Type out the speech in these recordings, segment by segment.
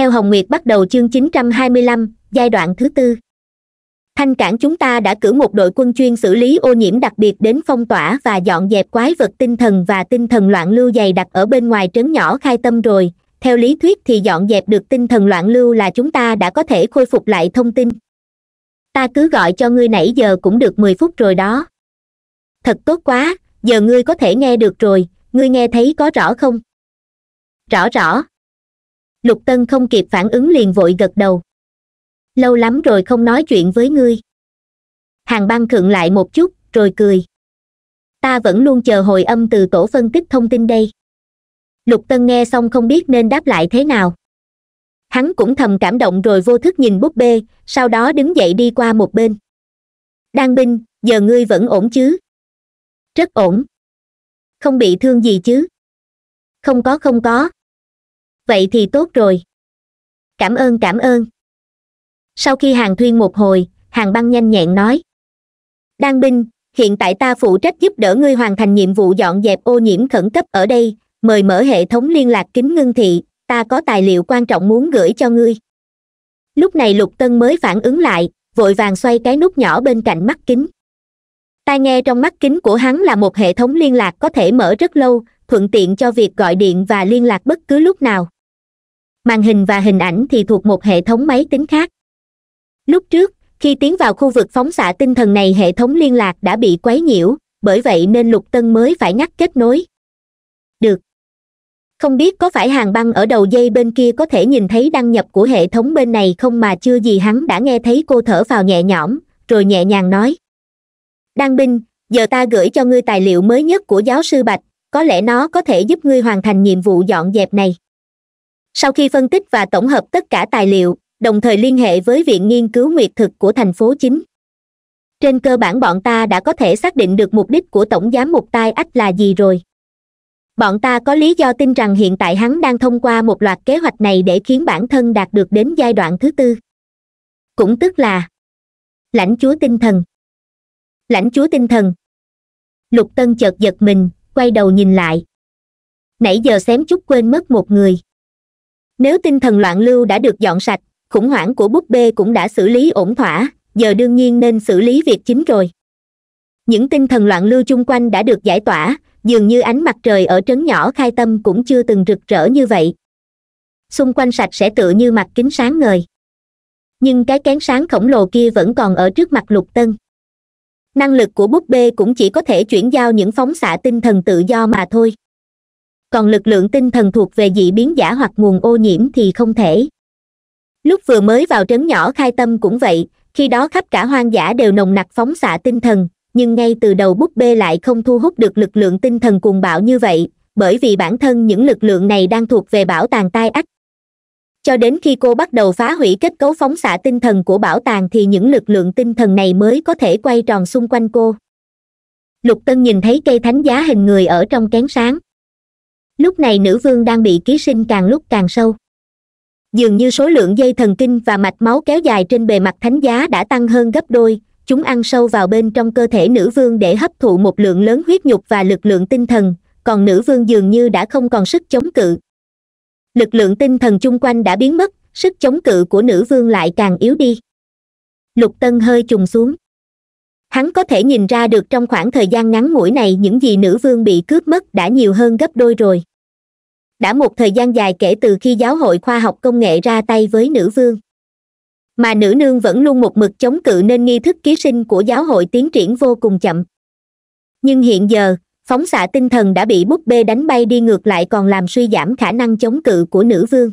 theo hồng nguyệt bắt đầu chương 925, giai đoạn thứ tư thanh cảng chúng ta đã cử một đội quân chuyên xử lý ô nhiễm đặc biệt đến phong tỏa và dọn dẹp quái vật tinh thần và tinh thần loạn lưu dày đặc ở bên ngoài trấn nhỏ khai tâm rồi theo lý thuyết thì dọn dẹp được tinh thần loạn lưu là chúng ta đã có thể khôi phục lại thông tin ta cứ gọi cho ngươi nãy giờ cũng được mười phút rồi đó thật tốt quá giờ ngươi có thể nghe được rồi ngươi nghe thấy có rõ không rõ rõ lục tân không kịp phản ứng liền vội gật đầu lâu lắm rồi không nói chuyện với ngươi hàng băng khựng lại một chút rồi cười ta vẫn luôn chờ hồi âm từ tổ phân tích thông tin đây lục tân nghe xong không biết nên đáp lại thế nào hắn cũng thầm cảm động rồi vô thức nhìn búp bê sau đó đứng dậy đi qua một bên đan binh giờ ngươi vẫn ổn chứ rất ổn không bị thương gì chứ không có không có vậy thì tốt rồi cảm ơn cảm ơn sau khi hàng thuyên một hồi hàng băng nhanh nhẹn nói đan binh hiện tại ta phụ trách giúp đỡ ngươi hoàn thành nhiệm vụ dọn dẹp ô nhiễm khẩn cấp ở đây mời mở hệ thống liên lạc kính ngưng thị ta có tài liệu quan trọng muốn gửi cho ngươi lúc này lục tân mới phản ứng lại vội vàng xoay cái nút nhỏ bên cạnh mắt kính tai nghe trong mắt kính của hắn là một hệ thống liên lạc có thể mở rất lâu thuận tiện cho việc gọi điện và liên lạc bất cứ lúc nào màn hình và hình ảnh thì thuộc một hệ thống máy tính khác lúc trước khi tiến vào khu vực phóng xạ tinh thần này hệ thống liên lạc đã bị quấy nhiễu bởi vậy nên lục tân mới phải ngắt kết nối được không biết có phải hàng băng ở đầu dây bên kia có thể nhìn thấy đăng nhập của hệ thống bên này không mà chưa gì hắn đã nghe thấy cô thở vào nhẹ nhõm rồi nhẹ nhàng nói đăng binh giờ ta gửi cho ngươi tài liệu mới nhất của giáo sư bạch có lẽ nó có thể giúp ngươi hoàn thành nhiệm vụ dọn dẹp này sau khi phân tích và tổng hợp tất cả tài liệu đồng thời liên hệ với viện nghiên cứu nguyệt thực của thành phố chính trên cơ bản bọn ta đã có thể xác định được mục đích của tổng giám mục tai ách là gì rồi bọn ta có lý do tin rằng hiện tại hắn đang thông qua một loạt kế hoạch này để khiến bản thân đạt được đến giai đoạn thứ tư cũng tức là lãnh chúa tinh thần lãnh chúa tinh thần lục tân chợt giật mình quay đầu nhìn lại nãy giờ xém chút quên mất một người nếu tinh thần loạn lưu đã được dọn sạch khủng hoảng của búp bê cũng đã xử lý ổn thỏa giờ đương nhiên nên xử lý việc chính rồi những tinh thần loạn lưu chung quanh đã được giải tỏa dường như ánh mặt trời ở trấn nhỏ khai tâm cũng chưa từng rực rỡ như vậy xung quanh sạch sẽ tựa như mặt kính sáng ngời nhưng cái kén sáng khổng lồ kia vẫn còn ở trước mặt lục tân năng lực của búp bê cũng chỉ có thể chuyển giao những phóng xạ tinh thần tự do mà thôi còn lực lượng tinh thần thuộc về dị biến giả hoặc nguồn ô nhiễm thì không thể lúc vừa mới vào trấn nhỏ khai tâm cũng vậy khi đó khắp cả hoang dã đều nồng nặc phóng xạ tinh thần nhưng ngay từ đầu búp bê lại không thu hút được lực lượng tinh thần cuồng bạo như vậy bởi vì bản thân những lực lượng này đang thuộc về bảo tàng tai ách cho đến khi cô bắt đầu phá hủy kết cấu phóng xạ tinh thần của bảo tàng thì những lực lượng tinh thần này mới có thể quay tròn xung quanh cô lục tân nhìn thấy cây thánh giá hình người ở trong kén sáng lúc này nữ vương đang bị ký sinh càng lúc càng sâu dường như số lượng dây thần kinh và mạch máu kéo dài trên bề mặt thánh giá đã tăng hơn gấp đôi chúng ăn sâu vào bên trong cơ thể nữ vương để hấp thụ một lượng lớn huyết nhục và lực lượng tinh thần còn nữ vương dường như đã không còn sức chống cự lực lượng tinh thần chung quanh đã biến mất sức chống cự của nữ vương lại càng yếu đi lục tân hơi trùng xuống hắn có thể nhìn ra được trong khoảng thời gian ngắn ngủi này những gì nữ vương bị cướp mất đã nhiều hơn gấp đôi rồi đã một thời gian dài kể từ khi giáo hội khoa học công nghệ ra tay với nữ vương mà nữ nương vẫn luôn một mực chống cự nên nghi thức ký sinh của giáo hội tiến triển vô cùng chậm nhưng hiện giờ phóng xạ tinh thần đã bị búp bê đánh bay đi ngược lại còn làm suy giảm khả năng chống cự của nữ vương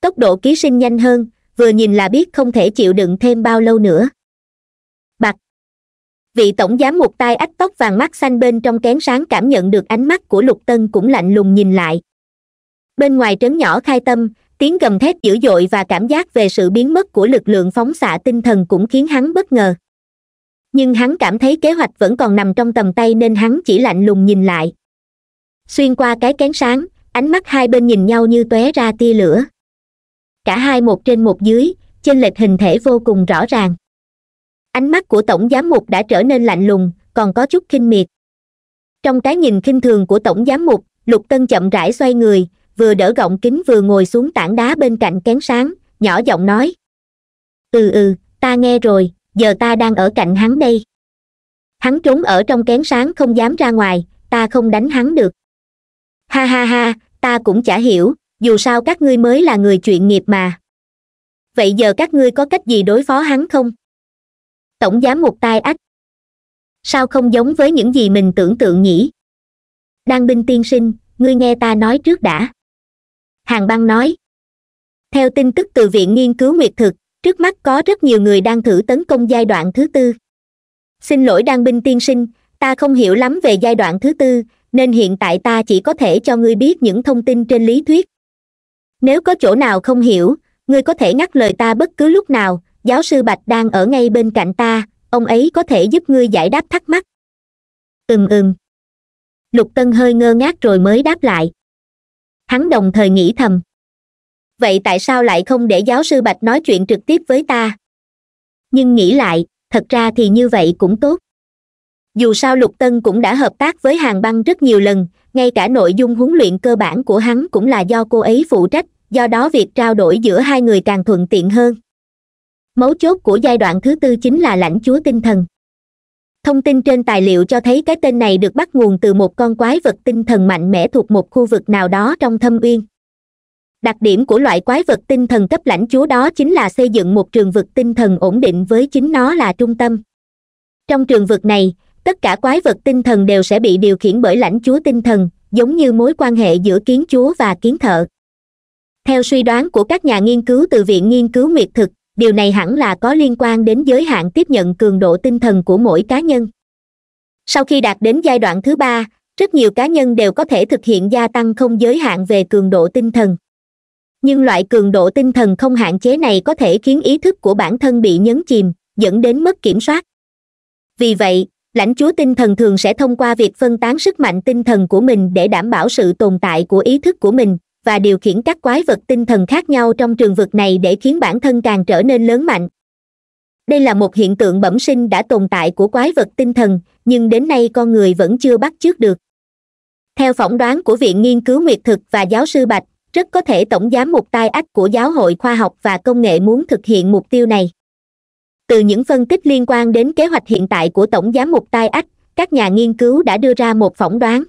tốc độ ký sinh nhanh hơn vừa nhìn là biết không thể chịu đựng thêm bao lâu nữa bạc vị tổng giám một tai ách tóc vàng mắt xanh bên trong kén sáng cảm nhận được ánh mắt của lục tân cũng lạnh lùng nhìn lại bên ngoài trấn nhỏ khai tâm tiếng gầm thét dữ dội và cảm giác về sự biến mất của lực lượng phóng xạ tinh thần cũng khiến hắn bất ngờ nhưng hắn cảm thấy kế hoạch vẫn còn nằm trong tầm tay nên hắn chỉ lạnh lùng nhìn lại xuyên qua cái kén sáng ánh mắt hai bên nhìn nhau như tóe ra tia lửa cả hai một trên một dưới trên lệch hình thể vô cùng rõ ràng ánh mắt của tổng giám mục đã trở nên lạnh lùng còn có chút khinh miệt trong cái nhìn khinh thường của tổng giám mục lục tân chậm rãi xoay người vừa đỡ gọng kính vừa ngồi xuống tảng đá bên cạnh kén sáng nhỏ giọng nói ừ ừ ta nghe rồi giờ ta đang ở cạnh hắn đây hắn trốn ở trong kén sáng không dám ra ngoài ta không đánh hắn được ha ha ha ta cũng chả hiểu dù sao các ngươi mới là người chuyện nghiệp mà vậy giờ các ngươi có cách gì đối phó hắn không tổng giám một tai ách sao không giống với những gì mình tưởng tượng nhỉ đăng binh tiên sinh ngươi nghe ta nói trước đã hàng băng nói theo tin tức từ viện nghiên cứu nguyệt thực trước mắt có rất nhiều người đang thử tấn công giai đoạn thứ tư xin lỗi đan binh tiên sinh ta không hiểu lắm về giai đoạn thứ tư nên hiện tại ta chỉ có thể cho ngươi biết những thông tin trên lý thuyết nếu có chỗ nào không hiểu ngươi có thể ngắt lời ta bất cứ lúc nào giáo sư bạch đang ở ngay bên cạnh ta ông ấy có thể giúp ngươi giải đáp thắc mắc ừm ừm lục tân hơi ngơ ngác rồi mới đáp lại hắn đồng thời nghĩ thầm vậy tại sao lại không để giáo sư bạch nói chuyện trực tiếp với ta nhưng nghĩ lại thật ra thì như vậy cũng tốt dù sao lục tân cũng đã hợp tác với hàng băng rất nhiều lần ngay cả nội dung huấn luyện cơ bản của hắn cũng là do cô ấy phụ trách do đó việc trao đổi giữa hai người càng thuận tiện hơn mấu chốt của giai đoạn thứ tư chính là lãnh chúa tinh thần thông tin trên tài liệu cho thấy cái tên này được bắt nguồn từ một con quái vật tinh thần mạnh mẽ thuộc một khu vực nào đó trong thâm uyên đặc điểm của loại quái vật tinh thần cấp lãnh chúa đó chính là xây dựng một trường vực tinh thần ổn định với chính nó là trung tâm trong trường vực này tất cả quái vật tinh thần đều sẽ bị điều khiển bởi lãnh chúa tinh thần giống như mối quan hệ giữa kiến chúa và kiến thợ theo suy đoán của các nhà nghiên cứu từ viện nghiên cứu nguyệt thực điều này hẳn là có liên quan đến giới hạn tiếp nhận cường độ tinh thần của mỗi cá nhân sau khi đạt đến giai đoạn thứ ba rất nhiều cá nhân đều có thể thực hiện gia tăng không giới hạn về cường độ tinh thần nhưng loại cường độ tinh thần không hạn chế này có thể khiến ý thức của bản thân bị nhấn chìm dẫn đến mất kiểm soát vì vậy lãnh chúa tinh thần thường sẽ thông qua việc phân tán sức mạnh tinh thần của mình để đảm bảo sự tồn tại của ý thức của mình và điều khiển các quái vật tinh thần khác nhau trong trường vực này để khiến bản thân càng trở nên lớn mạnh đây là một hiện tượng bẩm sinh đã tồn tại của quái vật tinh thần nhưng đến nay con người vẫn chưa bắt chước được theo phỏng đoán của viện nghiên cứu nguyệt thực và giáo sư bạch rất có thể tổng giám mục tai ách của giáo hội khoa học và công nghệ muốn thực hiện mục tiêu này từ những phân tích liên quan đến kế hoạch hiện tại của tổng giám mục tai ách các nhà nghiên cứu đã đưa ra một phỏng đoán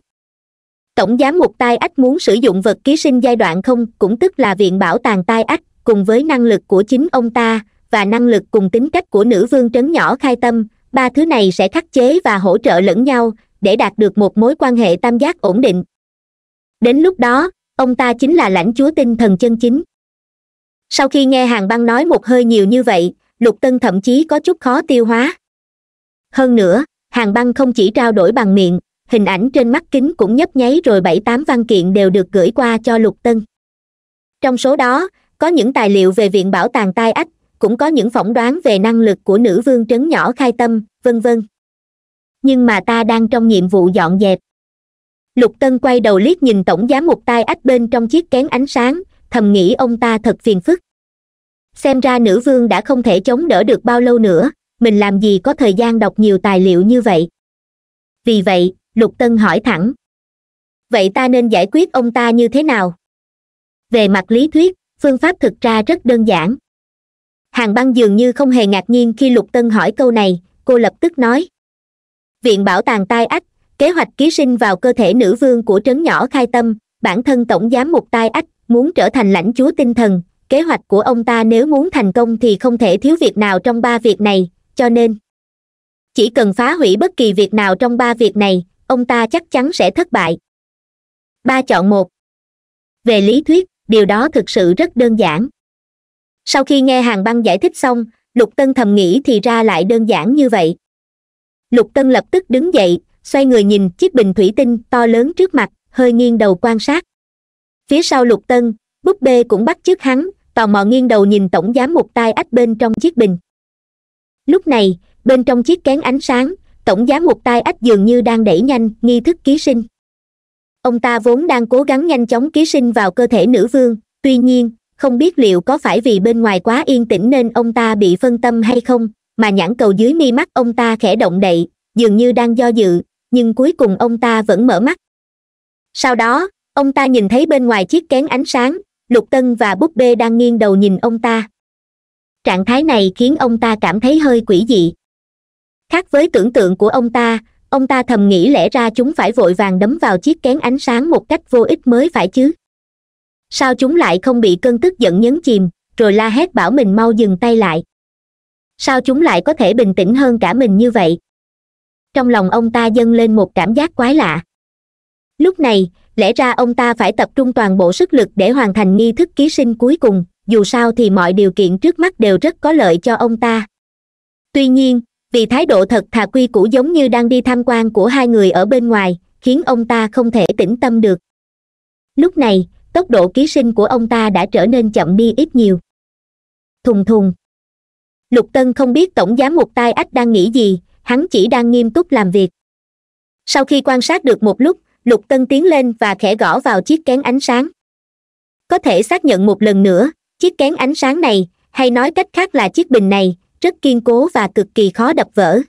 tổng giám mục tai ách muốn sử dụng vật ký sinh giai đoạn không cũng tức là viện bảo tàng tai ách cùng với năng lực của chính ông ta và năng lực cùng tính cách của nữ vương trấn nhỏ khai tâm ba thứ này sẽ khắc chế và hỗ trợ lẫn nhau để đạt được một mối quan hệ tam giác ổn định đến lúc đó ông ta chính là lãnh chúa tinh thần chân chính sau khi nghe hàng băng nói một hơi nhiều như vậy lục tân thậm chí có chút khó tiêu hóa hơn nữa hàng băng không chỉ trao đổi bằng miệng hình ảnh trên mắt kính cũng nhấp nháy rồi bảy tám văn kiện đều được gửi qua cho lục tân trong số đó có những tài liệu về viện bảo tàng tai ách cũng có những phỏng đoán về năng lực của nữ vương trấn nhỏ khai tâm vân vân nhưng mà ta đang trong nhiệm vụ dọn dẹp lục tân quay đầu liếc nhìn tổng giám mục tai ách bên trong chiếc kén ánh sáng thầm nghĩ ông ta thật phiền phức xem ra nữ vương đã không thể chống đỡ được bao lâu nữa mình làm gì có thời gian đọc nhiều tài liệu như vậy vì vậy lục tân hỏi thẳng vậy ta nên giải quyết ông ta như thế nào về mặt lý thuyết phương pháp thực ra rất đơn giản hàng băng dường như không hề ngạc nhiên khi lục tân hỏi câu này cô lập tức nói viện bảo tàng tai ách kế hoạch ký sinh vào cơ thể nữ vương của trấn nhỏ khai tâm bản thân tổng giám mục tai ách muốn trở thành lãnh chúa tinh thần kế hoạch của ông ta nếu muốn thành công thì không thể thiếu việc nào trong ba việc này cho nên chỉ cần phá hủy bất kỳ việc nào trong ba việc này ông ta chắc chắn sẽ thất bại ba chọn một về lý thuyết điều đó thực sự rất đơn giản sau khi nghe hàng băng giải thích xong lục tân thầm nghĩ thì ra lại đơn giản như vậy lục tân lập tức đứng dậy xoay người nhìn chiếc bình thủy tinh to lớn trước mặt hơi nghiêng đầu quan sát phía sau lục tân búp bê cũng bắt chước hắn tò mò nghiêng đầu nhìn tổng giám một tay ách bên trong chiếc bình lúc này bên trong chiếc kén ánh sáng tổng giá một tai ách dường như đang đẩy nhanh nghi thức ký sinh ông ta vốn đang cố gắng nhanh chóng ký sinh vào cơ thể nữ vương tuy nhiên không biết liệu có phải vì bên ngoài quá yên tĩnh nên ông ta bị phân tâm hay không mà nhãn cầu dưới mi mắt ông ta khẽ động đậy dường như đang do dự nhưng cuối cùng ông ta vẫn mở mắt sau đó ông ta nhìn thấy bên ngoài chiếc kén ánh sáng lục tân và búp bê đang nghiêng đầu nhìn ông ta trạng thái này khiến ông ta cảm thấy hơi quỷ dị khác với tưởng tượng của ông ta ông ta thầm nghĩ lẽ ra chúng phải vội vàng đấm vào chiếc kén ánh sáng một cách vô ích mới phải chứ sao chúng lại không bị cơn tức giận nhấn chìm rồi la hét bảo mình mau dừng tay lại sao chúng lại có thể bình tĩnh hơn cả mình như vậy trong lòng ông ta dâng lên một cảm giác quái lạ lúc này lẽ ra ông ta phải tập trung toàn bộ sức lực để hoàn thành nghi thức ký sinh cuối cùng dù sao thì mọi điều kiện trước mắt đều rất có lợi cho ông ta tuy nhiên vì thái độ thật thà quy củ giống như đang đi tham quan của hai người ở bên ngoài khiến ông ta không thể tĩnh tâm được lúc này tốc độ ký sinh của ông ta đã trở nên chậm đi ít nhiều thùng thùng lục tân không biết tổng giám một tai ách đang nghĩ gì hắn chỉ đang nghiêm túc làm việc sau khi quan sát được một lúc lục tân tiến lên và khẽ gõ vào chiếc kén ánh sáng có thể xác nhận một lần nữa chiếc kén ánh sáng này hay nói cách khác là chiếc bình này rất kiên cố và cực kỳ khó đập vỡ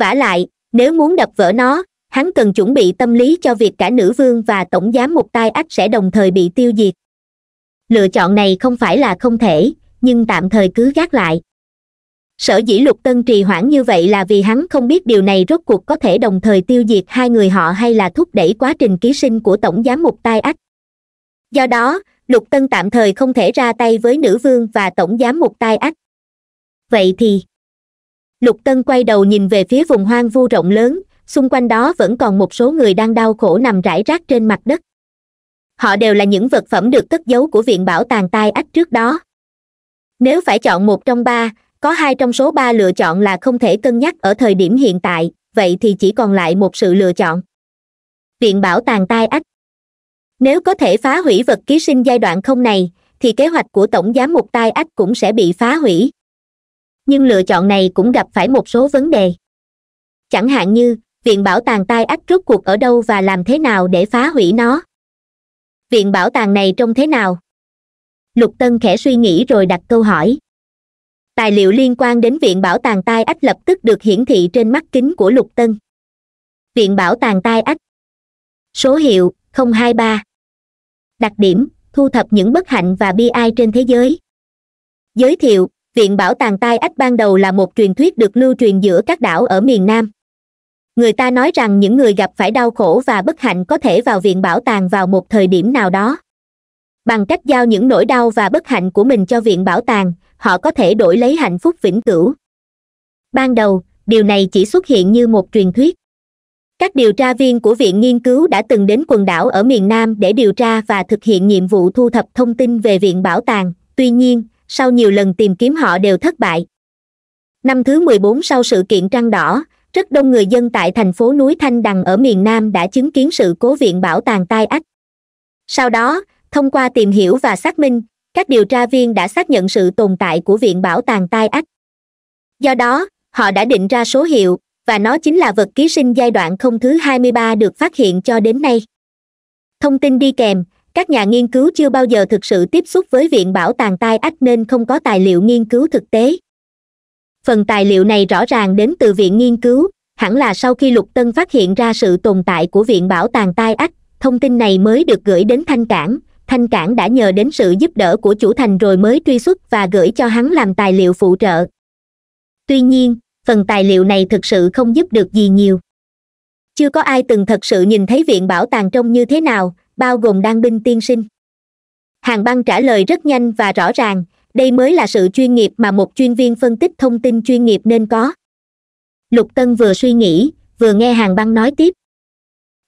vả lại nếu muốn đập vỡ nó hắn cần chuẩn bị tâm lý cho việc cả nữ vương và tổng giám một tai ách sẽ đồng thời bị tiêu diệt lựa chọn này không phải là không thể nhưng tạm thời cứ gác lại sở dĩ lục tân trì hoãn như vậy là vì hắn không biết điều này rốt cuộc có thể đồng thời tiêu diệt hai người họ hay là thúc đẩy quá trình ký sinh của tổng giám mục tai ách do đó lục tân tạm thời không thể ra tay với nữ vương và tổng giám mục tai ách vậy thì lục tân quay đầu nhìn về phía vùng hoang vu rộng lớn xung quanh đó vẫn còn một số người đang đau khổ nằm rải rác trên mặt đất họ đều là những vật phẩm được cất giấu của viện bảo tàng tai ách trước đó nếu phải chọn một trong ba có hai trong số ba lựa chọn là không thể cân nhắc ở thời điểm hiện tại vậy thì chỉ còn lại một sự lựa chọn viện bảo tàng tai ách nếu có thể phá hủy vật ký sinh giai đoạn không này thì kế hoạch của tổng giám mục tai ách cũng sẽ bị phá hủy nhưng lựa chọn này cũng gặp phải một số vấn đề chẳng hạn như viện bảo tàng tai ách rốt cuộc ở đâu và làm thế nào để phá hủy nó viện bảo tàng này trông thế nào lục tân khẽ suy nghĩ rồi đặt câu hỏi tài liệu liên quan đến viện bảo tàng tai ách lập tức được hiển thị trên mắt kính của lục tân viện bảo tàng tai ách số hiệu 023 đặc điểm thu thập những bất hạnh và bi ai trên thế giới giới thiệu viện bảo tàng tai ách ban đầu là một truyền thuyết được lưu truyền giữa các đảo ở miền nam người ta nói rằng những người gặp phải đau khổ và bất hạnh có thể vào viện bảo tàng vào một thời điểm nào đó bằng cách giao những nỗi đau và bất hạnh của mình cho viện bảo tàng họ có thể đổi lấy hạnh phúc vĩnh cửu ban đầu điều này chỉ xuất hiện như một truyền thuyết các điều tra viên của viện nghiên cứu đã từng đến quần đảo ở miền nam để điều tra và thực hiện nhiệm vụ thu thập thông tin về viện bảo tàng tuy nhiên sau nhiều lần tìm kiếm họ đều thất bại năm thứ mười bốn sau sự kiện trăng đỏ rất đông người dân tại thành phố núi thanh đằng ở miền nam đã chứng kiến sự cố viện bảo tàng tai ách sau đó thông qua tìm hiểu và xác minh các điều tra viên đã xác nhận sự tồn tại của viện bảo tàng tai ách do đó họ đã định ra số hiệu và nó chính là vật ký sinh giai đoạn không thứ 23 được phát hiện cho đến nay thông tin đi kèm các nhà nghiên cứu chưa bao giờ thực sự tiếp xúc với viện bảo tàng tai ách nên không có tài liệu nghiên cứu thực tế phần tài liệu này rõ ràng đến từ viện nghiên cứu hẳn là sau khi lục tân phát hiện ra sự tồn tại của viện bảo tàng tai ách thông tin này mới được gửi đến thanh cảng thanh cảng đã nhờ đến sự giúp đỡ của chủ thành rồi mới truy xuất và gửi cho hắn làm tài liệu phụ trợ tuy nhiên phần tài liệu này thực sự không giúp được gì nhiều chưa có ai từng thật sự nhìn thấy viện bảo tàng trông như thế nào bao gồm đan binh tiên sinh hàng băng trả lời rất nhanh và rõ ràng đây mới là sự chuyên nghiệp mà một chuyên viên phân tích thông tin chuyên nghiệp nên có lục tân vừa suy nghĩ vừa nghe hàng băng nói tiếp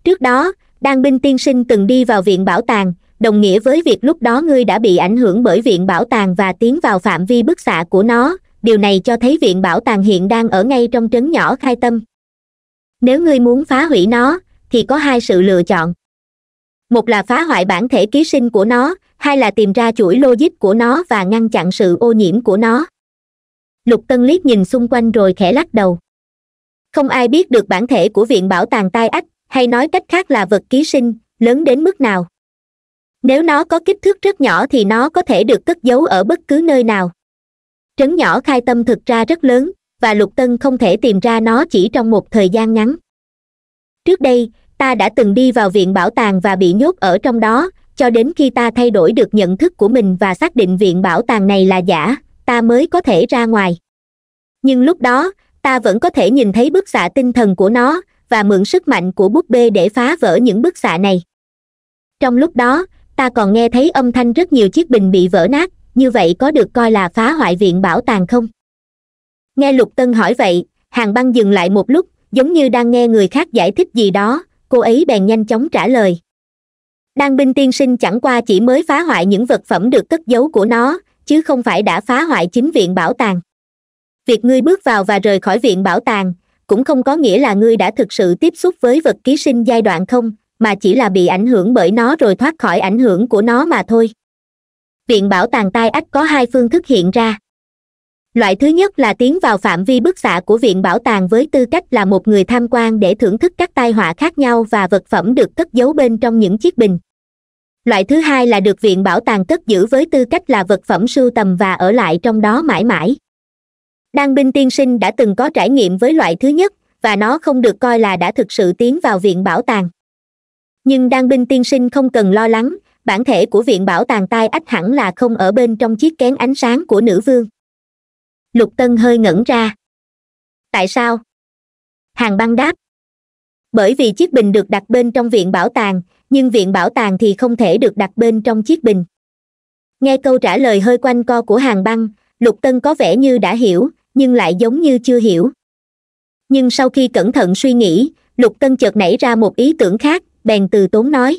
trước đó đan binh tiên sinh từng đi vào viện bảo tàng đồng nghĩa với việc lúc đó ngươi đã bị ảnh hưởng bởi viện bảo tàng và tiến vào phạm vi bức xạ của nó điều này cho thấy viện bảo tàng hiện đang ở ngay trong trấn nhỏ khai tâm nếu ngươi muốn phá hủy nó thì có hai sự lựa chọn một là phá hoại bản thể ký sinh của nó hai là tìm ra chuỗi logic của nó và ngăn chặn sự ô nhiễm của nó lục tân liếc nhìn xung quanh rồi khẽ lắc đầu không ai biết được bản thể của viện bảo tàng tai ách hay nói cách khác là vật ký sinh lớn đến mức nào nếu nó có kích thước rất nhỏ thì nó có thể được cất giấu ở bất cứ nơi nào trấn nhỏ khai tâm thực ra rất lớn và lục tân không thể tìm ra nó chỉ trong một thời gian ngắn trước đây ta đã từng đi vào viện bảo tàng và bị nhốt ở trong đó cho đến khi ta thay đổi được nhận thức của mình và xác định viện bảo tàng này là giả ta mới có thể ra ngoài nhưng lúc đó ta vẫn có thể nhìn thấy bức xạ tinh thần của nó và mượn sức mạnh của búp bê để phá vỡ những bức xạ này trong lúc đó ta còn nghe thấy âm thanh rất nhiều chiếc bình bị vỡ nát như vậy có được coi là phá hoại viện bảo tàng không nghe lục tân hỏi vậy hàng băng dừng lại một lúc giống như đang nghe người khác giải thích gì đó cô ấy bèn nhanh chóng trả lời đan binh tiên sinh chẳng qua chỉ mới phá hoại những vật phẩm được cất giấu của nó chứ không phải đã phá hoại chính viện bảo tàng việc ngươi bước vào và rời khỏi viện bảo tàng cũng không có nghĩa là ngươi đã thực sự tiếp xúc với vật ký sinh giai đoạn không mà chỉ là bị ảnh hưởng bởi nó rồi thoát khỏi ảnh hưởng của nó mà thôi viện bảo tàng tai ách có hai phương thức hiện ra loại thứ nhất là tiến vào phạm vi bức xạ của viện bảo tàng với tư cách là một người tham quan để thưởng thức các tai họa khác nhau và vật phẩm được cất giấu bên trong những chiếc bình loại thứ hai là được viện bảo tàng cất giữ với tư cách là vật phẩm sưu tầm và ở lại trong đó mãi mãi đan binh tiên sinh đã từng có trải nghiệm với loại thứ nhất và nó không được coi là đã thực sự tiến vào viện bảo tàng nhưng đan binh tiên sinh không cần lo lắng bản thể của viện bảo tàng tai ách hẳn là không ở bên trong chiếc kén ánh sáng của nữ vương lục tân hơi ngẩn ra tại sao hàng băng đáp bởi vì chiếc bình được đặt bên trong viện bảo tàng nhưng viện bảo tàng thì không thể được đặt bên trong chiếc bình nghe câu trả lời hơi quanh co của hàng băng lục tân có vẻ như đã hiểu nhưng lại giống như chưa hiểu nhưng sau khi cẩn thận suy nghĩ lục tân chợt nảy ra một ý tưởng khác bèn từ tốn nói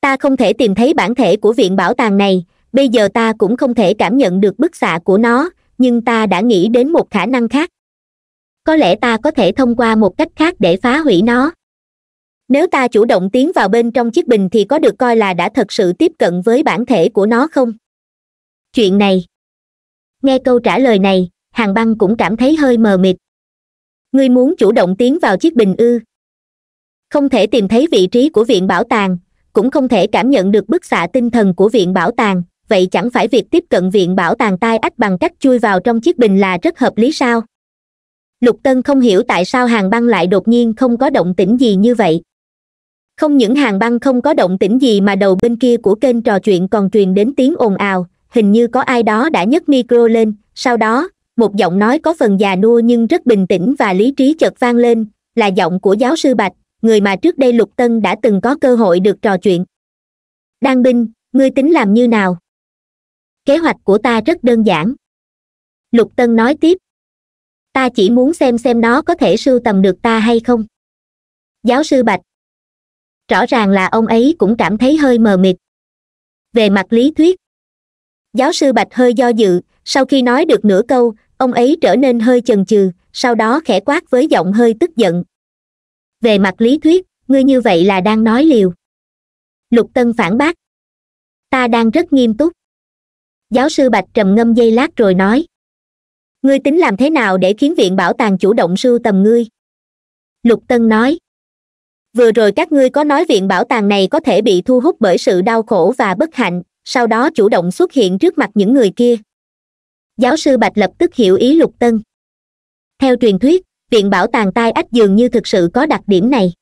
ta không thể tìm thấy bản thể của viện bảo tàng này bây giờ ta cũng không thể cảm nhận được bức xạ của nó nhưng ta đã nghĩ đến một khả năng khác có lẽ ta có thể thông qua một cách khác để phá hủy nó nếu ta chủ động tiến vào bên trong chiếc bình thì có được coi là đã thật sự tiếp cận với bản thể của nó không chuyện này nghe câu trả lời này hàng băng cũng cảm thấy hơi mờ mịt ngươi muốn chủ động tiến vào chiếc bình ư không thể tìm thấy vị trí của viện bảo tàng cũng không thể cảm nhận được bức xạ tinh thần của viện bảo tàng vậy chẳng phải việc tiếp cận viện bảo tàng tai ách bằng cách chui vào trong chiếc bình là rất hợp lý sao lục tân không hiểu tại sao hàng băng lại đột nhiên không có động tĩnh gì như vậy không những hàng băng không có động tĩnh gì mà đầu bên kia của kênh trò chuyện còn truyền đến tiếng ồn ào hình như có ai đó đã nhấc micro lên sau đó một giọng nói có phần già nua nhưng rất bình tĩnh và lý trí chợt vang lên là giọng của giáo sư bạch người mà trước đây lục tân đã từng có cơ hội được trò chuyện đan binh ngươi tính làm như nào kế hoạch của ta rất đơn giản lục tân nói tiếp ta chỉ muốn xem xem nó có thể sưu tầm được ta hay không giáo sư bạch rõ ràng là ông ấy cũng cảm thấy hơi mờ mịt về mặt lý thuyết giáo sư bạch hơi do dự sau khi nói được nửa câu ông ấy trở nên hơi chần chừ sau đó khẽ quát với giọng hơi tức giận về mặt lý thuyết ngươi như vậy là đang nói liều lục tân phản bác ta đang rất nghiêm túc giáo sư bạch trầm ngâm giây lát rồi nói ngươi tính làm thế nào để khiến viện bảo tàng chủ động sưu tầm ngươi lục tân nói vừa rồi các ngươi có nói viện bảo tàng này có thể bị thu hút bởi sự đau khổ và bất hạnh sau đó chủ động xuất hiện trước mặt những người kia giáo sư bạch lập tức hiểu ý lục tân theo truyền thuyết viện bảo tàng tai ách dường như thực sự có đặc điểm này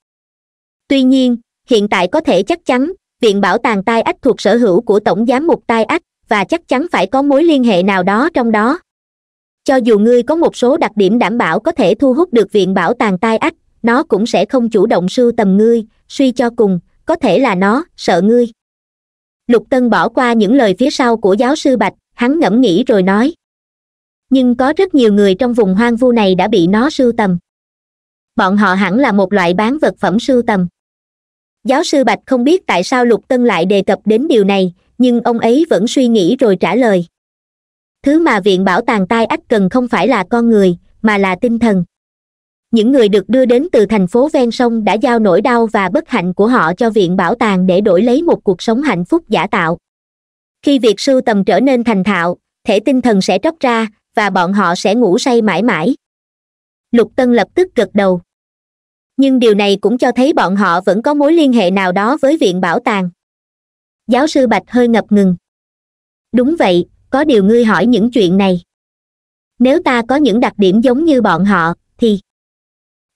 tuy nhiên hiện tại có thể chắc chắn viện bảo tàng tai ách thuộc sở hữu của tổng giám mục tai ách và chắc chắn phải có mối liên hệ nào đó trong đó cho dù ngươi có một số đặc điểm đảm bảo có thể thu hút được viện bảo tàng tai ách nó cũng sẽ không chủ động sưu tầm ngươi suy cho cùng có thể là nó sợ ngươi lục tân bỏ qua những lời phía sau của giáo sư bạch hắn ngẫm nghĩ rồi nói nhưng có rất nhiều người trong vùng hoang vu này đã bị nó sưu tầm bọn họ hẳn là một loại bán vật phẩm sưu tầm giáo sư bạch không biết tại sao lục tân lại đề cập đến điều này nhưng ông ấy vẫn suy nghĩ rồi trả lời thứ mà viện bảo tàng tai ách cần không phải là con người mà là tinh thần những người được đưa đến từ thành phố ven sông đã giao nỗi đau và bất hạnh của họ cho viện bảo tàng để đổi lấy một cuộc sống hạnh phúc giả tạo khi việc sưu tầm trở nên thành thạo thể tinh thần sẽ tróc ra và bọn họ sẽ ngủ say mãi mãi lục tân lập tức gật đầu nhưng điều này cũng cho thấy bọn họ vẫn có mối liên hệ nào đó với viện bảo tàng giáo sư bạch hơi ngập ngừng đúng vậy có điều ngươi hỏi những chuyện này nếu ta có những đặc điểm giống như bọn họ thì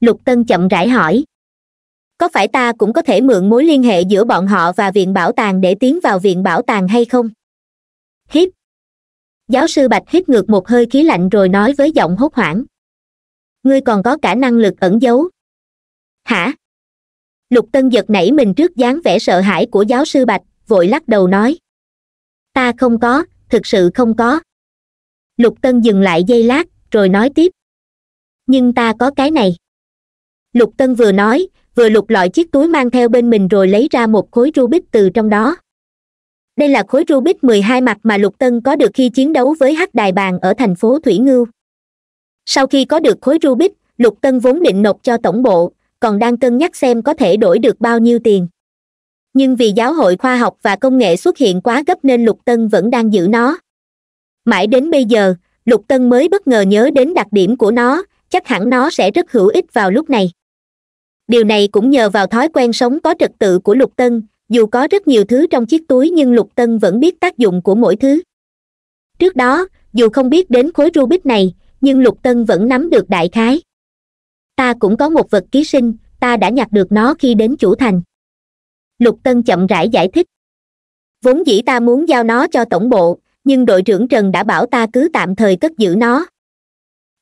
lục tân chậm rãi hỏi có phải ta cũng có thể mượn mối liên hệ giữa bọn họ và viện bảo tàng để tiến vào viện bảo tàng hay không hít giáo sư bạch hít ngược một hơi khí lạnh rồi nói với giọng hốt hoảng ngươi còn có cả năng lực ẩn giấu hả lục tân giật nảy mình trước dáng vẻ sợ hãi của giáo sư bạch vội lắc đầu nói ta không có thực sự không có lục tân dừng lại giây lát rồi nói tiếp nhưng ta có cái này lục tân vừa nói vừa lục lọi chiếc túi mang theo bên mình rồi lấy ra một khối rubik từ trong đó đây là khối rubik mười hai mặt mà lục tân có được khi chiến đấu với hắc đài bàn ở thành phố thủy ngưu sau khi có được khối rubik lục tân vốn định nộp cho tổng bộ còn đang cân nhắc xem có thể đổi được bao nhiêu tiền nhưng vì giáo hội khoa học và công nghệ xuất hiện quá gấp nên lục tân vẫn đang giữ nó mãi đến bây giờ lục tân mới bất ngờ nhớ đến đặc điểm của nó chắc hẳn nó sẽ rất hữu ích vào lúc này điều này cũng nhờ vào thói quen sống có trật tự của lục tân dù có rất nhiều thứ trong chiếc túi nhưng lục tân vẫn biết tác dụng của mỗi thứ trước đó dù không biết đến khối rubik này nhưng lục tân vẫn nắm được đại khái ta cũng có một vật ký sinh ta đã nhặt được nó khi đến chủ thành lục tân chậm rãi giải thích vốn dĩ ta muốn giao nó cho tổng bộ nhưng đội trưởng trần đã bảo ta cứ tạm thời cất giữ nó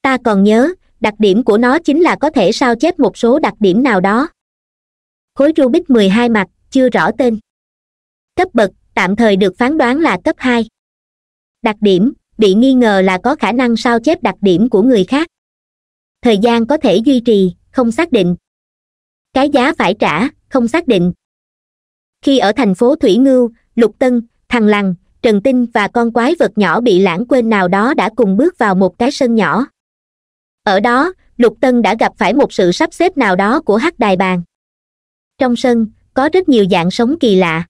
ta còn nhớ đặc điểm của nó chính là có thể sao chép một số đặc điểm nào đó khối rubik mười hai mặt chưa rõ tên cấp bậc tạm thời được phán đoán là cấp hai đặc điểm bị nghi ngờ là có khả năng sao chép đặc điểm của người khác thời gian có thể duy trì không xác định cái giá phải trả không xác định khi ở thành phố thủy ngưu lục tân thằng lằng, trần tinh và con quái vật nhỏ bị lãng quên nào đó đã cùng bước vào một cái sân nhỏ ở đó lục tân đã gặp phải một sự sắp xếp nào đó của hắc đài bàn trong sân có rất nhiều dạng sống kỳ lạ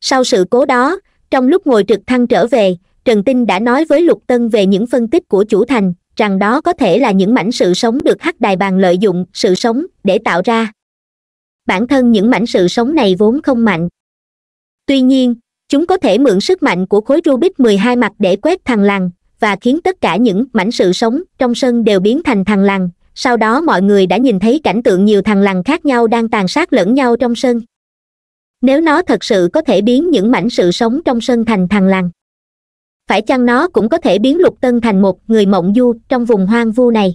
sau sự cố đó trong lúc ngồi trực thăng trở về trần tinh đã nói với lục tân về những phân tích của chủ thành rằng đó có thể là những mảnh sự sống được hắc đài bàn lợi dụng sự sống để tạo ra bản thân những mảnh sự sống này vốn không mạnh tuy nhiên chúng có thể mượn sức mạnh của khối rubik mười hai mặt để quét thằng lằn và khiến tất cả những mảnh sự sống trong sân đều biến thành thằng lằn sau đó mọi người đã nhìn thấy cảnh tượng nhiều thằng lằn khác nhau đang tàn sát lẫn nhau trong sân nếu nó thật sự có thể biến những mảnh sự sống trong sân thành thằng lằn phải chăng nó cũng có thể biến lục tân thành một người mộng du trong vùng hoang vu này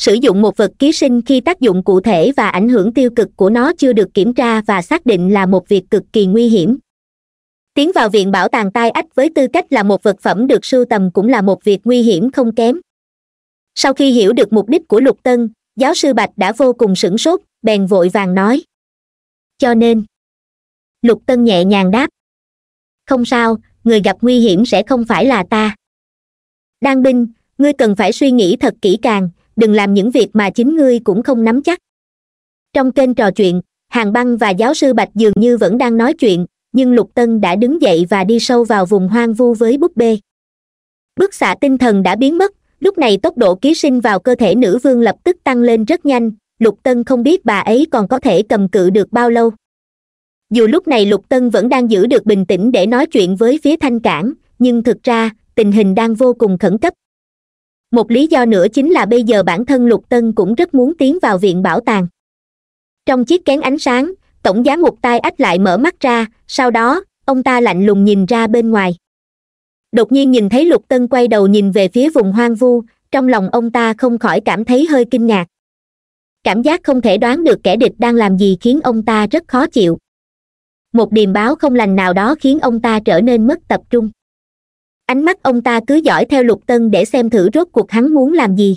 sử dụng một vật ký sinh khi tác dụng cụ thể và ảnh hưởng tiêu cực của nó chưa được kiểm tra và xác định là một việc cực kỳ nguy hiểm tiến vào viện bảo tàng tai ách với tư cách là một vật phẩm được sưu tầm cũng là một việc nguy hiểm không kém sau khi hiểu được mục đích của lục tân giáo sư bạch đã vô cùng sửng sốt bèn vội vàng nói cho nên lục tân nhẹ nhàng đáp không sao người gặp nguy hiểm sẽ không phải là ta đan binh ngươi cần phải suy nghĩ thật kỹ càng đừng làm những việc mà chính ngươi cũng không nắm chắc trong kênh trò chuyện hàng băng và giáo sư bạch dường như vẫn đang nói chuyện nhưng lục tân đã đứng dậy và đi sâu vào vùng hoang vu với búp bê bức xạ tinh thần đã biến mất lúc này tốc độ ký sinh vào cơ thể nữ vương lập tức tăng lên rất nhanh lục tân không biết bà ấy còn có thể cầm cự được bao lâu dù lúc này lục tân vẫn đang giữ được bình tĩnh để nói chuyện với phía thanh cảng nhưng thực ra tình hình đang vô cùng khẩn cấp một lý do nữa chính là bây giờ bản thân lục tân cũng rất muốn tiến vào viện bảo tàng trong chiếc kén ánh sáng tổng giám mục tai ách lại mở mắt ra sau đó ông ta lạnh lùng nhìn ra bên ngoài đột nhiên nhìn thấy lục tân quay đầu nhìn về phía vùng hoang vu trong lòng ông ta không khỏi cảm thấy hơi kinh ngạc cảm giác không thể đoán được kẻ địch đang làm gì khiến ông ta rất khó chịu một điềm báo không lành nào đó khiến ông ta trở nên mất tập trung ánh mắt ông ta cứ dõi theo lục tân để xem thử rốt cuộc hắn muốn làm gì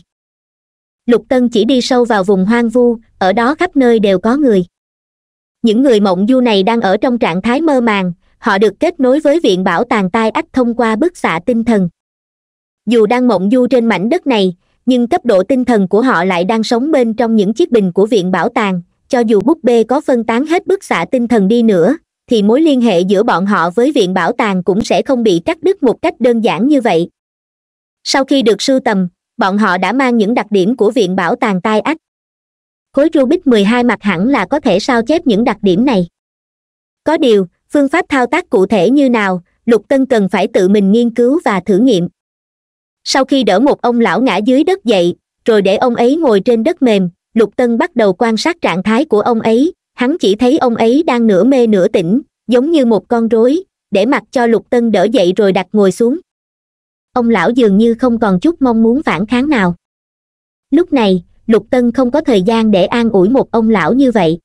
lục tân chỉ đi sâu vào vùng hoang vu ở đó khắp nơi đều có người những người mộng du này đang ở trong trạng thái mơ màng họ được kết nối với viện bảo tàng tai ách thông qua bức xạ tinh thần dù đang mộng du trên mảnh đất này nhưng cấp độ tinh thần của họ lại đang sống bên trong những chiếc bình của viện bảo tàng cho dù búp bê có phân tán hết bức xạ tinh thần đi nữa thì mối liên hệ giữa bọn họ với viện bảo tàng cũng sẽ không bị cắt đứt một cách đơn giản như vậy sau khi được sưu tầm bọn họ đã mang những đặc điểm của viện bảo tàng tai ách khối rubik 12 mặt hẳn là có thể sao chép những đặc điểm này có điều phương pháp thao tác cụ thể như nào lục tân cần phải tự mình nghiên cứu và thử nghiệm sau khi đỡ một ông lão ngã dưới đất dậy rồi để ông ấy ngồi trên đất mềm lục tân bắt đầu quan sát trạng thái của ông ấy hắn chỉ thấy ông ấy đang nửa mê nửa tỉnh giống như một con rối để mặc cho lục tân đỡ dậy rồi đặt ngồi xuống ông lão dường như không còn chút mong muốn phản kháng nào lúc này lục tân không có thời gian để an ủi một ông lão như vậy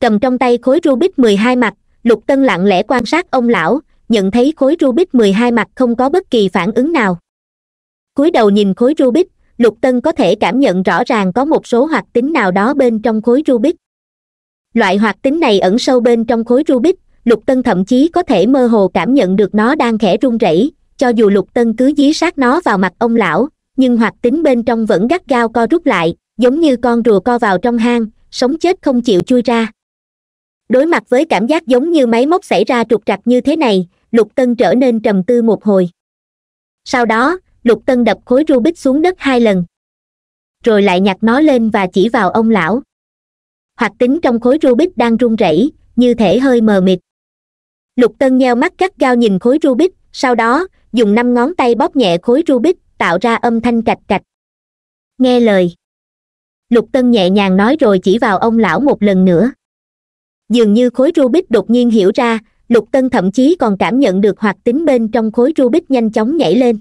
cầm trong tay khối rubik mười hai mặt lục tân lặng lẽ quan sát ông lão nhận thấy khối rubik mười hai mặt không có bất kỳ phản ứng nào cúi đầu nhìn khối rubik lục tân có thể cảm nhận rõ ràng có một số hoạt tính nào đó bên trong khối rubik loại hoạt tính này ẩn sâu bên trong khối rubik lục tân thậm chí có thể mơ hồ cảm nhận được nó đang khẽ run rẩy cho dù lục tân cứ dí sát nó vào mặt ông lão nhưng hoạt tính bên trong vẫn gắt gao co rút lại giống như con rùa co vào trong hang sống chết không chịu chui ra đối mặt với cảm giác giống như máy móc xảy ra trục trặc như thế này lục tân trở nên trầm tư một hồi sau đó lục tân đập khối rubik xuống đất hai lần rồi lại nhặt nó lên và chỉ vào ông lão hoạt tính trong khối rubik đang run rẩy như thể hơi mờ mịt lục tân nheo mắt gắt gao nhìn khối rubik sau đó dùng năm ngón tay bóp nhẹ khối rubik tạo ra âm thanh cạch cạch nghe lời lục tân nhẹ nhàng nói rồi chỉ vào ông lão một lần nữa dường như khối rubik đột nhiên hiểu ra lục tân thậm chí còn cảm nhận được hoạt tính bên trong khối rubik nhanh chóng nhảy lên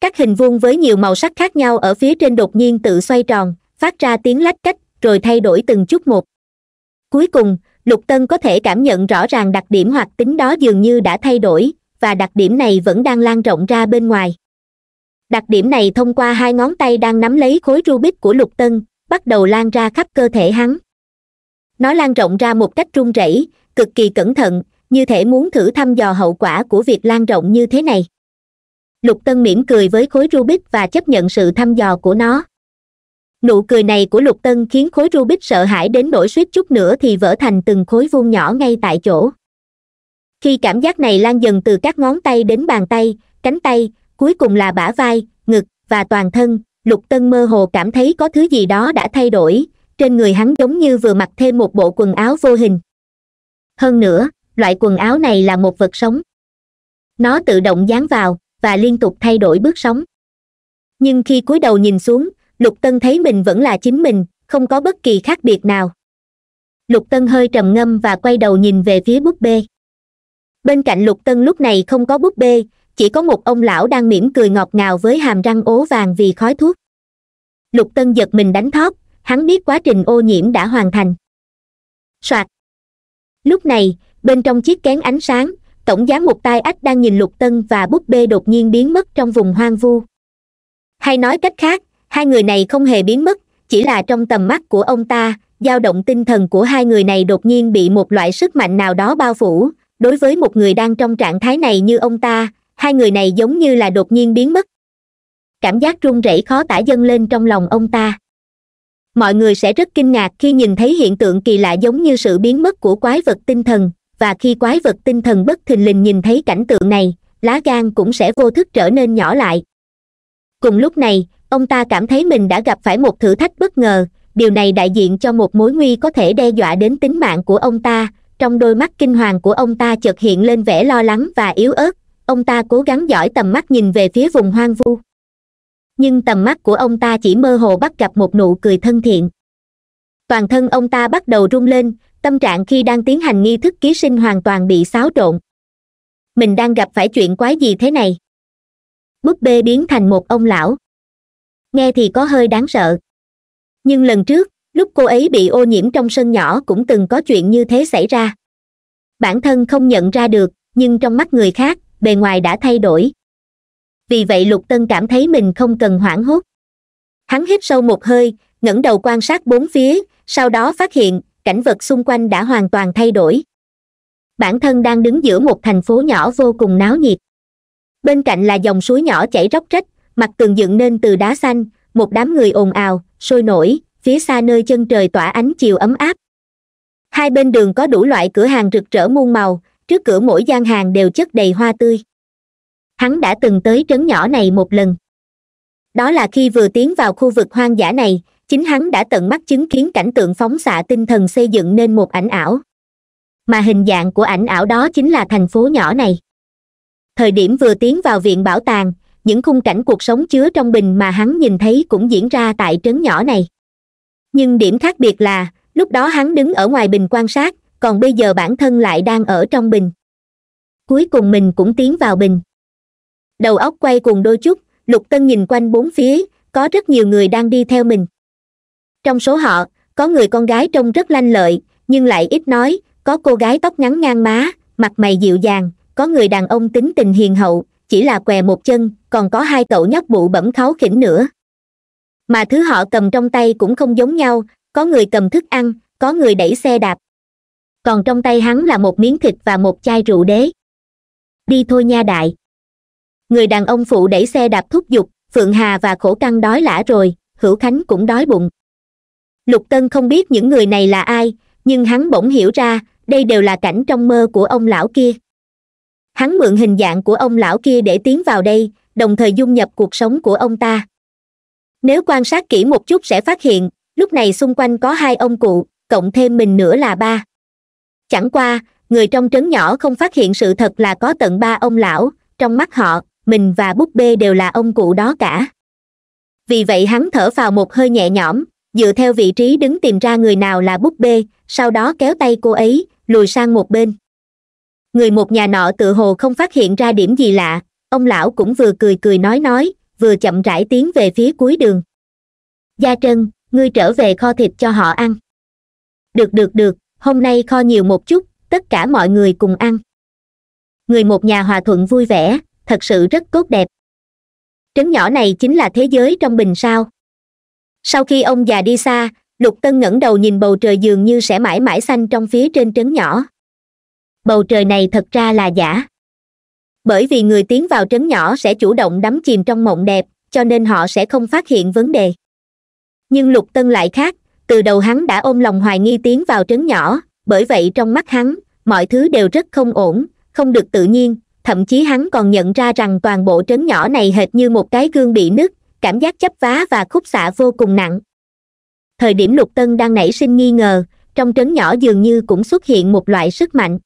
các hình vuông với nhiều màu sắc khác nhau ở phía trên đột nhiên tự xoay tròn phát ra tiếng lách cách rồi thay đổi từng chút một cuối cùng lục tân có thể cảm nhận rõ ràng đặc điểm hoặc tính đó dường như đã thay đổi và đặc điểm này vẫn đang lan rộng ra bên ngoài đặc điểm này thông qua hai ngón tay đang nắm lấy khối rubik của lục tân bắt đầu lan ra khắp cơ thể hắn nó lan rộng ra một cách run rẩy cực kỳ cẩn thận như thể muốn thử thăm dò hậu quả của việc lan rộng như thế này lục tân mỉm cười với khối rubik và chấp nhận sự thăm dò của nó nụ cười này của lục tân khiến khối rubik sợ hãi đến nỗi suýt chút nữa thì vỡ thành từng khối vuông nhỏ ngay tại chỗ khi cảm giác này lan dần từ các ngón tay đến bàn tay cánh tay cuối cùng là bả vai ngực và toàn thân lục tân mơ hồ cảm thấy có thứ gì đó đã thay đổi trên người hắn giống như vừa mặc thêm một bộ quần áo vô hình hơn nữa loại quần áo này là một vật sống nó tự động dán vào và liên tục thay đổi bước sóng nhưng khi cúi đầu nhìn xuống lục tân thấy mình vẫn là chính mình không có bất kỳ khác biệt nào lục tân hơi trầm ngâm và quay đầu nhìn về phía búp bê bên cạnh lục tân lúc này không có búp bê chỉ có một ông lão đang mỉm cười ngọt ngào với hàm răng ố vàng vì khói thuốc lục tân giật mình đánh thót, hắn biết quá trình ô nhiễm đã hoàn thành soạt lúc này bên trong chiếc kén ánh sáng tổng giám một tai ách đang nhìn lục tân và búp bê đột nhiên biến mất trong vùng hoang vu hay nói cách khác hai người này không hề biến mất chỉ là trong tầm mắt của ông ta dao động tinh thần của hai người này đột nhiên bị một loại sức mạnh nào đó bao phủ đối với một người đang trong trạng thái này như ông ta hai người này giống như là đột nhiên biến mất cảm giác run rẩy khó tả dâng lên trong lòng ông ta mọi người sẽ rất kinh ngạc khi nhìn thấy hiện tượng kỳ lạ giống như sự biến mất của quái vật tinh thần và khi quái vật tinh thần bất thình lình nhìn thấy cảnh tượng này lá gan cũng sẽ vô thức trở nên nhỏ lại cùng lúc này ông ta cảm thấy mình đã gặp phải một thử thách bất ngờ điều này đại diện cho một mối nguy có thể đe dọa đến tính mạng của ông ta trong đôi mắt kinh hoàng của ông ta chợt hiện lên vẻ lo lắng và yếu ớt ông ta cố gắng dõi tầm mắt nhìn về phía vùng hoang vu nhưng tầm mắt của ông ta chỉ mơ hồ bắt gặp một nụ cười thân thiện toàn thân ông ta bắt đầu rung lên tâm trạng khi đang tiến hành nghi thức ký sinh hoàn toàn bị xáo trộn mình đang gặp phải chuyện quái gì thế này búp bê biến thành một ông lão nghe thì có hơi đáng sợ nhưng lần trước lúc cô ấy bị ô nhiễm trong sân nhỏ cũng từng có chuyện như thế xảy ra bản thân không nhận ra được nhưng trong mắt người khác bề ngoài đã thay đổi vì vậy lục tân cảm thấy mình không cần hoảng hốt hắn hít sâu một hơi ngẩng đầu quan sát bốn phía sau đó phát hiện cảnh vật xung quanh đã hoàn toàn thay đổi bản thân đang đứng giữa một thành phố nhỏ vô cùng náo nhiệt bên cạnh là dòng suối nhỏ chảy róc rách mặt tường dựng nên từ đá xanh một đám người ồn ào sôi nổi phía xa nơi chân trời tỏa ánh chiều ấm áp hai bên đường có đủ loại cửa hàng rực rỡ muôn màu trước cửa mỗi gian hàng đều chất đầy hoa tươi hắn đã từng tới trấn nhỏ này một lần đó là khi vừa tiến vào khu vực hoang dã này chính hắn đã tận mắt chứng kiến cảnh tượng phóng xạ tinh thần xây dựng nên một ảnh ảo mà hình dạng của ảnh ảo đó chính là thành phố nhỏ này thời điểm vừa tiến vào viện bảo tàng những khung cảnh cuộc sống chứa trong bình mà hắn nhìn thấy cũng diễn ra tại trấn nhỏ này nhưng điểm khác biệt là lúc đó hắn đứng ở ngoài bình quan sát còn bây giờ bản thân lại đang ở trong bình cuối cùng mình cũng tiến vào bình đầu óc quay cùng đôi chút lục tân nhìn quanh bốn phía có rất nhiều người đang đi theo mình trong số họ có người con gái trông rất lanh lợi nhưng lại ít nói có cô gái tóc ngắn ngang má mặt mày dịu dàng có người đàn ông tính tình hiền hậu chỉ là què một chân còn có hai cậu nhóc bụ bẩm kháu khỉnh nữa mà thứ họ cầm trong tay cũng không giống nhau có người cầm thức ăn có người đẩy xe đạp còn trong tay hắn là một miếng thịt và một chai rượu đế đi thôi nha đại người đàn ông phụ đẩy xe đạp thúc giục phượng hà và khổ căng đói lả rồi hữu khánh cũng đói bụng lục tân không biết những người này là ai nhưng hắn bỗng hiểu ra đây đều là cảnh trong mơ của ông lão kia hắn mượn hình dạng của ông lão kia để tiến vào đây đồng thời dung nhập cuộc sống của ông ta nếu quan sát kỹ một chút sẽ phát hiện lúc này xung quanh có hai ông cụ cộng thêm mình nữa là ba chẳng qua người trong trấn nhỏ không phát hiện sự thật là có tận ba ông lão trong mắt họ mình và búp bê đều là ông cụ đó cả vì vậy hắn thở vào một hơi nhẹ nhõm dựa theo vị trí đứng tìm ra người nào là búp bê sau đó kéo tay cô ấy lùi sang một bên người một nhà nọ tự hồ không phát hiện ra điểm gì lạ ông lão cũng vừa cười cười nói nói vừa chậm rãi tiến về phía cuối đường gia trân ngươi trở về kho thịt cho họ ăn được được được hôm nay kho nhiều một chút tất cả mọi người cùng ăn người một nhà hòa thuận vui vẻ thật sự rất tốt đẹp trấn nhỏ này chính là thế giới trong bình sao sau khi ông già đi xa lục tân ngẩng đầu nhìn bầu trời dường như sẽ mãi mãi xanh trong phía trên trấn nhỏ bầu trời này thật ra là giả bởi vì người tiến vào trấn nhỏ sẽ chủ động đắm chìm trong mộng đẹp cho nên họ sẽ không phát hiện vấn đề nhưng lục tân lại khác từ đầu hắn đã ôm lòng hoài nghi tiến vào trấn nhỏ bởi vậy trong mắt hắn mọi thứ đều rất không ổn không được tự nhiên thậm chí hắn còn nhận ra rằng toàn bộ trấn nhỏ này hệt như một cái gương bị nứt cảm giác chấp vá và khúc xạ vô cùng nặng thời điểm lục tân đang nảy sinh nghi ngờ trong trấn nhỏ dường như cũng xuất hiện một loại sức mạnh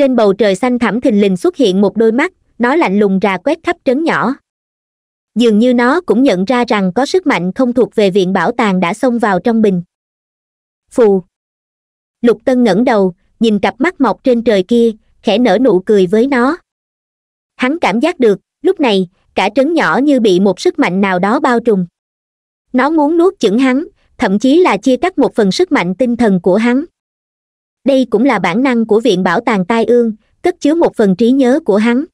trên bầu trời xanh thẳm thình lình xuất hiện một đôi mắt nó lạnh lùng rà quét khắp trấn nhỏ dường như nó cũng nhận ra rằng có sức mạnh không thuộc về viện bảo tàng đã xông vào trong bình phù lục tân ngẩng đầu nhìn cặp mắt mọc trên trời kia khẽ nở nụ cười với nó hắn cảm giác được lúc này cả trấn nhỏ như bị một sức mạnh nào đó bao trùm nó muốn nuốt chửng hắn thậm chí là chia cắt một phần sức mạnh tinh thần của hắn đây cũng là bản năng của viện bảo tàng tai ương cất chứa một phần trí nhớ của hắn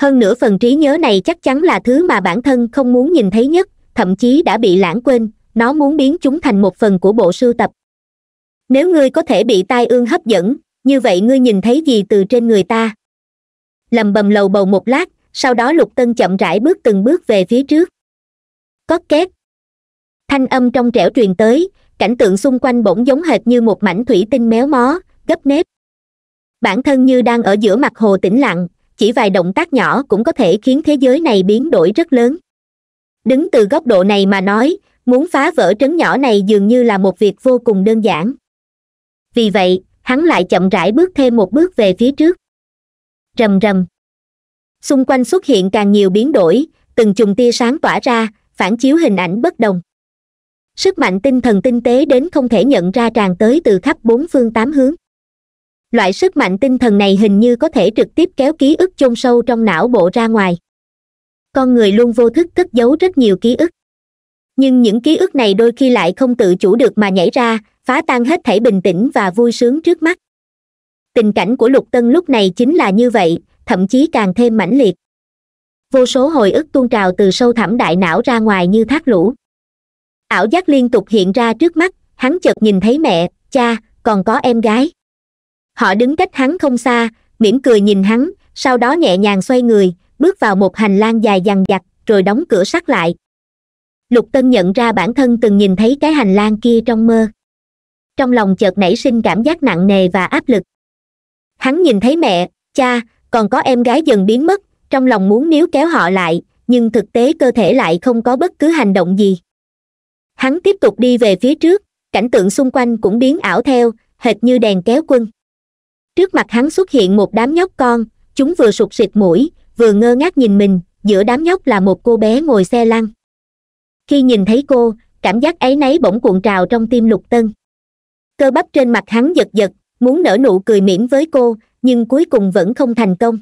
hơn nữa phần trí nhớ này chắc chắn là thứ mà bản thân không muốn nhìn thấy nhất thậm chí đã bị lãng quên nó muốn biến chúng thành một phần của bộ sưu tập nếu ngươi có thể bị tai ương hấp dẫn như vậy ngươi nhìn thấy gì từ trên người ta lầm bầm lầu bầu một lát sau đó lục tân chậm rãi bước từng bước về phía trước có két thanh âm trong trẻo truyền tới cảnh tượng xung quanh bỗng giống hệt như một mảnh thủy tinh méo mó gấp nếp bản thân như đang ở giữa mặt hồ tĩnh lặng chỉ vài động tác nhỏ cũng có thể khiến thế giới này biến đổi rất lớn đứng từ góc độ này mà nói muốn phá vỡ trấn nhỏ này dường như là một việc vô cùng đơn giản vì vậy hắn lại chậm rãi bước thêm một bước về phía trước rầm rầm xung quanh xuất hiện càng nhiều biến đổi từng chùm tia sáng tỏa ra phản chiếu hình ảnh bất đồng sức mạnh tinh thần tinh tế đến không thể nhận ra tràn tới từ khắp bốn phương tám hướng loại sức mạnh tinh thần này hình như có thể trực tiếp kéo ký ức chôn sâu trong não bộ ra ngoài con người luôn vô thức cất giấu rất nhiều ký ức nhưng những ký ức này đôi khi lại không tự chủ được mà nhảy ra phá tan hết thảy bình tĩnh và vui sướng trước mắt tình cảnh của lục tân lúc này chính là như vậy thậm chí càng thêm mãnh liệt vô số hồi ức tuôn trào từ sâu thẳm đại não ra ngoài như thác lũ ảo giác liên tục hiện ra trước mắt hắn chợt nhìn thấy mẹ cha còn có em gái họ đứng cách hắn không xa mỉm cười nhìn hắn sau đó nhẹ nhàng xoay người bước vào một hành lang dài dằng dặc rồi đóng cửa sắt lại lục tân nhận ra bản thân từng nhìn thấy cái hành lang kia trong mơ trong lòng chợt nảy sinh cảm giác nặng nề và áp lực hắn nhìn thấy mẹ cha còn có em gái dần biến mất trong lòng muốn níu kéo họ lại nhưng thực tế cơ thể lại không có bất cứ hành động gì hắn tiếp tục đi về phía trước cảnh tượng xung quanh cũng biến ảo theo hệt như đèn kéo quân trước mặt hắn xuất hiện một đám nhóc con chúng vừa sụt sịt mũi vừa ngơ ngác nhìn mình giữa đám nhóc là một cô bé ngồi xe lăn khi nhìn thấy cô cảm giác áy náy bỗng cuộn trào trong tim lục tân cơ bắp trên mặt hắn giật giật muốn nở nụ cười mỉm với cô nhưng cuối cùng vẫn không thành công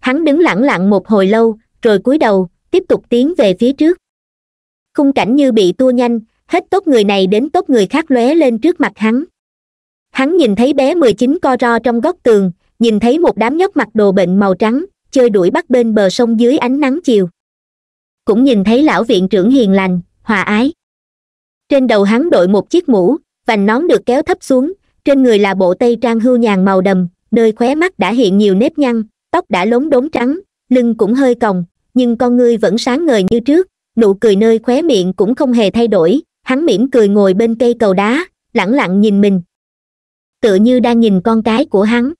hắn đứng lẳng lặng một hồi lâu rồi cúi đầu tiếp tục tiến về phía trước khung cảnh như bị tua nhanh hết tốt người này đến tốt người khác lóe lên trước mặt hắn hắn nhìn thấy bé mười chín co ro trong góc tường nhìn thấy một đám nhóc mặc đồ bệnh màu trắng chơi đuổi bắt bên bờ sông dưới ánh nắng chiều cũng nhìn thấy lão viện trưởng hiền lành hòa ái trên đầu hắn đội một chiếc mũ vành nón được kéo thấp xuống trên người là bộ tây trang hưu nhàn màu đầm nơi khóe mắt đã hiện nhiều nếp nhăn tóc đã lốn đốn trắng lưng cũng hơi còng nhưng con ngươi vẫn sáng ngời như trước nụ cười nơi khóe miệng cũng không hề thay đổi hắn mỉm cười ngồi bên cây cầu đá lẳng lặng nhìn mình tựa như đang nhìn con cái của hắn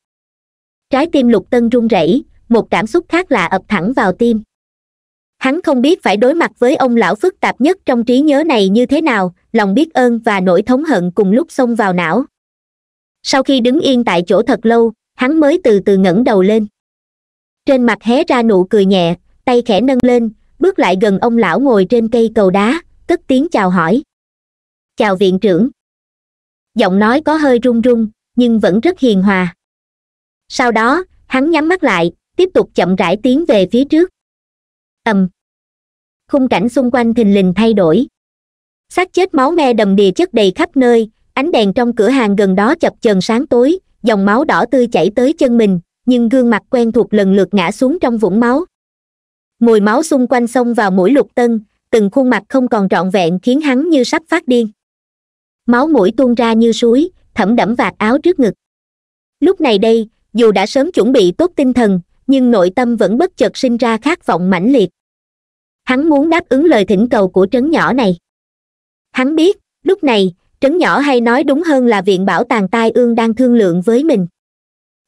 trái tim lục tân run rẩy một cảm xúc khác lạ ập thẳng vào tim hắn không biết phải đối mặt với ông lão phức tạp nhất trong trí nhớ này như thế nào lòng biết ơn và nỗi thống hận cùng lúc xông vào não sau khi đứng yên tại chỗ thật lâu hắn mới từ từ ngẩng đầu lên trên mặt hé ra nụ cười nhẹ tay khẽ nâng lên bước lại gần ông lão ngồi trên cây cầu đá cất tiếng chào hỏi chào viện trưởng giọng nói có hơi run run nhưng vẫn rất hiền hòa sau đó hắn nhắm mắt lại tiếp tục chậm rãi tiến về phía trước ầm khung cảnh xung quanh thình lình thay đổi xác chết máu me đầm đìa chất đầy khắp nơi ánh đèn trong cửa hàng gần đó chập chờn sáng tối dòng máu đỏ tươi chảy tới chân mình nhưng gương mặt quen thuộc lần lượt ngã xuống trong vũng máu mùi máu xung quanh xông vào mũi lục tân từng khuôn mặt không còn trọn vẹn khiến hắn như sắp phát điên máu mũi tuôn ra như suối thẩm đẫm vạt áo trước ngực lúc này đây dù đã sớm chuẩn bị tốt tinh thần nhưng nội tâm vẫn bất chợt sinh ra khát vọng mãnh liệt hắn muốn đáp ứng lời thỉnh cầu của trấn nhỏ này hắn biết lúc này trấn nhỏ hay nói đúng hơn là viện bảo tàng tai ương đang thương lượng với mình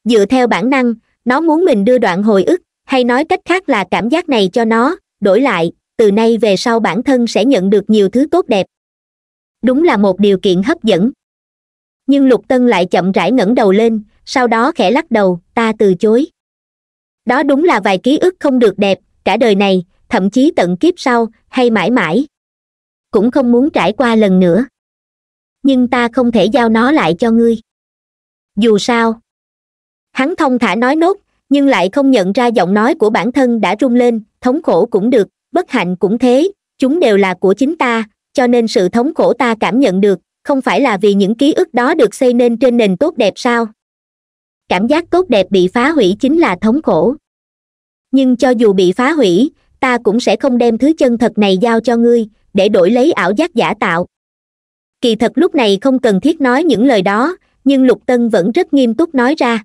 dựa theo bản năng nó muốn mình đưa đoạn hồi ức hay nói cách khác là cảm giác này cho nó đổi lại từ nay về sau bản thân sẽ nhận được nhiều thứ tốt đẹp đúng là một điều kiện hấp dẫn nhưng lục tân lại chậm rãi ngẩng đầu lên sau đó khẽ lắc đầu ta từ chối đó đúng là vài ký ức không được đẹp cả đời này thậm chí tận kiếp sau hay mãi mãi cũng không muốn trải qua lần nữa nhưng ta không thể giao nó lại cho ngươi dù sao hắn thông thả nói nốt nhưng lại không nhận ra giọng nói của bản thân đã rung lên thống khổ cũng được bất hạnh cũng thế chúng đều là của chính ta cho nên sự thống khổ ta cảm nhận được không phải là vì những ký ức đó được xây nên trên nền tốt đẹp sao cảm giác tốt đẹp bị phá hủy chính là thống khổ nhưng cho dù bị phá hủy ta cũng sẽ không đem thứ chân thật này giao cho ngươi để đổi lấy ảo giác giả tạo kỳ thật lúc này không cần thiết nói những lời đó nhưng lục tân vẫn rất nghiêm túc nói ra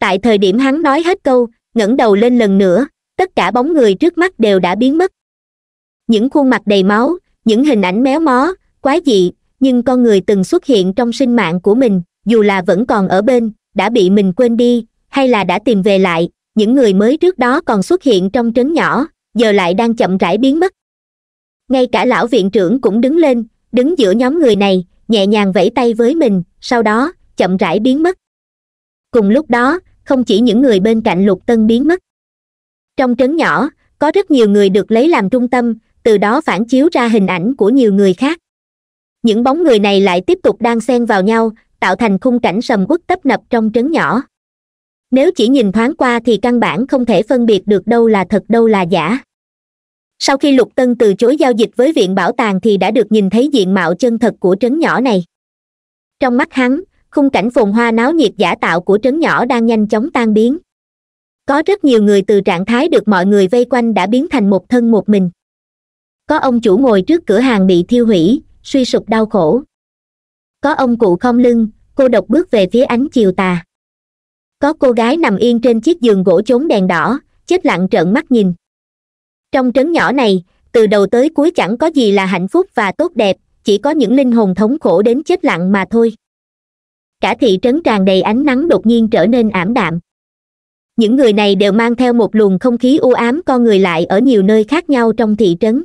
tại thời điểm hắn nói hết câu ngẩng đầu lên lần nữa tất cả bóng người trước mắt đều đã biến mất những khuôn mặt đầy máu những hình ảnh méo mó quái dị nhưng con người từng xuất hiện trong sinh mạng của mình dù là vẫn còn ở bên đã bị mình quên đi hay là đã tìm về lại những người mới trước đó còn xuất hiện trong trấn nhỏ giờ lại đang chậm rãi biến mất ngay cả lão viện trưởng cũng đứng lên đứng giữa nhóm người này nhẹ nhàng vẫy tay với mình sau đó chậm rãi biến mất cùng lúc đó không chỉ những người bên cạnh lục tân biến mất trong trấn nhỏ có rất nhiều người được lấy làm trung tâm từ đó phản chiếu ra hình ảnh của nhiều người khác những bóng người này lại tiếp tục đang xen vào nhau tạo thành khung cảnh sầm uất tấp nập trong trấn nhỏ nếu chỉ nhìn thoáng qua thì căn bản không thể phân biệt được đâu là thật đâu là giả sau khi lục tân từ chối giao dịch với viện bảo tàng thì đã được nhìn thấy diện mạo chân thật của trấn nhỏ này trong mắt hắn khung cảnh phồn hoa náo nhiệt giả tạo của trấn nhỏ đang nhanh chóng tan biến có rất nhiều người từ trạng thái được mọi người vây quanh đã biến thành một thân một mình có ông chủ ngồi trước cửa hàng bị thiêu hủy suy sụp đau khổ có ông cụ không lưng cô độc bước về phía ánh chiều tà có cô gái nằm yên trên chiếc giường gỗ chốn đèn đỏ chết lặng trợn mắt nhìn trong trấn nhỏ này từ đầu tới cuối chẳng có gì là hạnh phúc và tốt đẹp chỉ có những linh hồn thống khổ đến chết lặng mà thôi cả thị trấn tràn đầy ánh nắng đột nhiên trở nên ảm đạm những người này đều mang theo một luồng không khí u ám con người lại ở nhiều nơi khác nhau trong thị trấn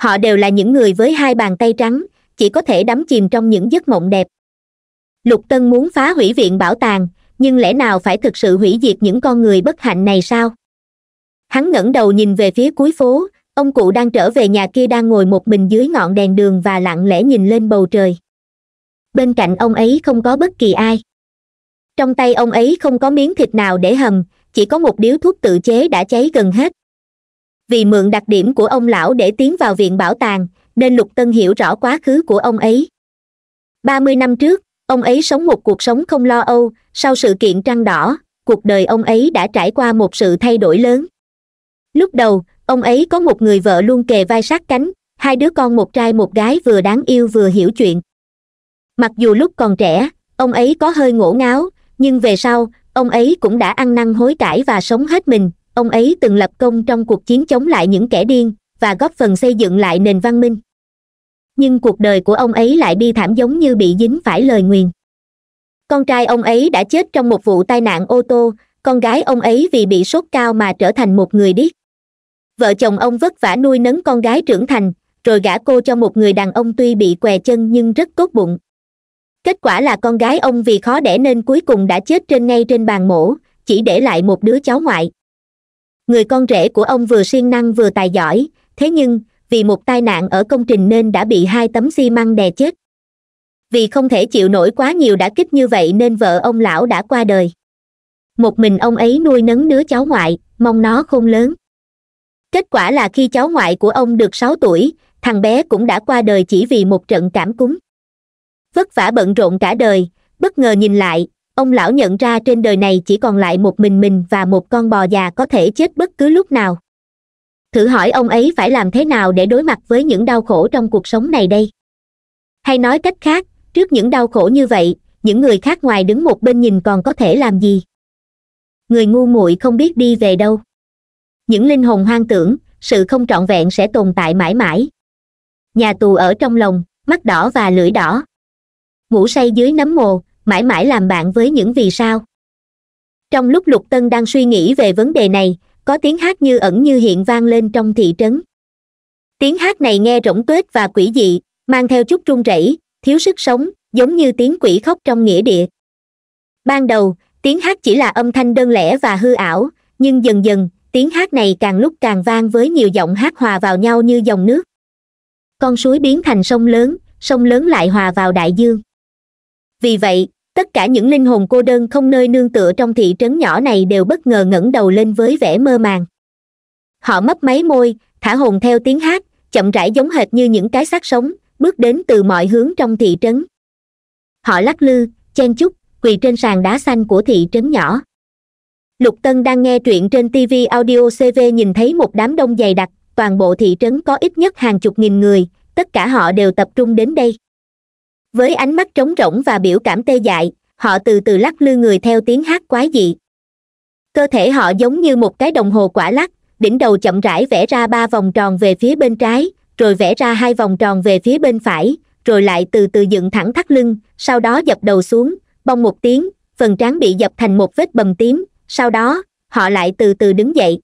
họ đều là những người với hai bàn tay trắng chỉ có thể đắm chìm trong những giấc mộng đẹp lục tân muốn phá hủy viện bảo tàng nhưng lẽ nào phải thực sự hủy diệt những con người bất hạnh này sao hắn ngẩng đầu nhìn về phía cuối phố ông cụ đang trở về nhà kia đang ngồi một mình dưới ngọn đèn đường và lặng lẽ nhìn lên bầu trời bên cạnh ông ấy không có bất kỳ ai trong tay ông ấy không có miếng thịt nào để hầm chỉ có một điếu thuốc tự chế đã cháy gần hết vì mượn đặc điểm của ông lão để tiến vào viện bảo tàng nên lục tân hiểu rõ quá khứ của ông ấy ba mươi năm trước ông ấy sống một cuộc sống không lo âu sau sự kiện trăng đỏ cuộc đời ông ấy đã trải qua một sự thay đổi lớn lúc đầu ông ấy có một người vợ luôn kề vai sát cánh hai đứa con một trai một gái vừa đáng yêu vừa hiểu chuyện mặc dù lúc còn trẻ ông ấy có hơi ngổ ngáo nhưng về sau ông ấy cũng đã ăn năn hối cải và sống hết mình ông ấy từng lập công trong cuộc chiến chống lại những kẻ điên và góp phần xây dựng lại nền văn minh nhưng cuộc đời của ông ấy lại bi thảm giống như bị dính phải lời nguyền con trai ông ấy đã chết trong một vụ tai nạn ô tô con gái ông ấy vì bị sốt cao mà trở thành một người điếc vợ chồng ông vất vả nuôi nấng con gái trưởng thành rồi gả cô cho một người đàn ông tuy bị què chân nhưng rất tốt bụng kết quả là con gái ông vì khó đẻ nên cuối cùng đã chết trên ngay trên bàn mổ chỉ để lại một đứa cháu ngoại người con rể của ông vừa siêng năng vừa tài giỏi thế nhưng vì một tai nạn ở công trình nên đã bị hai tấm xi măng đè chết vì không thể chịu nổi quá nhiều đã kích như vậy nên vợ ông lão đã qua đời một mình ông ấy nuôi nấng đứa cháu ngoại mong nó khôn lớn kết quả là khi cháu ngoại của ông được sáu tuổi thằng bé cũng đã qua đời chỉ vì một trận cảm cúm vất vả bận rộn cả đời bất ngờ nhìn lại ông lão nhận ra trên đời này chỉ còn lại một mình mình và một con bò già có thể chết bất cứ lúc nào thử hỏi ông ấy phải làm thế nào để đối mặt với những đau khổ trong cuộc sống này đây hay nói cách khác trước những đau khổ như vậy những người khác ngoài đứng một bên nhìn còn có thể làm gì người ngu muội không biết đi về đâu những linh hồn hoang tưởng sự không trọn vẹn sẽ tồn tại mãi mãi nhà tù ở trong lòng mắt đỏ và lưỡi đỏ ngủ say dưới nấm mồ mãi mãi làm bạn với những vì sao trong lúc lục tân đang suy nghĩ về vấn đề này có tiếng hát như ẩn như hiện vang lên trong thị trấn tiếng hát này nghe rỗng tuếch và quỷ dị mang theo chút run rẩy thiếu sức sống giống như tiếng quỷ khóc trong nghĩa địa ban đầu tiếng hát chỉ là âm thanh đơn lẻ và hư ảo nhưng dần dần tiếng hát này càng lúc càng vang với nhiều giọng hát hòa vào nhau như dòng nước con suối biến thành sông lớn sông lớn lại hòa vào đại dương vì vậy tất cả những linh hồn cô đơn không nơi nương tựa trong thị trấn nhỏ này đều bất ngờ ngẩng đầu lên với vẻ mơ màng họ mấp máy môi thả hồn theo tiếng hát chậm rãi giống hệt như những cái xác sống bước đến từ mọi hướng trong thị trấn họ lắc lư chen chúc quỳ trên sàn đá xanh của thị trấn nhỏ lục tân đang nghe truyện trên tv audio cv nhìn thấy một đám đông dày đặc toàn bộ thị trấn có ít nhất hàng chục nghìn người tất cả họ đều tập trung đến đây với ánh mắt trống rỗng và biểu cảm tê dại họ từ từ lắc lư người theo tiếng hát quái dị cơ thể họ giống như một cái đồng hồ quả lắc đỉnh đầu chậm rãi vẽ ra ba vòng tròn về phía bên trái rồi vẽ ra hai vòng tròn về phía bên phải rồi lại từ từ dựng thẳng thắt lưng sau đó dập đầu xuống bong một tiếng phần trán bị dập thành một vết bầm tím sau đó họ lại từ từ đứng dậy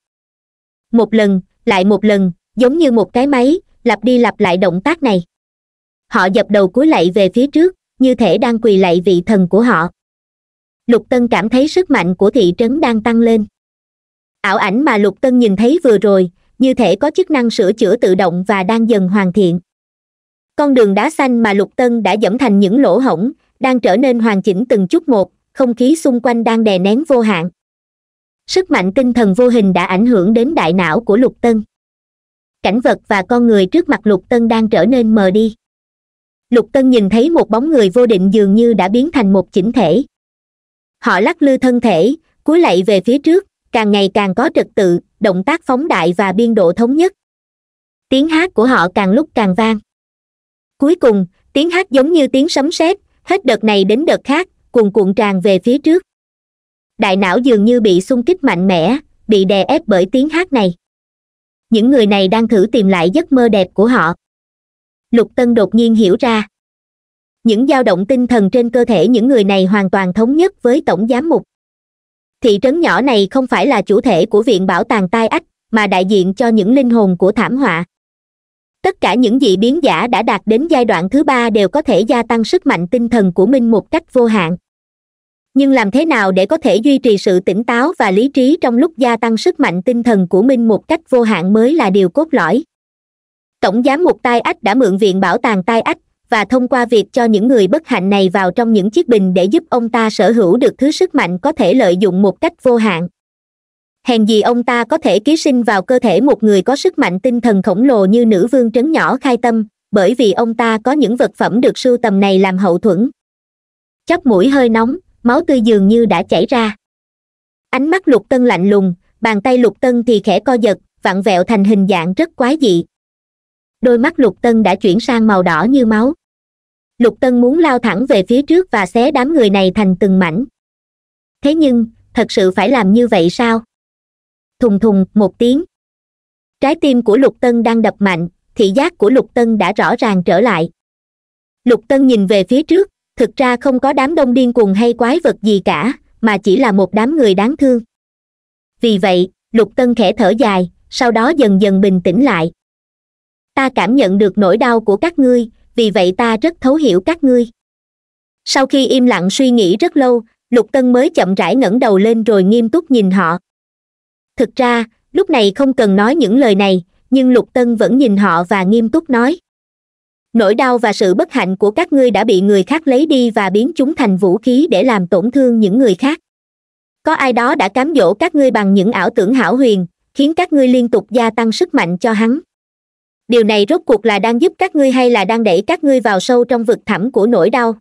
một lần lại một lần giống như một cái máy lặp đi lặp lại động tác này họ dập đầu cúi lạy về phía trước như thể đang quỳ lạy vị thần của họ lục tân cảm thấy sức mạnh của thị trấn đang tăng lên ảo ảnh mà lục tân nhìn thấy vừa rồi như thể có chức năng sửa chữa tự động và đang dần hoàn thiện con đường đá xanh mà lục tân đã dẫm thành những lỗ hổng đang trở nên hoàn chỉnh từng chút một không khí xung quanh đang đè nén vô hạn sức mạnh tinh thần vô hình đã ảnh hưởng đến đại não của lục tân cảnh vật và con người trước mặt lục tân đang trở nên mờ đi lục tân nhìn thấy một bóng người vô định dường như đã biến thành một chỉnh thể họ lắc lư thân thể cúi lạy về phía trước càng ngày càng có trật tự động tác phóng đại và biên độ thống nhất tiếng hát của họ càng lúc càng vang cuối cùng tiếng hát giống như tiếng sấm sét hết đợt này đến đợt khác cuồn cuộn tràn về phía trước đại não dường như bị xung kích mạnh mẽ bị đè ép bởi tiếng hát này những người này đang thử tìm lại giấc mơ đẹp của họ lục tân đột nhiên hiểu ra những dao động tinh thần trên cơ thể những người này hoàn toàn thống nhất với tổng giám mục thị trấn nhỏ này không phải là chủ thể của viện bảo tàng tai ách mà đại diện cho những linh hồn của thảm họa tất cả những dị biến giả đã đạt đến giai đoạn thứ ba đều có thể gia tăng sức mạnh tinh thần của minh một cách vô hạn nhưng làm thế nào để có thể duy trì sự tỉnh táo và lý trí trong lúc gia tăng sức mạnh tinh thần của minh một cách vô hạn mới là điều cốt lõi tổng giám mục tai ách đã mượn viện bảo tàng tai ách và thông qua việc cho những người bất hạnh này vào trong những chiếc bình để giúp ông ta sở hữu được thứ sức mạnh có thể lợi dụng một cách vô hạn hèn gì ông ta có thể ký sinh vào cơ thể một người có sức mạnh tinh thần khổng lồ như nữ vương trấn nhỏ khai tâm bởi vì ông ta có những vật phẩm được sưu tầm này làm hậu thuẫn chóp mũi hơi nóng máu tươi dường như đã chảy ra ánh mắt lục tân lạnh lùng bàn tay lục tân thì khẽ co giật vặn vẹo thành hình dạng rất quái dị đôi mắt lục tân đã chuyển sang màu đỏ như máu lục tân muốn lao thẳng về phía trước và xé đám người này thành từng mảnh thế nhưng thật sự phải làm như vậy sao thùng thùng một tiếng trái tim của lục tân đang đập mạnh thị giác của lục tân đã rõ ràng trở lại lục tân nhìn về phía trước thực ra không có đám đông điên cuồng hay quái vật gì cả mà chỉ là một đám người đáng thương vì vậy lục tân khẽ thở dài sau đó dần dần bình tĩnh lại ta cảm nhận được nỗi đau của các ngươi vì vậy ta rất thấu hiểu các ngươi sau khi im lặng suy nghĩ rất lâu lục tân mới chậm rãi ngẩng đầu lên rồi nghiêm túc nhìn họ thực ra lúc này không cần nói những lời này nhưng lục tân vẫn nhìn họ và nghiêm túc nói nỗi đau và sự bất hạnh của các ngươi đã bị người khác lấy đi và biến chúng thành vũ khí để làm tổn thương những người khác có ai đó đã cám dỗ các ngươi bằng những ảo tưởng hảo huyền khiến các ngươi liên tục gia tăng sức mạnh cho hắn điều này rốt cuộc là đang giúp các ngươi hay là đang đẩy các ngươi vào sâu trong vực thẳm của nỗi đau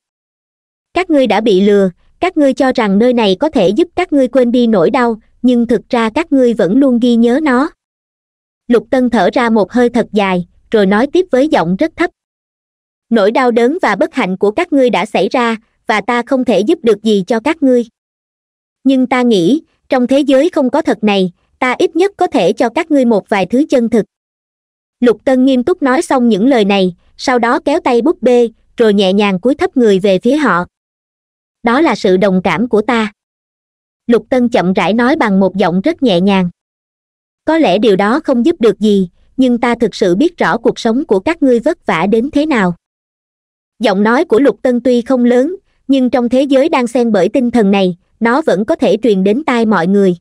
các ngươi đã bị lừa các ngươi cho rằng nơi này có thể giúp các ngươi quên đi nỗi đau nhưng thực ra các ngươi vẫn luôn ghi nhớ nó lục tân thở ra một hơi thật dài rồi nói tiếp với giọng rất thấp nỗi đau đớn và bất hạnh của các ngươi đã xảy ra và ta không thể giúp được gì cho các ngươi nhưng ta nghĩ trong thế giới không có thật này ta ít nhất có thể cho các ngươi một vài thứ chân thực lục tân nghiêm túc nói xong những lời này sau đó kéo tay búp bê rồi nhẹ nhàng cúi thấp người về phía họ đó là sự đồng cảm của ta lục tân chậm rãi nói bằng một giọng rất nhẹ nhàng có lẽ điều đó không giúp được gì nhưng ta thực sự biết rõ cuộc sống của các ngươi vất vả đến thế nào giọng nói của lục tân tuy không lớn nhưng trong thế giới đang xen bởi tinh thần này nó vẫn có thể truyền đến tai mọi người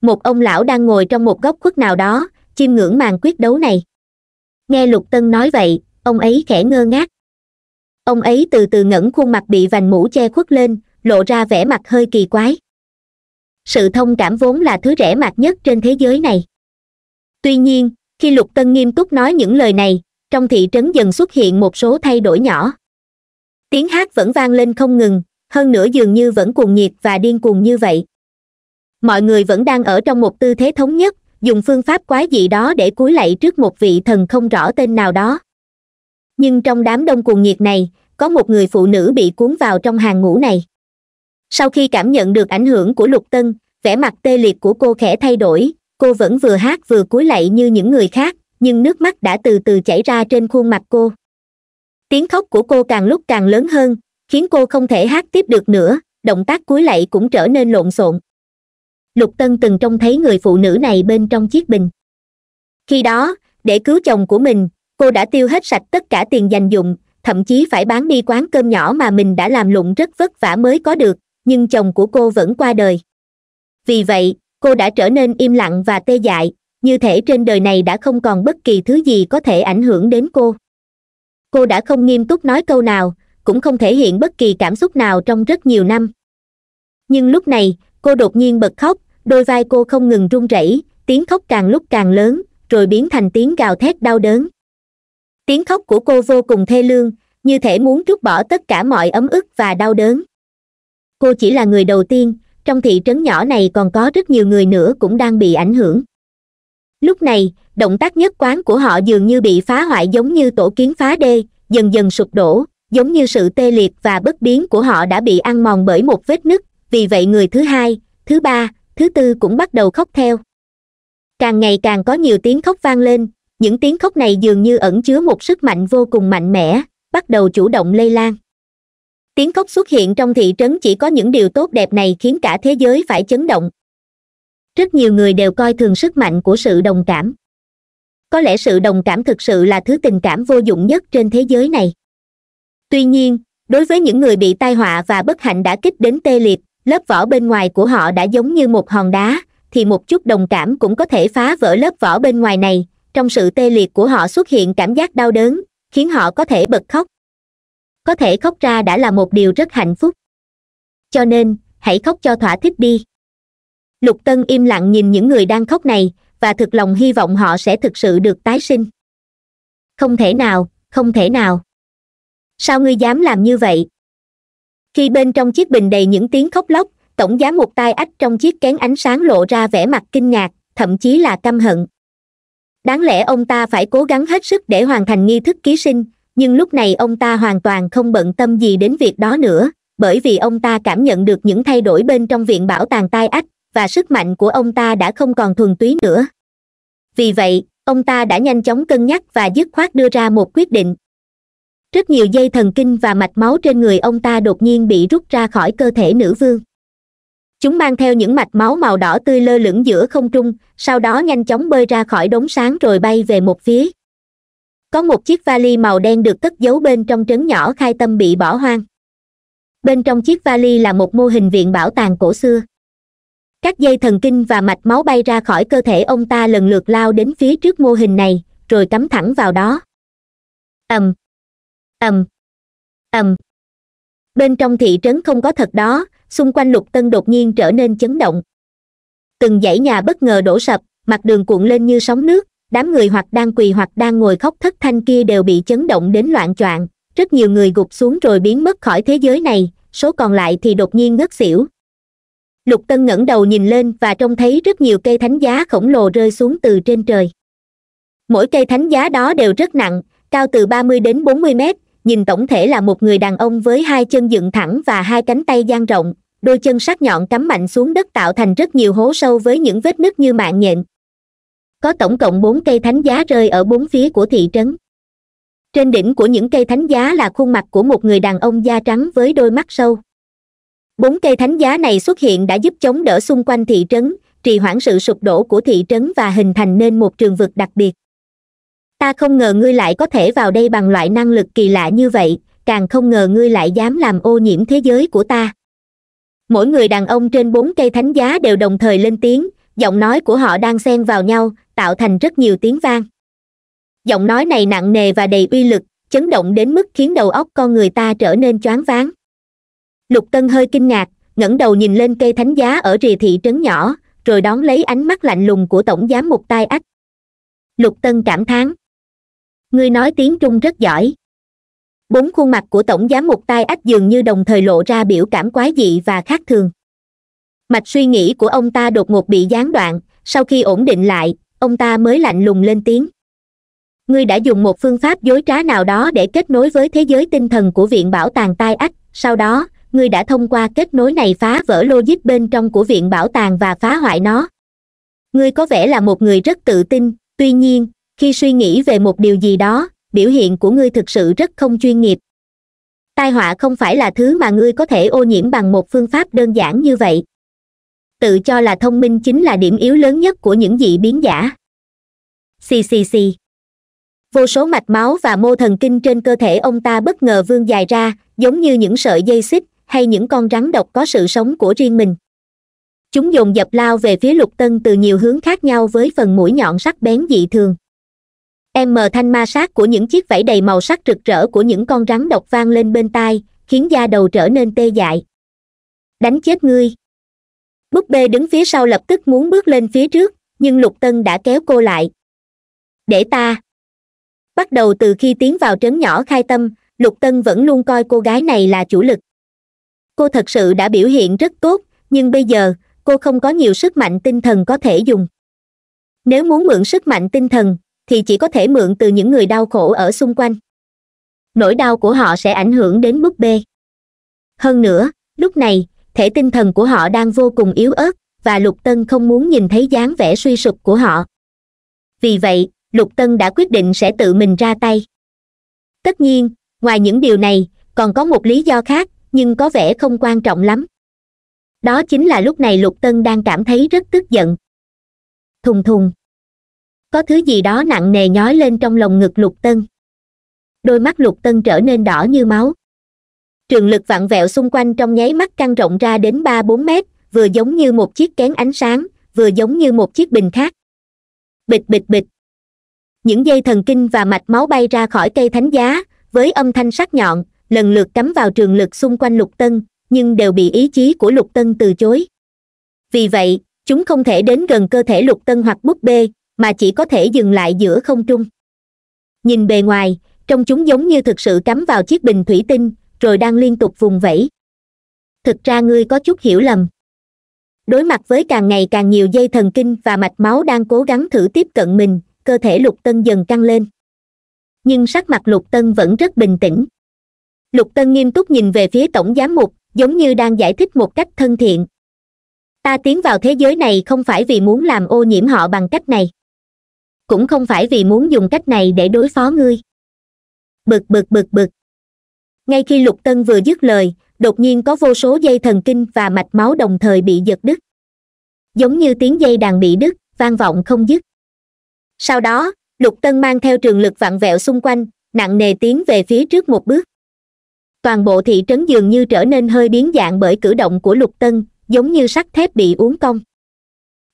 một ông lão đang ngồi trong một góc khuất nào đó chiêm ngưỡng màn quyết đấu này nghe lục tân nói vậy ông ấy khẽ ngơ ngác ông ấy từ từ ngẩng khuôn mặt bị vành mũ che khuất lên lộ ra vẻ mặt hơi kỳ quái sự thông cảm vốn là thứ rẻ mạt nhất trên thế giới này tuy nhiên khi lục tân nghiêm túc nói những lời này trong thị trấn dần xuất hiện một số thay đổi nhỏ tiếng hát vẫn vang lên không ngừng hơn nữa dường như vẫn cuồng nhiệt và điên cuồng như vậy mọi người vẫn đang ở trong một tư thế thống nhất dùng phương pháp quái dị đó để cúi lạy trước một vị thần không rõ tên nào đó nhưng trong đám đông cuồng nhiệt này có một người phụ nữ bị cuốn vào trong hàng ngũ này sau khi cảm nhận được ảnh hưởng của lục tân vẻ mặt tê liệt của cô khẽ thay đổi cô vẫn vừa hát vừa cúi lạy như những người khác nhưng nước mắt đã từ từ chảy ra trên khuôn mặt cô tiếng khóc của cô càng lúc càng lớn hơn khiến cô không thể hát tiếp được nữa động tác cúi lạy cũng trở nên lộn xộn lục tân từng trông thấy người phụ nữ này bên trong chiếc bình khi đó để cứu chồng của mình cô đã tiêu hết sạch tất cả tiền dành dụng thậm chí phải bán đi quán cơm nhỏ mà mình đã làm lụng rất vất vả mới có được nhưng chồng của cô vẫn qua đời vì vậy cô đã trở nên im lặng và tê dại như thể trên đời này đã không còn bất kỳ thứ gì có thể ảnh hưởng đến cô cô đã không nghiêm túc nói câu nào cũng không thể hiện bất kỳ cảm xúc nào trong rất nhiều năm nhưng lúc này cô đột nhiên bật khóc đôi vai cô không ngừng run rẩy tiếng khóc càng lúc càng lớn rồi biến thành tiếng gào thét đau đớn tiếng khóc của cô vô cùng thê lương như thể muốn trút bỏ tất cả mọi ấm ức và đau đớn cô chỉ là người đầu tiên trong thị trấn nhỏ này còn có rất nhiều người nữa cũng đang bị ảnh hưởng lúc này động tác nhất quán của họ dường như bị phá hoại giống như tổ kiến phá đê dần dần sụp đổ giống như sự tê liệt và bất biến của họ đã bị ăn mòn bởi một vết nứt vì vậy người thứ hai thứ ba thứ tư cũng bắt đầu khóc theo càng ngày càng có nhiều tiếng khóc vang lên những tiếng khóc này dường như ẩn chứa một sức mạnh vô cùng mạnh mẽ bắt đầu chủ động lây lan tiếng khóc xuất hiện trong thị trấn chỉ có những điều tốt đẹp này khiến cả thế giới phải chấn động rất nhiều người đều coi thường sức mạnh của sự đồng cảm có lẽ sự đồng cảm thực sự là thứ tình cảm vô dụng nhất trên thế giới này tuy nhiên đối với những người bị tai họa và bất hạnh đã kích đến tê liệt lớp vỏ bên ngoài của họ đã giống như một hòn đá thì một chút đồng cảm cũng có thể phá vỡ lớp vỏ bên ngoài này trong sự tê liệt của họ xuất hiện cảm giác đau đớn khiến họ có thể bật khóc có thể khóc ra đã là một điều rất hạnh phúc cho nên hãy khóc cho thỏa thích đi lục tân im lặng nhìn những người đang khóc này và thực lòng hy vọng họ sẽ thực sự được tái sinh không thể nào không thể nào sao ngươi dám làm như vậy khi bên trong chiếc bình đầy những tiếng khóc lóc tổng giám một tai ách trong chiếc kén ánh sáng lộ ra vẻ mặt kinh ngạc thậm chí là căm hận đáng lẽ ông ta phải cố gắng hết sức để hoàn thành nghi thức ký sinh nhưng lúc này ông ta hoàn toàn không bận tâm gì đến việc đó nữa bởi vì ông ta cảm nhận được những thay đổi bên trong viện bảo tàng tai ách và sức mạnh của ông ta đã không còn thuần túy nữa vì vậy ông ta đã nhanh chóng cân nhắc và dứt khoát đưa ra một quyết định rất nhiều dây thần kinh và mạch máu trên người ông ta đột nhiên bị rút ra khỏi cơ thể nữ vương chúng mang theo những mạch máu màu đỏ tươi lơ lửng giữa không trung sau đó nhanh chóng bơi ra khỏi đống sáng rồi bay về một phía có một chiếc vali màu đen được cất giấu bên trong trấn nhỏ khai tâm bị bỏ hoang bên trong chiếc vali là một mô hình viện bảo tàng cổ xưa các dây thần kinh và mạch máu bay ra khỏi cơ thể ông ta lần lượt lao đến phía trước mô hình này rồi cắm thẳng vào đó ầm ầm ầm bên trong thị trấn không có thật đó xung quanh lục tân đột nhiên trở nên chấn động từng dãy nhà bất ngờ đổ sập mặt đường cuộn lên như sóng nước đám người hoặc đang quỳ hoặc đang ngồi khóc thất thanh kia đều bị chấn động đến loạn t rất nhiều người gục xuống rồi biến mất khỏi thế giới này số còn lại thì đột nhiên ngất xỉu lục tân ngẩng đầu nhìn lên và trông thấy rất nhiều cây thánh giá khổng lồ rơi xuống từ trên trời mỗi cây thánh giá đó đều rất nặng cao từ ba mươi đến bốn mươi mét nhìn tổng thể là một người đàn ông với hai chân dựng thẳng và hai cánh tay dang rộng đôi chân sắc nhọn cắm mạnh xuống đất tạo thành rất nhiều hố sâu với những vết nứt như mạng nhện có tổng cộng bốn cây thánh giá rơi ở bốn phía của thị trấn trên đỉnh của những cây thánh giá là khuôn mặt của một người đàn ông da trắng với đôi mắt sâu bốn cây thánh giá này xuất hiện đã giúp chống đỡ xung quanh thị trấn trì hoãn sự sụp đổ của thị trấn và hình thành nên một trường vực đặc biệt ta không ngờ ngươi lại có thể vào đây bằng loại năng lực kỳ lạ như vậy càng không ngờ ngươi lại dám làm ô nhiễm thế giới của ta mỗi người đàn ông trên bốn cây thánh giá đều đồng thời lên tiếng giọng nói của họ đang xen vào nhau tạo thành rất nhiều tiếng vang giọng nói này nặng nề và đầy uy lực chấn động đến mức khiến đầu óc con người ta trở nên choáng váng lục tân hơi kinh ngạc ngẩng đầu nhìn lên cây thánh giá ở rìa thị trấn nhỏ rồi đón lấy ánh mắt lạnh lùng của tổng giám mục tai ách lục tân cảm thán ngươi nói tiếng trung rất giỏi bốn khuôn mặt của tổng giám mục tai ách dường như đồng thời lộ ra biểu cảm quái dị và khác thường mạch suy nghĩ của ông ta đột ngột bị gián đoạn sau khi ổn định lại ông ta mới lạnh lùng lên tiếng ngươi đã dùng một phương pháp dối trá nào đó để kết nối với thế giới tinh thần của viện bảo tàng tai ách sau đó ngươi đã thông qua kết nối này phá vỡ logic bên trong của viện bảo tàng và phá hoại nó ngươi có vẻ là một người rất tự tin tuy nhiên khi suy nghĩ về một điều gì đó biểu hiện của ngươi thực sự rất không chuyên nghiệp tai họa không phải là thứ mà ngươi có thể ô nhiễm bằng một phương pháp đơn giản như vậy tự cho là thông minh chính là điểm yếu lớn nhất của những dị biến giả xì xì xì vô số mạch máu và mô thần kinh trên cơ thể ông ta bất ngờ vương dài ra giống như những sợi dây xích hay những con rắn độc có sự sống của riêng mình chúng dồn dập lao về phía lục tân từ nhiều hướng khác nhau với phần mũi nhọn sắc bén dị thường m thanh ma sát của những chiếc vảy đầy màu sắc rực rỡ của những con rắn độc vang lên bên tai khiến da đầu trở nên tê dại đánh chết ngươi búp bê đứng phía sau lập tức muốn bước lên phía trước nhưng lục tân đã kéo cô lại để ta bắt đầu từ khi tiến vào trấn nhỏ khai tâm lục tân vẫn luôn coi cô gái này là chủ lực cô thật sự đã biểu hiện rất tốt nhưng bây giờ cô không có nhiều sức mạnh tinh thần có thể dùng nếu muốn mượn sức mạnh tinh thần thì chỉ có thể mượn từ những người đau khổ ở xung quanh nỗi đau của họ sẽ ảnh hưởng đến búp bê hơn nữa lúc này thể tinh thần của họ đang vô cùng yếu ớt và lục tân không muốn nhìn thấy dáng vẻ suy sụp của họ vì vậy lục tân đã quyết định sẽ tự mình ra tay tất nhiên ngoài những điều này còn có một lý do khác nhưng có vẻ không quan trọng lắm đó chính là lúc này lục tân đang cảm thấy rất tức giận thùng thùng có thứ gì đó nặng nề nhói lên trong lồng ngực lục tân đôi mắt lục tân trở nên đỏ như máu trường lực vặn vẹo xung quanh trong nháy mắt căng rộng ra đến ba bốn mét vừa giống như một chiếc kén ánh sáng vừa giống như một chiếc bình khác bịch bịch bịch những dây thần kinh và mạch máu bay ra khỏi cây thánh giá với âm thanh sắc nhọn lần lượt cắm vào trường lực xung quanh lục tân nhưng đều bị ý chí của lục tân từ chối vì vậy chúng không thể đến gần cơ thể lục tân hoặc búp bê mà chỉ có thể dừng lại giữa không trung nhìn bề ngoài trong chúng giống như thực sự cắm vào chiếc bình thủy tinh rồi đang liên tục vùng vẫy thực ra ngươi có chút hiểu lầm đối mặt với càng ngày càng nhiều dây thần kinh và mạch máu đang cố gắng thử tiếp cận mình cơ thể lục tân dần căng lên nhưng sắc mặt lục tân vẫn rất bình tĩnh lục tân nghiêm túc nhìn về phía tổng giám mục giống như đang giải thích một cách thân thiện ta tiến vào thế giới này không phải vì muốn làm ô nhiễm họ bằng cách này cũng không phải vì muốn dùng cách này để đối phó ngươi bực bực bực bực ngay khi lục tân vừa dứt lời đột nhiên có vô số dây thần kinh và mạch máu đồng thời bị giật đứt giống như tiếng dây đàn bị đứt vang vọng không dứt sau đó lục tân mang theo trường lực vặn vẹo xung quanh nặng nề tiến về phía trước một bước toàn bộ thị trấn dường như trở nên hơi biến dạng bởi cử động của lục tân giống như sắt thép bị uốn cong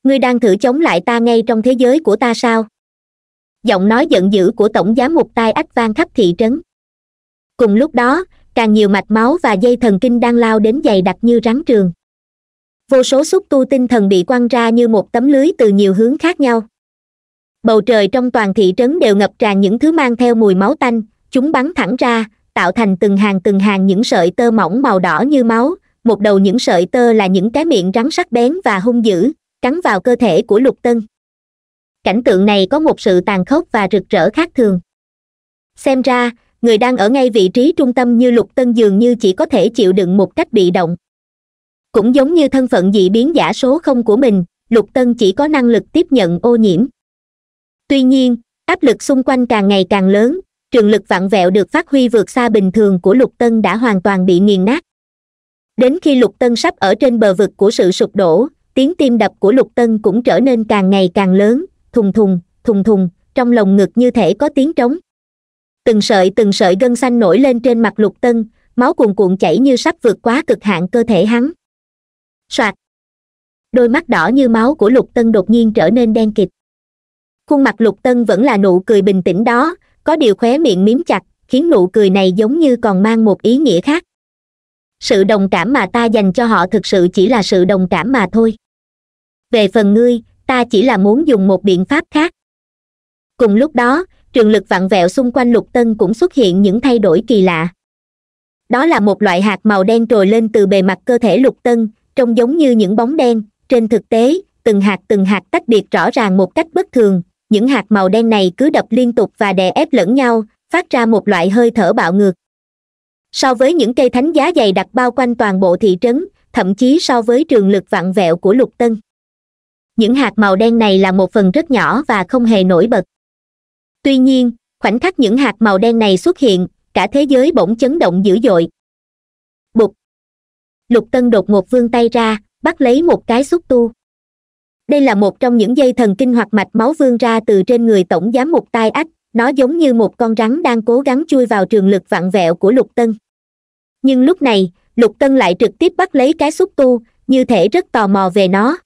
ngươi đang thử chống lại ta ngay trong thế giới của ta sao giọng nói giận dữ của tổng giám mục tai ách vang khắp thị trấn cùng lúc đó càng nhiều mạch máu và dây thần kinh đang lao đến dày đặc như rắn trường vô số xúc tu tinh thần bị quăng ra như một tấm lưới từ nhiều hướng khác nhau bầu trời trong toàn thị trấn đều ngập tràn những thứ mang theo mùi máu tanh chúng bắn thẳng ra tạo thành từng hàng từng hàng những sợi tơ mỏng màu đỏ như máu một đầu những sợi tơ là những cái miệng rắn sắc bén và hung dữ cắn vào cơ thể của lục tân cảnh tượng này có một sự tàn khốc và rực rỡ khác thường xem ra người đang ở ngay vị trí trung tâm như lục tân dường như chỉ có thể chịu đựng một cách bị động cũng giống như thân phận dị biến giả số không của mình lục tân chỉ có năng lực tiếp nhận ô nhiễm tuy nhiên áp lực xung quanh càng ngày càng lớn trường lực vặn vẹo được phát huy vượt xa bình thường của lục tân đã hoàn toàn bị nghiền nát đến khi lục tân sắp ở trên bờ vực của sự sụp đổ tiếng tim đập của lục tân cũng trở nên càng ngày càng lớn thùng thùng thùng thùng trong lồng ngực như thể có tiếng trống từng sợi từng sợi gân xanh nổi lên trên mặt lục tân máu cuồn cuộn chảy như sắp vượt quá cực hạn cơ thể hắn soạt đôi mắt đỏ như máu của lục tân đột nhiên trở nên đen kịt khuôn mặt lục tân vẫn là nụ cười bình tĩnh đó có điều khóe miệng mím chặt khiến nụ cười này giống như còn mang một ý nghĩa khác sự đồng cảm mà ta dành cho họ thực sự chỉ là sự đồng cảm mà thôi về phần ngươi ta chỉ là muốn dùng một biện pháp khác cùng lúc đó trường lực vặn vẹo xung quanh lục tân cũng xuất hiện những thay đổi kỳ lạ đó là một loại hạt màu đen trồi lên từ bề mặt cơ thể lục tân trông giống như những bóng đen trên thực tế từng hạt từng hạt tách biệt rõ ràng một cách bất thường những hạt màu đen này cứ đập liên tục và đè ép lẫn nhau phát ra một loại hơi thở bạo ngược so với những cây thánh giá dày đặc bao quanh toàn bộ thị trấn thậm chí so với trường lực vặn vẹo của lục tân những hạt màu đen này là một phần rất nhỏ và không hề nổi bật tuy nhiên khoảnh khắc những hạt màu đen này xuất hiện cả thế giới bỗng chấn động dữ dội bụt lục tân đột ngột vươn tay ra bắt lấy một cái xúc tu đây là một trong những dây thần kinh hoặc mạch máu vươn ra từ trên người tổng giám mục tai ách nó giống như một con rắn đang cố gắng chui vào trường lực vặn vẹo của lục tân nhưng lúc này lục tân lại trực tiếp bắt lấy cái xúc tu như thể rất tò mò về nó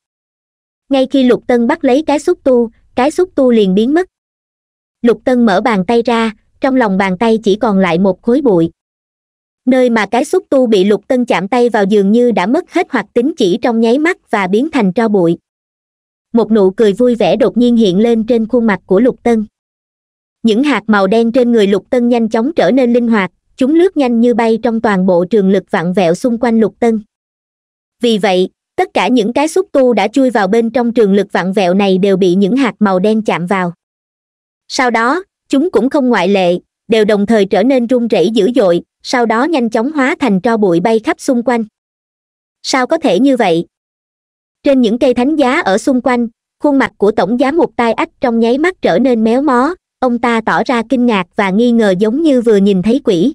ngay khi lục tân bắt lấy cái xúc tu cái xúc tu liền biến mất lục tân mở bàn tay ra trong lòng bàn tay chỉ còn lại một khối bụi nơi mà cái xúc tu bị lục tân chạm tay vào dường như đã mất hết hoạt tính chỉ trong nháy mắt và biến thành tro bụi một nụ cười vui vẻ đột nhiên hiện lên trên khuôn mặt của lục tân những hạt màu đen trên người lục tân nhanh chóng trở nên linh hoạt chúng lướt nhanh như bay trong toàn bộ trường lực vặn vẹo xung quanh lục tân vì vậy tất cả những cái xúc tu đã chui vào bên trong trường lực vặn vẹo này đều bị những hạt màu đen chạm vào sau đó chúng cũng không ngoại lệ đều đồng thời trở nên run rẩy dữ dội sau đó nhanh chóng hóa thành tro bụi bay khắp xung quanh sao có thể như vậy trên những cây thánh giá ở xung quanh khuôn mặt của tổng giám mục tai ách trong nháy mắt trở nên méo mó ông ta tỏ ra kinh ngạc và nghi ngờ giống như vừa nhìn thấy quỷ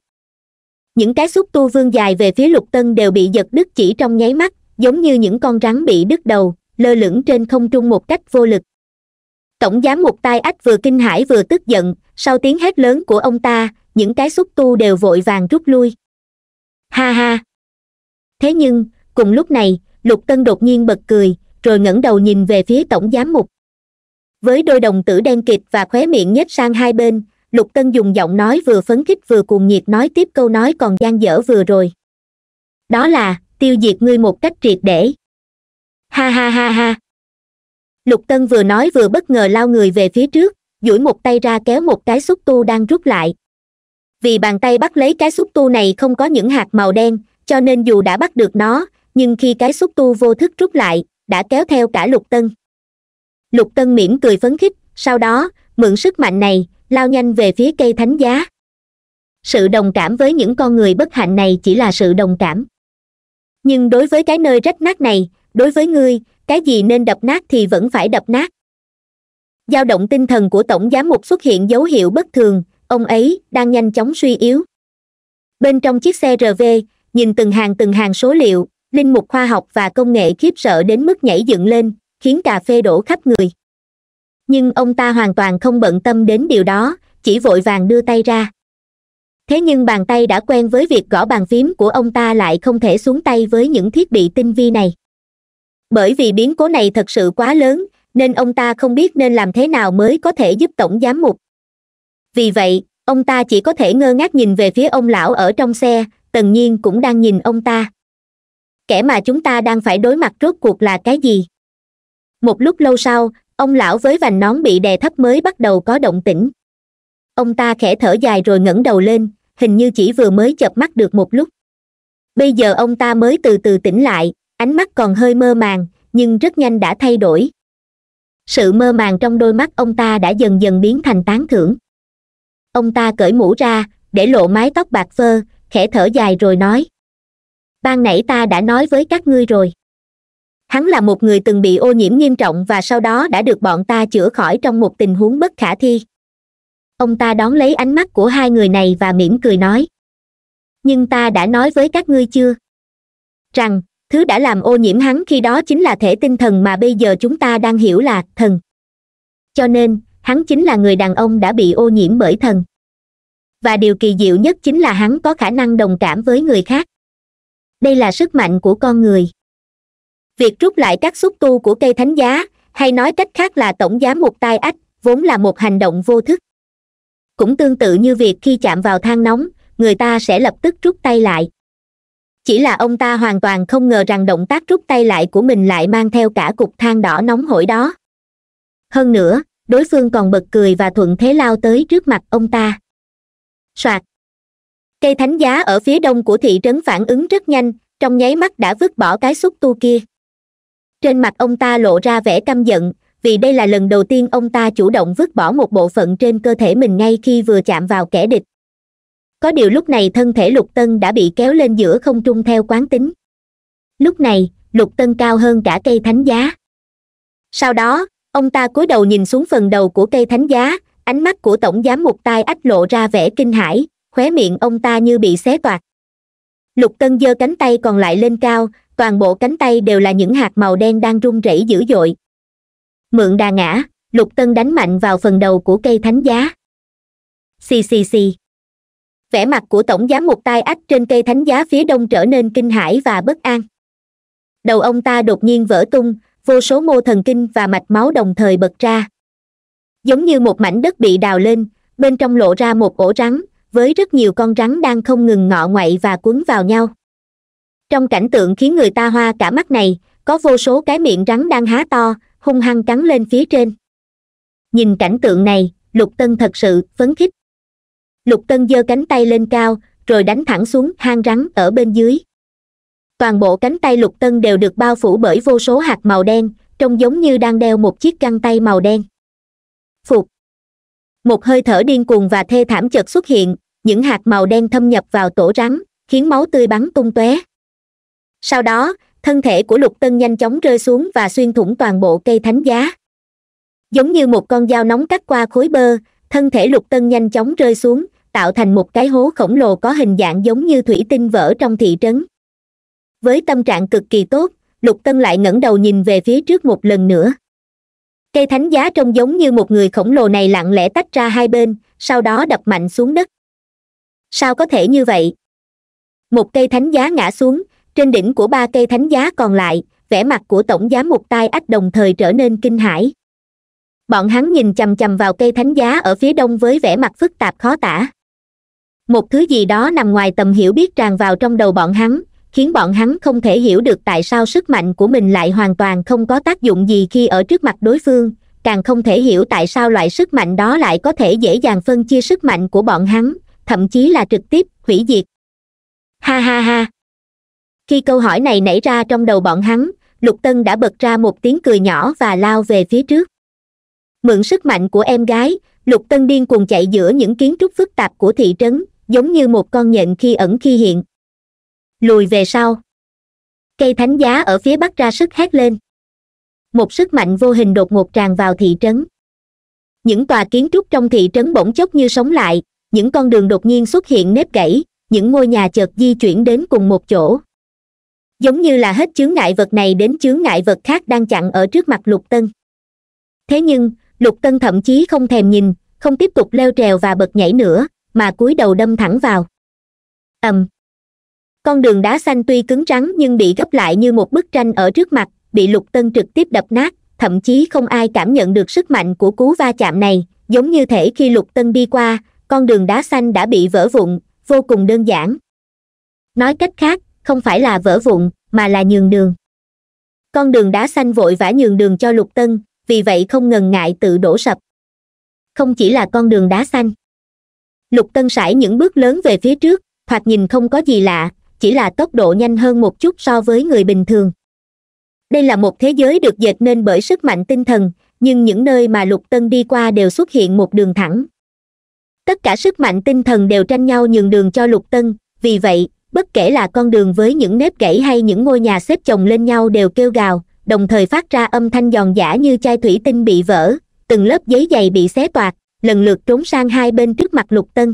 những cái xúc tu vương dài về phía lục tân đều bị giật đứt chỉ trong nháy mắt giống như những con rắn bị đứt đầu lơ lửng trên không trung một cách vô lực tổng giám một tai ách vừa kinh hãi vừa tức giận sau tiếng hét lớn của ông ta những cái xúc tu đều vội vàng rút lui ha ha thế nhưng cùng lúc này lục tân đột nhiên bật cười rồi ngẩng đầu nhìn về phía tổng giám mục với đôi đồng tử đen kịch và khóe miệng nhếch sang hai bên lục tân dùng giọng nói vừa phấn khích vừa cuồng nhiệt nói tiếp câu nói còn gian dở vừa rồi đó là tiêu diệt ngươi một cách triệt để ha ha ha ha lục tân vừa nói vừa bất ngờ lao người về phía trước duỗi một tay ra kéo một cái xúc tu đang rút lại vì bàn tay bắt lấy cái xúc tu này không có những hạt màu đen cho nên dù đã bắt được nó nhưng khi cái xúc tu vô thức rút lại đã kéo theo cả lục tân lục tân mỉm cười phấn khích sau đó mượn sức mạnh này lao nhanh về phía cây thánh giá sự đồng cảm với những con người bất hạnh này chỉ là sự đồng cảm nhưng đối với cái nơi rách nát này đối với ngươi cái gì nên đập nát thì vẫn phải đập nát dao động tinh thần của tổng giám mục xuất hiện dấu hiệu bất thường ông ấy đang nhanh chóng suy yếu bên trong chiếc xe rv nhìn từng hàng từng hàng số liệu linh mục khoa học và công nghệ khiếp sợ đến mức nhảy dựng lên khiến cà phê đổ khắp người nhưng ông ta hoàn toàn không bận tâm đến điều đó chỉ vội vàng đưa tay ra thế nhưng bàn tay đã quen với việc gõ bàn phím của ông ta lại không thể xuống tay với những thiết bị tinh vi này bởi vì biến cố này thật sự quá lớn nên ông ta không biết nên làm thế nào mới có thể giúp tổng giám mục vì vậy ông ta chỉ có thể ngơ ngác nhìn về phía ông lão ở trong xe tần nhiên cũng đang nhìn ông ta kẻ mà chúng ta đang phải đối mặt rốt cuộc là cái gì một lúc lâu sau ông lão với vành nón bị đè thấp mới bắt đầu có động tĩnh ông ta khẽ thở dài rồi ngẩng đầu lên hình như chỉ vừa mới chợp mắt được một lúc bây giờ ông ta mới từ từ tỉnh lại ánh mắt còn hơi mơ màng nhưng rất nhanh đã thay đổi sự mơ màng trong đôi mắt ông ta đã dần dần biến thành tán thưởng ông ta cởi mũ ra để lộ mái tóc bạc phơ khẽ thở dài rồi nói ban nãy ta đã nói với các ngươi rồi hắn là một người từng bị ô nhiễm nghiêm trọng và sau đó đã được bọn ta chữa khỏi trong một tình huống bất khả thi ông ta đón lấy ánh mắt của hai người này và mỉm cười nói nhưng ta đã nói với các ngươi chưa rằng thứ đã làm ô nhiễm hắn khi đó chính là thể tinh thần mà bây giờ chúng ta đang hiểu là thần cho nên hắn chính là người đàn ông đã bị ô nhiễm bởi thần và điều kỳ diệu nhất chính là hắn có khả năng đồng cảm với người khác đây là sức mạnh của con người việc rút lại các xúc tu của cây thánh giá hay nói cách khác là tổng giá một tai ách vốn là một hành động vô thức cũng tương tự như việc khi chạm vào than nóng người ta sẽ lập tức rút tay lại chỉ là ông ta hoàn toàn không ngờ rằng động tác rút tay lại của mình lại mang theo cả cục than đỏ nóng hổi đó hơn nữa đối phương còn bật cười và thuận thế lao tới trước mặt ông ta soạt cây thánh giá ở phía đông của thị trấn phản ứng rất nhanh trong nháy mắt đã vứt bỏ cái xúc tu kia trên mặt ông ta lộ ra vẻ căm giận vì đây là lần đầu tiên ông ta chủ động vứt bỏ một bộ phận trên cơ thể mình ngay khi vừa chạm vào kẻ địch có điều lúc này thân thể lục tân đã bị kéo lên giữa không trung theo quán tính lúc này lục tân cao hơn cả cây thánh giá sau đó ông ta cúi đầu nhìn xuống phần đầu của cây thánh giá ánh mắt của tổng giám mục tai ách lộ ra vẻ kinh hãi khóe miệng ông ta như bị xé toạc lục tân giơ cánh tay còn lại lên cao toàn bộ cánh tay đều là những hạt màu đen đang run rẩy dữ dội mượn đà ngã lục tân đánh mạnh vào phần đầu của cây thánh giá xì xì xì vẻ mặt của tổng giám một tai ách trên cây thánh giá phía đông trở nên kinh hãi và bất an đầu ông ta đột nhiên vỡ tung vô số mô thần kinh và mạch máu đồng thời bật ra giống như một mảnh đất bị đào lên bên trong lộ ra một ổ rắn với rất nhiều con rắn đang không ngừng ngọ ngoậy và quấn vào nhau trong cảnh tượng khiến người ta hoa cả mắt này có vô số cái miệng rắn đang há to hung hăng cắn lên phía trên nhìn cảnh tượng này lục tân thật sự phấn khích lục tân giơ cánh tay lên cao rồi đánh thẳng xuống hang rắn ở bên dưới toàn bộ cánh tay lục tân đều được bao phủ bởi vô số hạt màu đen trông giống như đang đeo một chiếc găng tay màu đen phục một hơi thở điên cuồng và thê thảm chợt xuất hiện những hạt màu đen thâm nhập vào tổ rắn khiến máu tươi bắn tung tóe sau đó thân thể của lục tân nhanh chóng rơi xuống và xuyên thủng toàn bộ cây thánh giá giống như một con dao nóng cắt qua khối bơ thân thể lục tân nhanh chóng rơi xuống tạo thành một cái hố khổng lồ có hình dạng giống như thủy tinh vỡ trong thị trấn với tâm trạng cực kỳ tốt lục tân lại ngẩng đầu nhìn về phía trước một lần nữa cây thánh giá trông giống như một người khổng lồ này lặng lẽ tách ra hai bên sau đó đập mạnh xuống đất sao có thể như vậy một cây thánh giá ngã xuống trên đỉnh của ba cây thánh giá còn lại vẻ mặt của tổng giám mục tai ách đồng thời trở nên kinh hãi bọn hắn nhìn chằm chằm vào cây thánh giá ở phía đông với vẻ mặt phức tạp khó tả một thứ gì đó nằm ngoài tầm hiểu biết tràn vào trong đầu bọn hắn khiến bọn hắn không thể hiểu được tại sao sức mạnh của mình lại hoàn toàn không có tác dụng gì khi ở trước mặt đối phương càng không thể hiểu tại sao loại sức mạnh đó lại có thể dễ dàng phân chia sức mạnh của bọn hắn thậm chí là trực tiếp hủy diệt ha ha ha khi câu hỏi này nảy ra trong đầu bọn hắn lục tân đã bật ra một tiếng cười nhỏ và lao về phía trước mượn sức mạnh của em gái lục tân điên cuồng chạy giữa những kiến trúc phức tạp của thị trấn giống như một con nhện khi ẩn khi hiện lùi về sau cây thánh giá ở phía bắc ra sức hét lên một sức mạnh vô hình đột ngột tràn vào thị trấn những tòa kiến trúc trong thị trấn bỗng chốc như sống lại những con đường đột nhiên xuất hiện nếp gãy những ngôi nhà chợt di chuyển đến cùng một chỗ giống như là hết chướng ngại vật này đến chướng ngại vật khác đang chặn ở trước mặt lục tân thế nhưng lục tân thậm chí không thèm nhìn không tiếp tục leo trèo và bật nhảy nữa mà cúi đầu đâm thẳng vào ầm con đường đá xanh tuy cứng rắn nhưng bị gấp lại như một bức tranh ở trước mặt bị lục tân trực tiếp đập nát thậm chí không ai cảm nhận được sức mạnh của cú va chạm này giống như thể khi lục tân đi qua con đường đá xanh đã bị vỡ vụn vô cùng đơn giản nói cách khác không phải là vỡ vụn mà là nhường đường con đường đá xanh vội vã nhường đường cho lục tân vì vậy không ngần ngại tự đổ sập không chỉ là con đường đá xanh lục tân sải những bước lớn về phía trước thoạt nhìn không có gì lạ chỉ là tốc độ nhanh hơn một chút so với người bình thường đây là một thế giới được dệt nên bởi sức mạnh tinh thần nhưng những nơi mà lục tân đi qua đều xuất hiện một đường thẳng tất cả sức mạnh tinh thần đều tranh nhau nhường đường cho lục tân vì vậy bất kể là con đường với những nếp gãy hay những ngôi nhà xếp chồng lên nhau đều kêu gào đồng thời phát ra âm thanh giòn giả như chai thủy tinh bị vỡ từng lớp giấy dày bị xé toạc lần lượt trốn sang hai bên trước mặt lục tân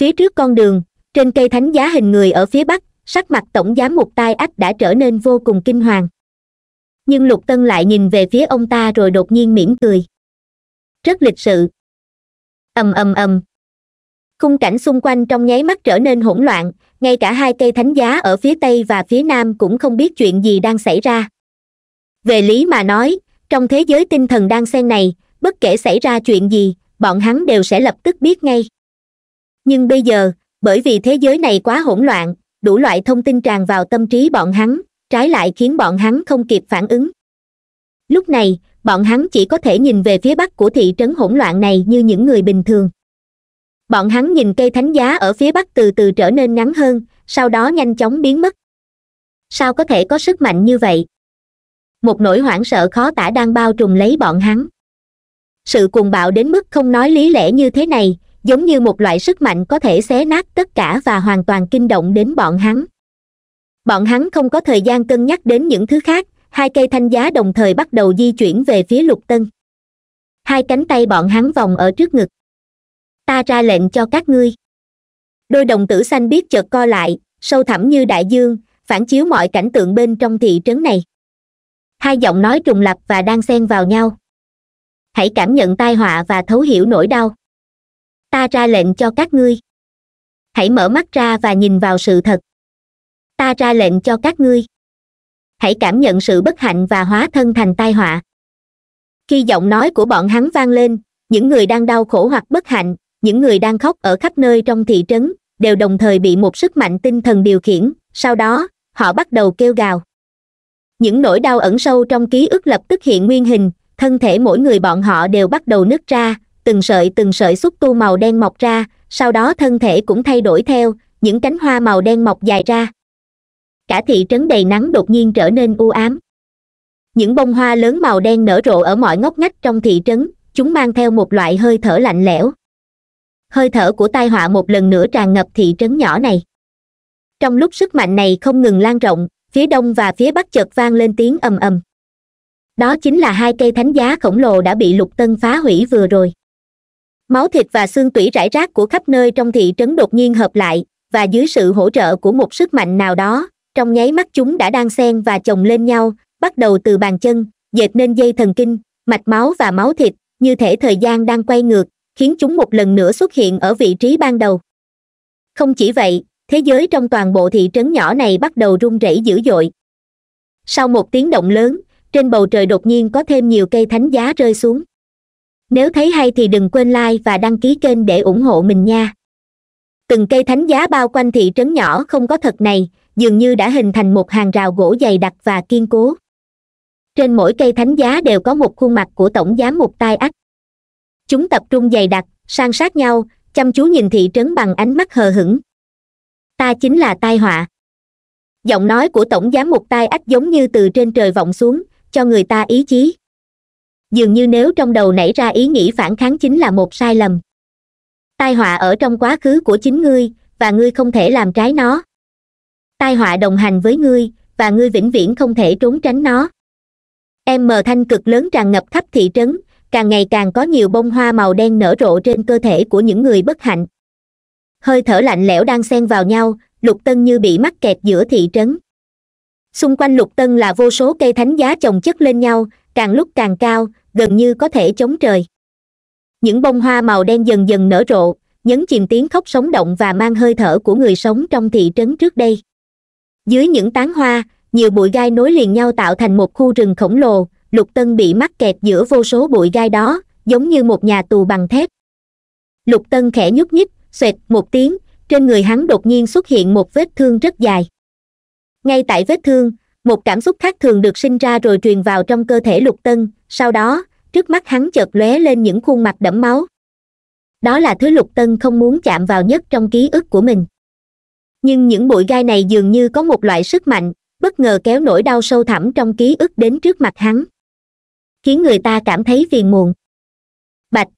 phía trước con đường trên cây thánh giá hình người ở phía bắc sắc mặt tổng giám một tai ách đã trở nên vô cùng kinh hoàng nhưng lục tân lại nhìn về phía ông ta rồi đột nhiên mỉm cười rất lịch sự ầm ầm ầm khung cảnh xung quanh trong nháy mắt trở nên hỗn loạn ngay cả hai cây thánh giá ở phía tây và phía nam cũng không biết chuyện gì đang xảy ra về lý mà nói trong thế giới tinh thần đang xen này bất kể xảy ra chuyện gì bọn hắn đều sẽ lập tức biết ngay nhưng bây giờ bởi vì thế giới này quá hỗn loạn đủ loại thông tin tràn vào tâm trí bọn hắn trái lại khiến bọn hắn không kịp phản ứng lúc này bọn hắn chỉ có thể nhìn về phía bắc của thị trấn hỗn loạn này như những người bình thường bọn hắn nhìn cây thánh giá ở phía bắc từ từ trở nên ngắn hơn sau đó nhanh chóng biến mất sao có thể có sức mạnh như vậy một nỗi hoảng sợ khó tả đang bao trùm lấy bọn hắn sự cuồng bạo đến mức không nói lý lẽ như thế này giống như một loại sức mạnh có thể xé nát tất cả và hoàn toàn kinh động đến bọn hắn bọn hắn không có thời gian cân nhắc đến những thứ khác hai cây thanh giá đồng thời bắt đầu di chuyển về phía lục tân hai cánh tay bọn hắn vòng ở trước ngực ta ra lệnh cho các ngươi đôi đồng tử xanh biết chợt co lại sâu thẳm như đại dương phản chiếu mọi cảnh tượng bên trong thị trấn này hai giọng nói trùng lập và đang xen vào nhau hãy cảm nhận tai họa và thấu hiểu nỗi đau ta ra lệnh cho các ngươi hãy mở mắt ra và nhìn vào sự thật ta ra lệnh cho các ngươi hãy cảm nhận sự bất hạnh và hóa thân thành tai họa khi giọng nói của bọn hắn vang lên những người đang đau khổ hoặc bất hạnh những người đang khóc ở khắp nơi trong thị trấn đều đồng thời bị một sức mạnh tinh thần điều khiển sau đó họ bắt đầu kêu gào những nỗi đau ẩn sâu trong ký ức lập tức hiện nguyên hình thân thể mỗi người bọn họ đều bắt đầu nứt ra từng sợi từng sợi xúc tu màu đen mọc ra sau đó thân thể cũng thay đổi theo những cánh hoa màu đen mọc dài ra cả thị trấn đầy nắng đột nhiên trở nên u ám những bông hoa lớn màu đen nở rộ ở mọi ngóc ngách trong thị trấn chúng mang theo một loại hơi thở lạnh lẽo hơi thở của tai họa một lần nữa tràn ngập thị trấn nhỏ này trong lúc sức mạnh này không ngừng lan rộng phía đông và phía bắc chợt vang lên tiếng ầm ầm đó chính là hai cây thánh giá khổng lồ đã bị lục tân phá hủy vừa rồi máu thịt và xương tủy rải rác của khắp nơi trong thị trấn đột nhiên hợp lại và dưới sự hỗ trợ của một sức mạnh nào đó trong nháy mắt chúng đã đang xen và chồng lên nhau bắt đầu từ bàn chân dệt nên dây thần kinh mạch máu và máu thịt như thể thời gian đang quay ngược khiến chúng một lần nữa xuất hiện ở vị trí ban đầu không chỉ vậy thế giới trong toàn bộ thị trấn nhỏ này bắt đầu run rẩy dữ dội sau một tiếng động lớn trên bầu trời đột nhiên có thêm nhiều cây thánh giá rơi xuống nếu thấy hay thì đừng quên like và đăng ký kênh để ủng hộ mình nha từng cây thánh giá bao quanh thị trấn nhỏ không có thật này dường như đã hình thành một hàng rào gỗ dày đặc và kiên cố trên mỗi cây thánh giá đều có một khuôn mặt của tổng giám mục tai ách chúng tập trung dày đặc san sát nhau chăm chú nhìn thị trấn bằng ánh mắt hờ hững ta chính là tai họa giọng nói của tổng giám mục tai ách giống như từ trên trời vọng xuống cho người ta ý chí dường như nếu trong đầu nảy ra ý nghĩ phản kháng chính là một sai lầm tai họa ở trong quá khứ của chính ngươi và ngươi không thể làm trái nó tai họa đồng hành với ngươi và ngươi vĩnh viễn không thể trốn tránh nó em mờ thanh cực lớn tràn ngập khắp thị trấn càng ngày càng có nhiều bông hoa màu đen nở rộ trên cơ thể của những người bất hạnh hơi thở lạnh lẽo đang xen vào nhau lục tân như bị mắc kẹt giữa thị trấn xung quanh lục tân là vô số cây thánh giá chồng chất lên nhau càng lúc càng cao gần như có thể chống trời những bông hoa màu đen dần dần nở rộ nhấn chìm tiếng khóc sống động và mang hơi thở của người sống trong thị trấn trước đây dưới những tán hoa nhiều bụi gai nối liền nhau tạo thành một khu rừng khổng lồ lục tân bị mắc kẹt giữa vô số bụi gai đó giống như một nhà tù bằng thép lục tân khẽ nhúc nhích xoẹt một tiếng trên người hắn đột nhiên xuất hiện một vết thương rất dài ngay tại vết thương một cảm xúc khác thường được sinh ra rồi truyền vào trong cơ thể lục tân sau đó trước mắt hắn chợt lóe lên những khuôn mặt đẫm máu đó là thứ lục tân không muốn chạm vào nhất trong ký ức của mình nhưng những bụi gai này dường như có một loại sức mạnh bất ngờ kéo nỗi đau sâu thẳm trong ký ức đến trước mặt hắn khiến người ta cảm thấy phiền muộn bạch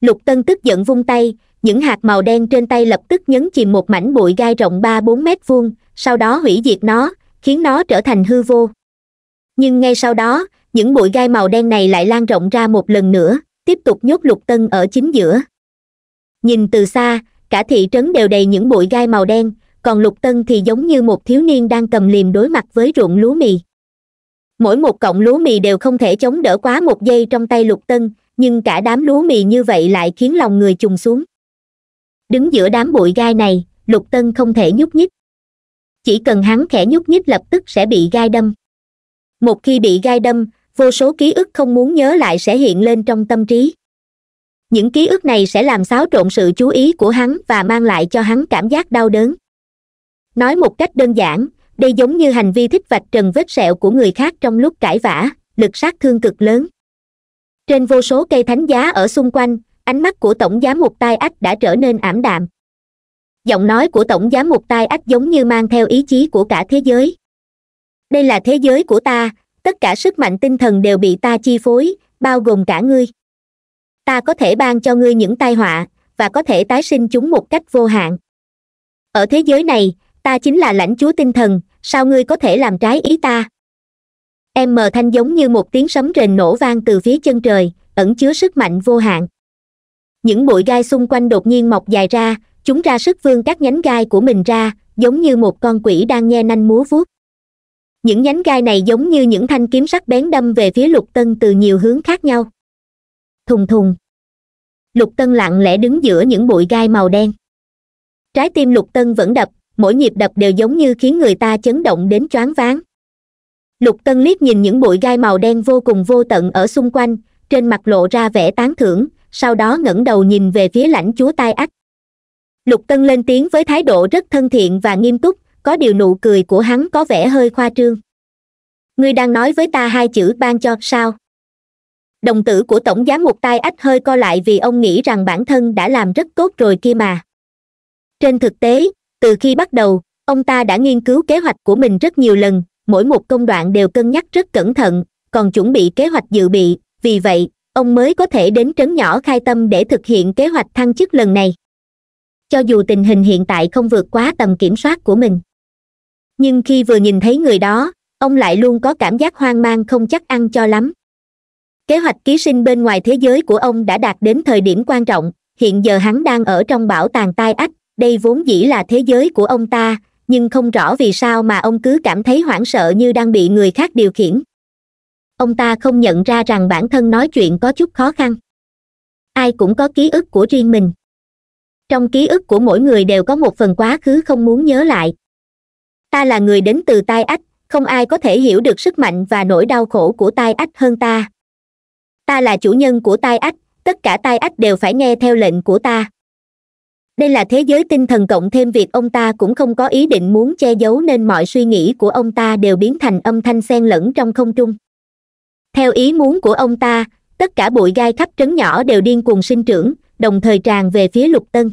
lục tân tức giận vung tay những hạt màu đen trên tay lập tức nhấn chìm một mảnh bụi gai rộng ba bốn mét vuông sau đó hủy diệt nó khiến nó trở thành hư vô nhưng ngay sau đó những bụi gai màu đen này lại lan rộng ra một lần nữa tiếp tục nhốt lục tân ở chính giữa nhìn từ xa cả thị trấn đều đầy những bụi gai màu đen còn lục tân thì giống như một thiếu niên đang cầm liềm đối mặt với ruộng lúa mì mỗi một cọng lúa mì đều không thể chống đỡ quá một giây trong tay lục tân nhưng cả đám lúa mì như vậy lại khiến lòng người trùng xuống đứng giữa đám bụi gai này lục tân không thể nhúc nhích chỉ cần hắn khẽ nhúc nhích lập tức sẽ bị gai đâm một khi bị gai đâm vô số ký ức không muốn nhớ lại sẽ hiện lên trong tâm trí những ký ức này sẽ làm xáo trộn sự chú ý của hắn và mang lại cho hắn cảm giác đau đớn nói một cách đơn giản đây giống như hành vi thích vạch trần vết sẹo của người khác trong lúc cãi vã lực sát thương cực lớn trên vô số cây thánh giá ở xung quanh ánh mắt của tổng giám mục tai ách đã trở nên ảm đạm giọng nói của tổng giám mục tai ách giống như mang theo ý chí của cả thế giới đây là thế giới của ta tất cả sức mạnh tinh thần đều bị ta chi phối bao gồm cả ngươi ta có thể ban cho ngươi những tai họa và có thể tái sinh chúng một cách vô hạn ở thế giới này ta chính là lãnh chúa tinh thần sao ngươi có thể làm trái ý ta em mờ thanh giống như một tiếng sấm rền nổ vang từ phía chân trời ẩn chứa sức mạnh vô hạn những bụi gai xung quanh đột nhiên mọc dài ra chúng ra sức vươn các nhánh gai của mình ra giống như một con quỷ đang nhe nanh múa vuốt những nhánh gai này giống như những thanh kiếm sắc bén đâm về phía lục tân từ nhiều hướng khác nhau thùng thùng lục tân lặng lẽ đứng giữa những bụi gai màu đen trái tim lục tân vẫn đập mỗi nhịp đập đều giống như khiến người ta chấn động đến choáng váng lục tân liếc nhìn những bụi gai màu đen vô cùng vô tận ở xung quanh trên mặt lộ ra vẻ tán thưởng sau đó ngẩng đầu nhìn về phía lãnh chúa tai ách lục tân lên tiếng với thái độ rất thân thiện và nghiêm túc có điều nụ cười của hắn có vẻ hơi khoa trương ngươi đang nói với ta hai chữ ban cho sao đồng tử của tổng giám mục tai ách hơi co lại vì ông nghĩ rằng bản thân đã làm rất tốt rồi kia mà trên thực tế từ khi bắt đầu ông ta đã nghiên cứu kế hoạch của mình rất nhiều lần mỗi một công đoạn đều cân nhắc rất cẩn thận còn chuẩn bị kế hoạch dự bị vì vậy ông mới có thể đến trấn nhỏ khai tâm để thực hiện kế hoạch thăng chức lần này cho dù tình hình hiện tại không vượt quá tầm kiểm soát của mình nhưng khi vừa nhìn thấy người đó ông lại luôn có cảm giác hoang mang không chắc ăn cho lắm kế hoạch ký sinh bên ngoài thế giới của ông đã đạt đến thời điểm quan trọng hiện giờ hắn đang ở trong bảo tàng tai ách đây vốn dĩ là thế giới của ông ta nhưng không rõ vì sao mà ông cứ cảm thấy hoảng sợ như đang bị người khác điều khiển ông ta không nhận ra rằng bản thân nói chuyện có chút khó khăn ai cũng có ký ức của riêng mình trong ký ức của mỗi người đều có một phần quá khứ không muốn nhớ lại ta là người đến từ tai ách không ai có thể hiểu được sức mạnh và nỗi đau khổ của tai ách hơn ta ta là chủ nhân của tai ách tất cả tai ách đều phải nghe theo lệnh của ta đây là thế giới tinh thần cộng thêm việc ông ta cũng không có ý định muốn che giấu nên mọi suy nghĩ của ông ta đều biến thành âm thanh xen lẫn trong không trung theo ý muốn của ông ta tất cả bụi gai khắp trấn nhỏ đều điên cuồng sinh trưởng đồng thời tràn về phía lục tân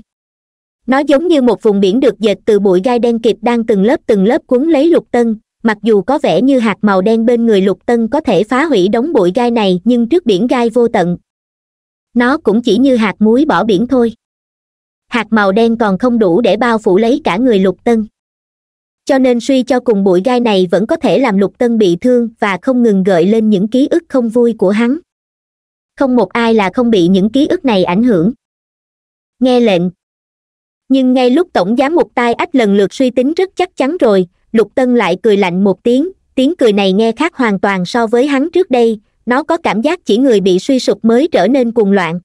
nó giống như một vùng biển được dệt từ bụi gai đen kịt đang từng lớp từng lớp cuốn lấy lục tân mặc dù có vẻ như hạt màu đen bên người lục tân có thể phá hủy đống bụi gai này nhưng trước biển gai vô tận nó cũng chỉ như hạt muối bỏ biển thôi hạt màu đen còn không đủ để bao phủ lấy cả người lục tân cho nên suy cho cùng bụi gai này vẫn có thể làm lục tân bị thương và không ngừng gợi lên những ký ức không vui của hắn không một ai là không bị những ký ức này ảnh hưởng nghe lệnh nhưng ngay lúc tổng giám một tai ách lần lượt suy tính rất chắc chắn rồi lục tân lại cười lạnh một tiếng tiếng cười này nghe khác hoàn toàn so với hắn trước đây nó có cảm giác chỉ người bị suy sụp mới trở nên cuồng loạn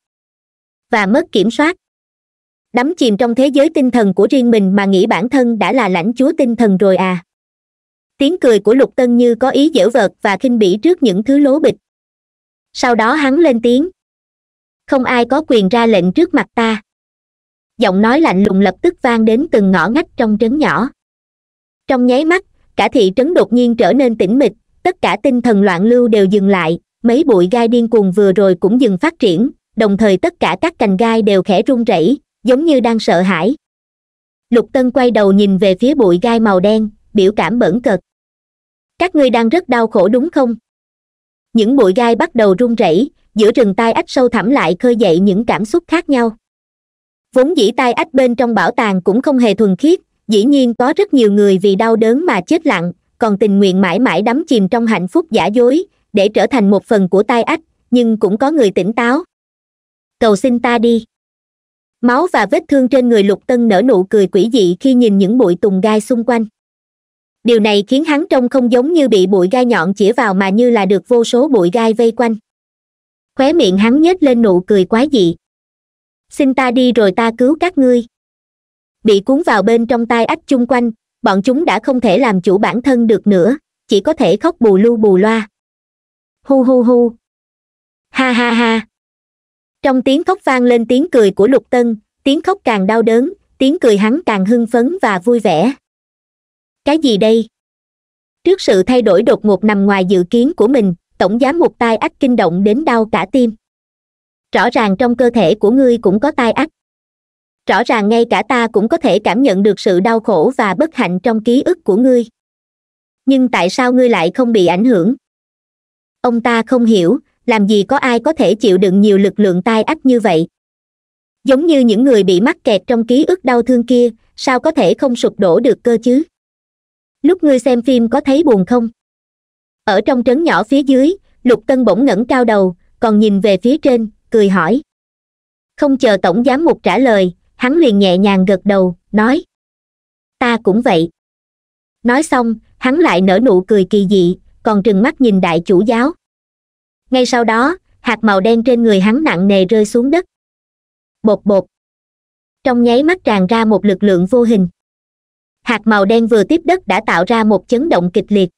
và mất kiểm soát đắm chìm trong thế giới tinh thần của riêng mình mà nghĩ bản thân đã là lãnh chúa tinh thần rồi à tiếng cười của lục tân như có ý dễu vợt và khinh bỉ trước những thứ lố bịch sau đó hắn lên tiếng không ai có quyền ra lệnh trước mặt ta giọng nói lạnh lùng lập tức vang đến từng ngõ ngách trong trấn nhỏ trong nháy mắt cả thị trấn đột nhiên trở nên tĩnh mịch tất cả tinh thần loạn lưu đều dừng lại mấy bụi gai điên cuồng vừa rồi cũng dừng phát triển đồng thời tất cả các cành gai đều khẽ rung rẩy giống như đang sợ hãi lục tân quay đầu nhìn về phía bụi gai màu đen biểu cảm bẩn cật. các ngươi đang rất đau khổ đúng không những bụi gai bắt đầu run rẩy giữa rừng tai ách sâu thẳm lại khơi dậy những cảm xúc khác nhau vốn dĩ tai ách bên trong bảo tàng cũng không hề thuần khiết dĩ nhiên có rất nhiều người vì đau đớn mà chết lặng còn tình nguyện mãi mãi đắm chìm trong hạnh phúc giả dối để trở thành một phần của tai ách nhưng cũng có người tỉnh táo cầu xin ta đi máu và vết thương trên người lục tân nở nụ cười quỷ dị khi nhìn những bụi tùng gai xung quanh điều này khiến hắn trông không giống như bị bụi gai nhọn chĩa vào mà như là được vô số bụi gai vây quanh khóe miệng hắn nhếch lên nụ cười quái dị xin ta đi rồi ta cứu các ngươi bị cuốn vào bên trong tai ách chung quanh bọn chúng đã không thể làm chủ bản thân được nữa chỉ có thể khóc bù lu bù loa hu hu hu ha ha ha trong tiếng khóc vang lên tiếng cười của lục tân tiếng khóc càng đau đớn tiếng cười hắn càng hưng phấn và vui vẻ cái gì đây trước sự thay đổi đột ngột nằm ngoài dự kiến của mình tổng giám một tai ách kinh động đến đau cả tim rõ ràng trong cơ thể của ngươi cũng có tai ách rõ ràng ngay cả ta cũng có thể cảm nhận được sự đau khổ và bất hạnh trong ký ức của ngươi nhưng tại sao ngươi lại không bị ảnh hưởng ông ta không hiểu làm gì có ai có thể chịu đựng nhiều lực lượng tai ách như vậy giống như những người bị mắc kẹt trong ký ức đau thương kia sao có thể không sụp đổ được cơ chứ lúc ngươi xem phim có thấy buồn không ở trong trấn nhỏ phía dưới lục tân bỗng ngẩng cao đầu còn nhìn về phía trên cười hỏi không chờ tổng giám mục trả lời hắn liền nhẹ nhàng gật đầu nói ta cũng vậy nói xong hắn lại nở nụ cười kỳ dị còn trừng mắt nhìn đại chủ giáo ngay sau đó hạt màu đen trên người hắn nặng nề rơi xuống đất bột bột trong nháy mắt tràn ra một lực lượng vô hình hạt màu đen vừa tiếp đất đã tạo ra một chấn động kịch liệt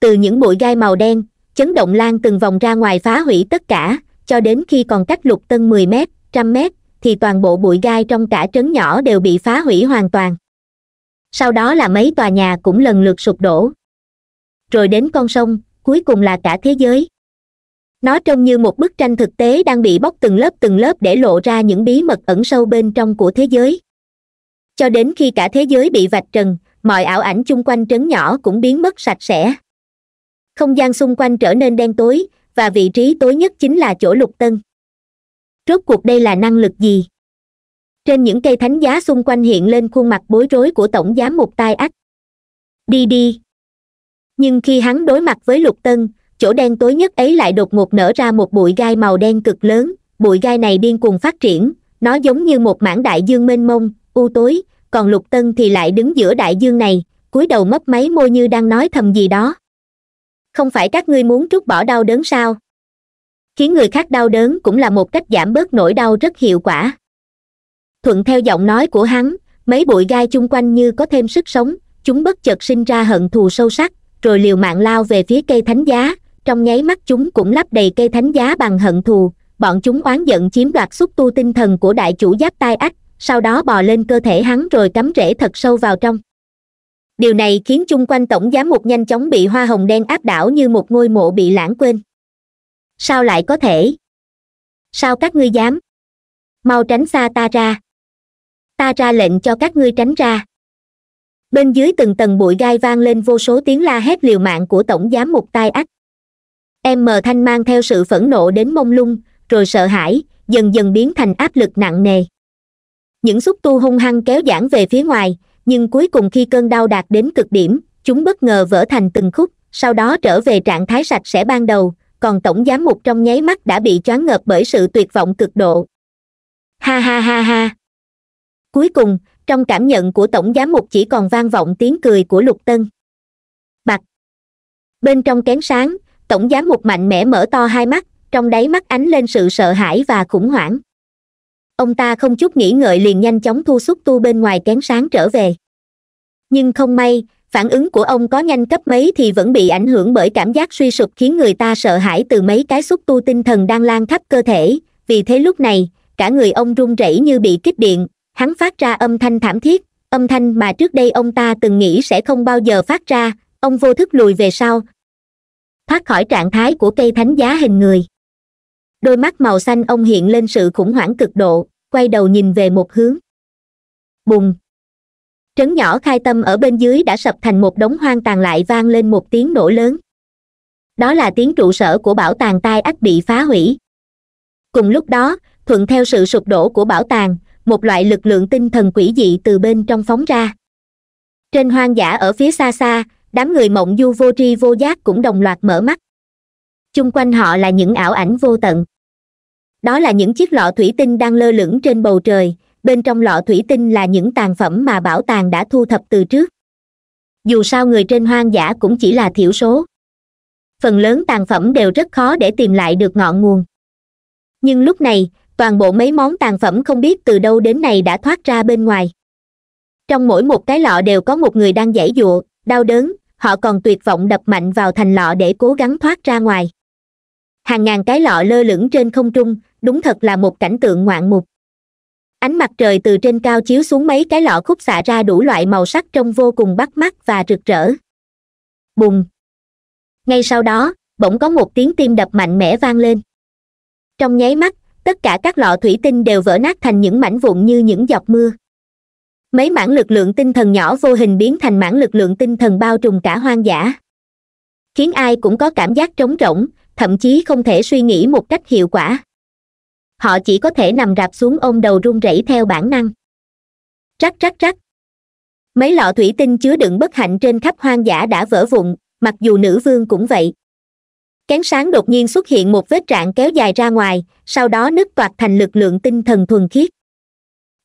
từ những bụi gai màu đen chấn động lan từng vòng ra ngoài phá hủy tất cả cho đến khi còn cách lục tân mười m trăm m thì toàn bộ bụi gai trong cả trấn nhỏ đều bị phá hủy hoàn toàn sau đó là mấy tòa nhà cũng lần lượt sụp đổ rồi đến con sông cuối cùng là cả thế giới nó trông như một bức tranh thực tế đang bị bóc từng lớp từng lớp để lộ ra những bí mật ẩn sâu bên trong của thế giới cho đến khi cả thế giới bị vạch trần mọi ảo ảnh chung quanh trấn nhỏ cũng biến mất sạch sẽ không gian xung quanh trở nên đen tối và vị trí tối nhất chính là chỗ lục tân rốt cuộc đây là năng lực gì trên những cây thánh giá xung quanh hiện lên khuôn mặt bối rối của tổng giám một tai ách đi đi nhưng khi hắn đối mặt với lục tân chỗ đen tối nhất ấy lại đột ngột nở ra một bụi gai màu đen cực lớn bụi gai này điên cuồng phát triển nó giống như một mảng đại dương mênh mông u tối còn lục tân thì lại đứng giữa đại dương này cúi đầu mấp máy môi như đang nói thầm gì đó không phải các ngươi muốn trút bỏ đau đớn sao khiến người khác đau đớn cũng là một cách giảm bớt nỗi đau rất hiệu quả thuận theo giọng nói của hắn mấy bụi gai chung quanh như có thêm sức sống chúng bất chợt sinh ra hận thù sâu sắc rồi liều mạng lao về phía cây thánh giá trong nháy mắt chúng cũng lắp đầy cây thánh giá bằng hận thù bọn chúng oán giận chiếm đoạt xúc tu tinh thần của đại chủ giáp tai ách sau đó bò lên cơ thể hắn rồi cắm rễ thật sâu vào trong điều này khiến chung quanh tổng giám mục nhanh chóng bị hoa hồng đen áp đảo như một ngôi mộ bị lãng quên sao lại có thể sao các ngươi dám mau tránh xa ta ra ta ra lệnh cho các ngươi tránh ra bên dưới từng tầng bụi gai vang lên vô số tiếng la hét liều mạng của tổng giám mục tai ách em mờ thanh mang theo sự phẫn nộ đến mông lung rồi sợ hãi dần dần biến thành áp lực nặng nề những xúc tu hung hăng kéo giãn về phía ngoài nhưng cuối cùng khi cơn đau đạt đến cực điểm chúng bất ngờ vỡ thành từng khúc sau đó trở về trạng thái sạch sẽ ban đầu còn tổng giám mục trong nháy mắt đã bị choáng ngợp bởi sự tuyệt vọng cực độ ha ha ha ha cuối cùng trong cảm nhận của tổng giám mục chỉ còn vang vọng tiếng cười của lục tân bạch bên trong kén sáng tổng giám mục mạnh mẽ mở to hai mắt trong đáy mắt ánh lên sự sợ hãi và khủng hoảng ông ta không chút nghĩ ngợi liền nhanh chóng thu xúc tu bên ngoài kén sáng trở về nhưng không may phản ứng của ông có nhanh cấp mấy thì vẫn bị ảnh hưởng bởi cảm giác suy sụp khiến người ta sợ hãi từ mấy cái xúc tu tinh thần đang lan khắp cơ thể vì thế lúc này cả người ông run rẩy như bị kích điện hắn phát ra âm thanh thảm thiết âm thanh mà trước đây ông ta từng nghĩ sẽ không bao giờ phát ra ông vô thức lùi về sau thoát khỏi trạng thái của cây thánh giá hình người đôi mắt màu xanh ông hiện lên sự khủng hoảng cực độ quay đầu nhìn về một hướng bùng trấn nhỏ khai tâm ở bên dưới đã sập thành một đống hoang tàn lại vang lên một tiếng nổ lớn đó là tiếng trụ sở của bảo tàng tai ách bị phá hủy cùng lúc đó thuận theo sự sụp đổ của bảo tàng một loại lực lượng tinh thần quỷ dị từ bên trong phóng ra trên hoang dã ở phía xa xa đám người mộng du vô tri vô giác cũng đồng loạt mở mắt chung quanh họ là những ảo ảnh vô tận đó là những chiếc lọ thủy tinh đang lơ lửng trên bầu trời bên trong lọ thủy tinh là những tàn phẩm mà bảo tàng đã thu thập từ trước dù sao người trên hoang dã cũng chỉ là thiểu số phần lớn tàn phẩm đều rất khó để tìm lại được ngọn nguồn nhưng lúc này toàn bộ mấy món tàn phẩm không biết từ đâu đến này đã thoát ra bên ngoài trong mỗi một cái lọ đều có một người đang giải giụa đau đớn họ còn tuyệt vọng đập mạnh vào thành lọ để cố gắng thoát ra ngoài hàng ngàn cái lọ lơ lửng trên không trung đúng thật là một cảnh tượng ngoạn mục ánh mặt trời từ trên cao chiếu xuống mấy cái lọ khúc xạ ra đủ loại màu sắc trông vô cùng bắt mắt và rực rỡ bùng ngay sau đó bỗng có một tiếng tim đập mạnh mẽ vang lên trong nháy mắt tất cả các lọ thủy tinh đều vỡ nát thành những mảnh vụn như những giọt mưa mấy mảng lực lượng tinh thần nhỏ vô hình biến thành mảng lực lượng tinh thần bao trùm cả hoang dã khiến ai cũng có cảm giác trống rỗng thậm chí không thể suy nghĩ một cách hiệu quả họ chỉ có thể nằm rạp xuống ôm đầu run rẩy theo bản năng rắc rắc rắc mấy lọ thủy tinh chứa đựng bất hạnh trên khắp hoang dã đã vỡ vụn mặc dù nữ vương cũng vậy kén sáng đột nhiên xuất hiện một vết trạng kéo dài ra ngoài sau đó nứt toạc thành lực lượng tinh thần thuần khiết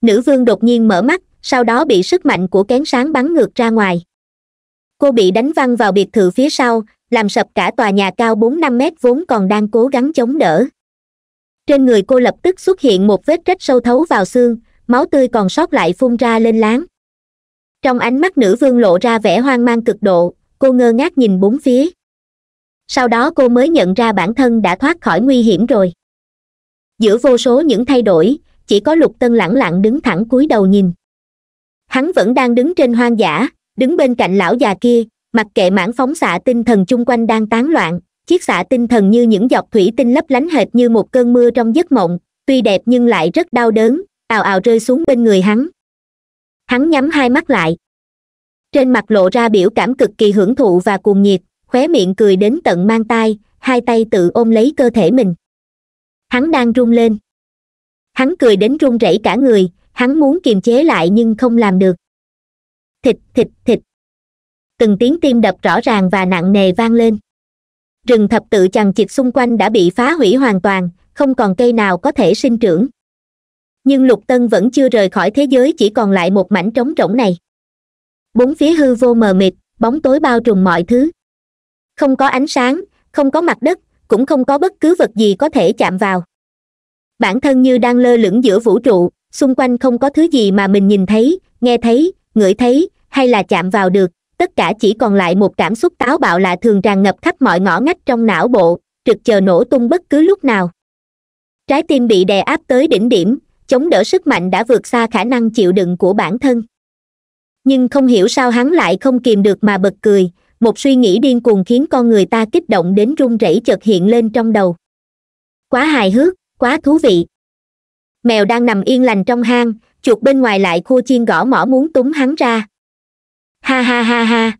nữ vương đột nhiên mở mắt sau đó bị sức mạnh của kén sáng bắn ngược ra ngoài cô bị đánh văng vào biệt thự phía sau làm sập cả tòa nhà cao bốn năm mét vốn còn đang cố gắng chống đỡ trên người cô lập tức xuất hiện một vết rách sâu thấu vào xương máu tươi còn sót lại phun ra lên láng trong ánh mắt nữ vương lộ ra vẻ hoang mang cực độ cô ngơ ngác nhìn bốn phía sau đó cô mới nhận ra bản thân đã thoát khỏi nguy hiểm rồi giữa vô số những thay đổi chỉ có lục tân lẳng lặng đứng thẳng cúi đầu nhìn hắn vẫn đang đứng trên hoang dã đứng bên cạnh lão già kia mặc kệ mảng phóng xạ tinh thần chung quanh đang tán loạn chiếc xạ tinh thần như những giọt thủy tinh lấp lánh hệt như một cơn mưa trong giấc mộng tuy đẹp nhưng lại rất đau đớn ào ào rơi xuống bên người hắn hắn nhắm hai mắt lại trên mặt lộ ra biểu cảm cực kỳ hưởng thụ và cuồng nhiệt khóe miệng cười đến tận mang tai hai tay tự ôm lấy cơ thể mình hắn đang run lên hắn cười đến run rẩy cả người hắn muốn kiềm chế lại nhưng không làm được thịt thịt thịt từng tiếng tim đập rõ ràng và nặng nề vang lên rừng thập tự chằng chịt xung quanh đã bị phá hủy hoàn toàn không còn cây nào có thể sinh trưởng nhưng lục tân vẫn chưa rời khỏi thế giới chỉ còn lại một mảnh trống rỗng này bốn phía hư vô mờ mịt bóng tối bao trùm mọi thứ không có ánh sáng không có mặt đất cũng không có bất cứ vật gì có thể chạm vào bản thân như đang lơ lửng giữa vũ trụ xung quanh không có thứ gì mà mình nhìn thấy nghe thấy ngửi thấy hay là chạm vào được tất cả chỉ còn lại một cảm xúc táo bạo lạ thường tràn ngập khắp mọi ngõ ngách trong não bộ trực chờ nổ tung bất cứ lúc nào trái tim bị đè áp tới đỉnh điểm chống đỡ sức mạnh đã vượt xa khả năng chịu đựng của bản thân nhưng không hiểu sao hắn lại không kìm được mà bật cười một suy nghĩ điên cuồng khiến con người ta kích động đến run rẩy chợt hiện lên trong đầu quá hài hước quá thú vị mèo đang nằm yên lành trong hang chuột bên ngoài lại khua chiên gõ mỏ muốn túng hắn ra ha ha ha ha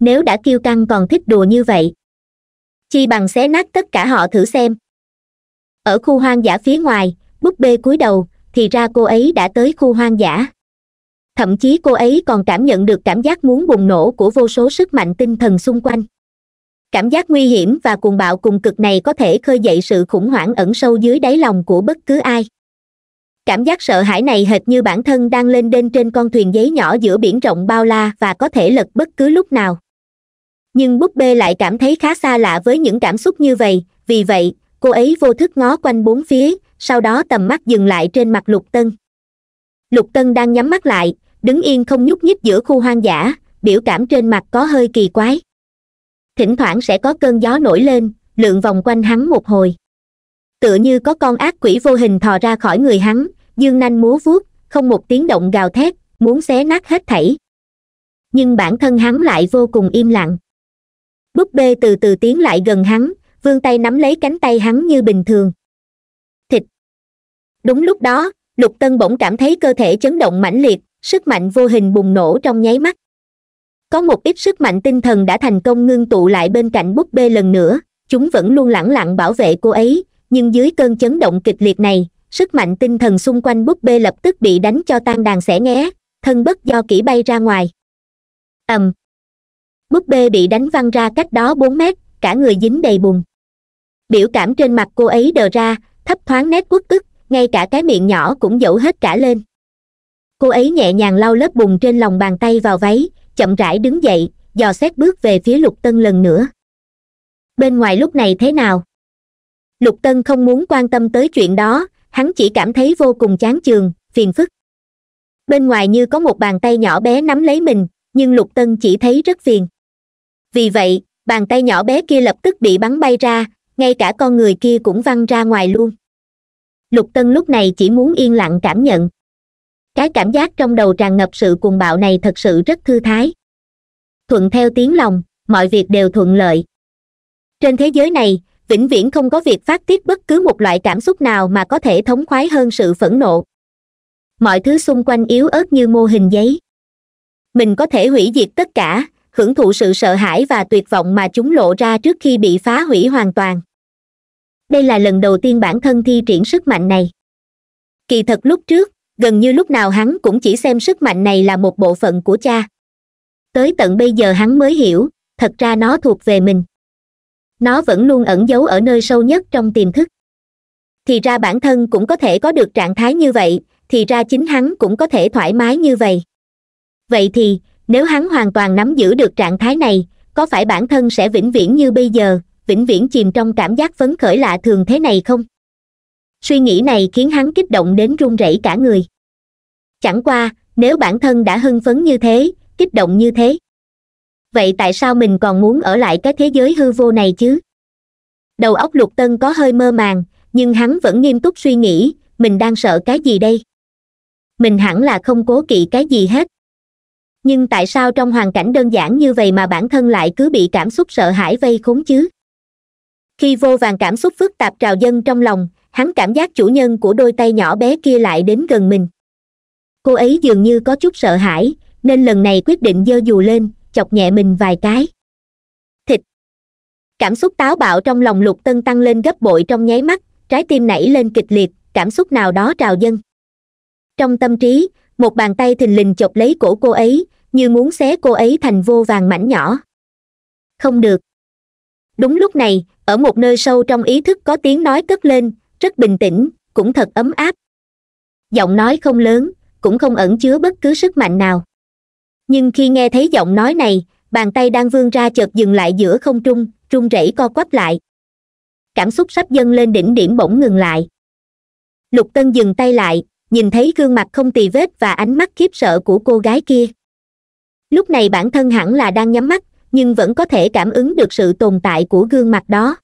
nếu đã kêu căng còn thích đùa như vậy chi bằng xé nát tất cả họ thử xem ở khu hoang dã phía ngoài búp bê cúi đầu thì ra cô ấy đã tới khu hoang dã thậm chí cô ấy còn cảm nhận được cảm giác muốn bùng nổ của vô số sức mạnh tinh thần xung quanh cảm giác nguy hiểm và cuồng bạo cùng cực này có thể khơi dậy sự khủng hoảng ẩn sâu dưới đáy lòng của bất cứ ai cảm giác sợ hãi này hệt như bản thân đang lên đên trên con thuyền giấy nhỏ giữa biển rộng bao la và có thể lật bất cứ lúc nào nhưng búp bê lại cảm thấy khá xa lạ với những cảm xúc như vậy vì vậy cô ấy vô thức ngó quanh bốn phía sau đó tầm mắt dừng lại trên mặt lục tân lục tân đang nhắm mắt lại đứng yên không nhúc nhích giữa khu hoang dã biểu cảm trên mặt có hơi kỳ quái thỉnh thoảng sẽ có cơn gió nổi lên lượn vòng quanh hắn một hồi tựa như có con ác quỷ vô hình thò ra khỏi người hắn dương nanh múa vuốt không một tiếng động gào thét muốn xé nát hết thảy nhưng bản thân hắn lại vô cùng im lặng búp bê từ từ tiến lại gần hắn vươn tay nắm lấy cánh tay hắn như bình thường thịt đúng lúc đó lục tân bỗng cảm thấy cơ thể chấn động mãnh liệt sức mạnh vô hình bùng nổ trong nháy mắt có một ít sức mạnh tinh thần đã thành công ngưng tụ lại bên cạnh búp bê lần nữa chúng vẫn luôn lẳng lặng bảo vệ cô ấy nhưng dưới cơn chấn động kịch liệt này sức mạnh tinh thần xung quanh búp bê lập tức bị đánh cho tan đàn xẻ nghé thân bất do kỹ bay ra ngoài ầm um. búp bê bị đánh văng ra cách đó bốn mét cả người dính đầy bùn biểu cảm trên mặt cô ấy đờ ra thấp thoáng nét uất ức ngay cả cái miệng nhỏ cũng dẫu hết cả lên cô ấy nhẹ nhàng lau lớp bùn trên lòng bàn tay vào váy chậm rãi đứng dậy dò xét bước về phía lục tân lần nữa bên ngoài lúc này thế nào lục tân không muốn quan tâm tới chuyện đó hắn chỉ cảm thấy vô cùng chán chường phiền phức bên ngoài như có một bàn tay nhỏ bé nắm lấy mình nhưng lục tân chỉ thấy rất phiền vì vậy bàn tay nhỏ bé kia lập tức bị bắn bay ra ngay cả con người kia cũng văng ra ngoài luôn lục tân lúc này chỉ muốn yên lặng cảm nhận cái cảm giác trong đầu tràn ngập sự cuồng bạo này thật sự rất thư thái thuận theo tiếng lòng mọi việc đều thuận lợi trên thế giới này vĩnh viễn không có việc phát tiết bất cứ một loại cảm xúc nào mà có thể thống khoái hơn sự phẫn nộ mọi thứ xung quanh yếu ớt như mô hình giấy mình có thể hủy diệt tất cả hưởng thụ sự sợ hãi và tuyệt vọng mà chúng lộ ra trước khi bị phá hủy hoàn toàn đây là lần đầu tiên bản thân thi triển sức mạnh này kỳ thật lúc trước gần như lúc nào hắn cũng chỉ xem sức mạnh này là một bộ phận của cha tới tận bây giờ hắn mới hiểu thật ra nó thuộc về mình nó vẫn luôn ẩn giấu ở nơi sâu nhất trong tiềm thức thì ra bản thân cũng có thể có được trạng thái như vậy thì ra chính hắn cũng có thể thoải mái như vậy vậy thì nếu hắn hoàn toàn nắm giữ được trạng thái này có phải bản thân sẽ vĩnh viễn như bây giờ vĩnh viễn chìm trong cảm giác phấn khởi lạ thường thế này không suy nghĩ này khiến hắn kích động đến run rẩy cả người chẳng qua nếu bản thân đã hưng phấn như thế kích động như thế vậy tại sao mình còn muốn ở lại cái thế giới hư vô này chứ đầu óc lục tân có hơi mơ màng nhưng hắn vẫn nghiêm túc suy nghĩ mình đang sợ cái gì đây mình hẳn là không cố kỵ cái gì hết nhưng tại sao trong hoàn cảnh đơn giản như vậy mà bản thân lại cứ bị cảm xúc sợ hãi vây khốn chứ khi vô vàng cảm xúc phức tạp trào dâng trong lòng hắn cảm giác chủ nhân của đôi tay nhỏ bé kia lại đến gần mình cô ấy dường như có chút sợ hãi nên lần này quyết định dơ dù lên chọc nhẹ mình vài cái thịt cảm xúc táo bạo trong lòng lục tân tăng lên gấp bội trong nháy mắt trái tim nảy lên kịch liệt cảm xúc nào đó trào dâng trong tâm trí một bàn tay thình lình chọc lấy cổ cô ấy như muốn xé cô ấy thành vô vàng mảnh nhỏ không được đúng lúc này ở một nơi sâu trong ý thức có tiếng nói cất lên rất bình tĩnh cũng thật ấm áp giọng nói không lớn cũng không ẩn chứa bất cứ sức mạnh nào nhưng khi nghe thấy giọng nói này bàn tay đang vươn ra chợt dừng lại giữa không trung trung rẩy co quắp lại cảm xúc sắp dâng lên đỉnh điểm bỗng ngừng lại lục tân dừng tay lại nhìn thấy gương mặt không tì vết và ánh mắt khiếp sợ của cô gái kia lúc này bản thân hẳn là đang nhắm mắt nhưng vẫn có thể cảm ứng được sự tồn tại của gương mặt đó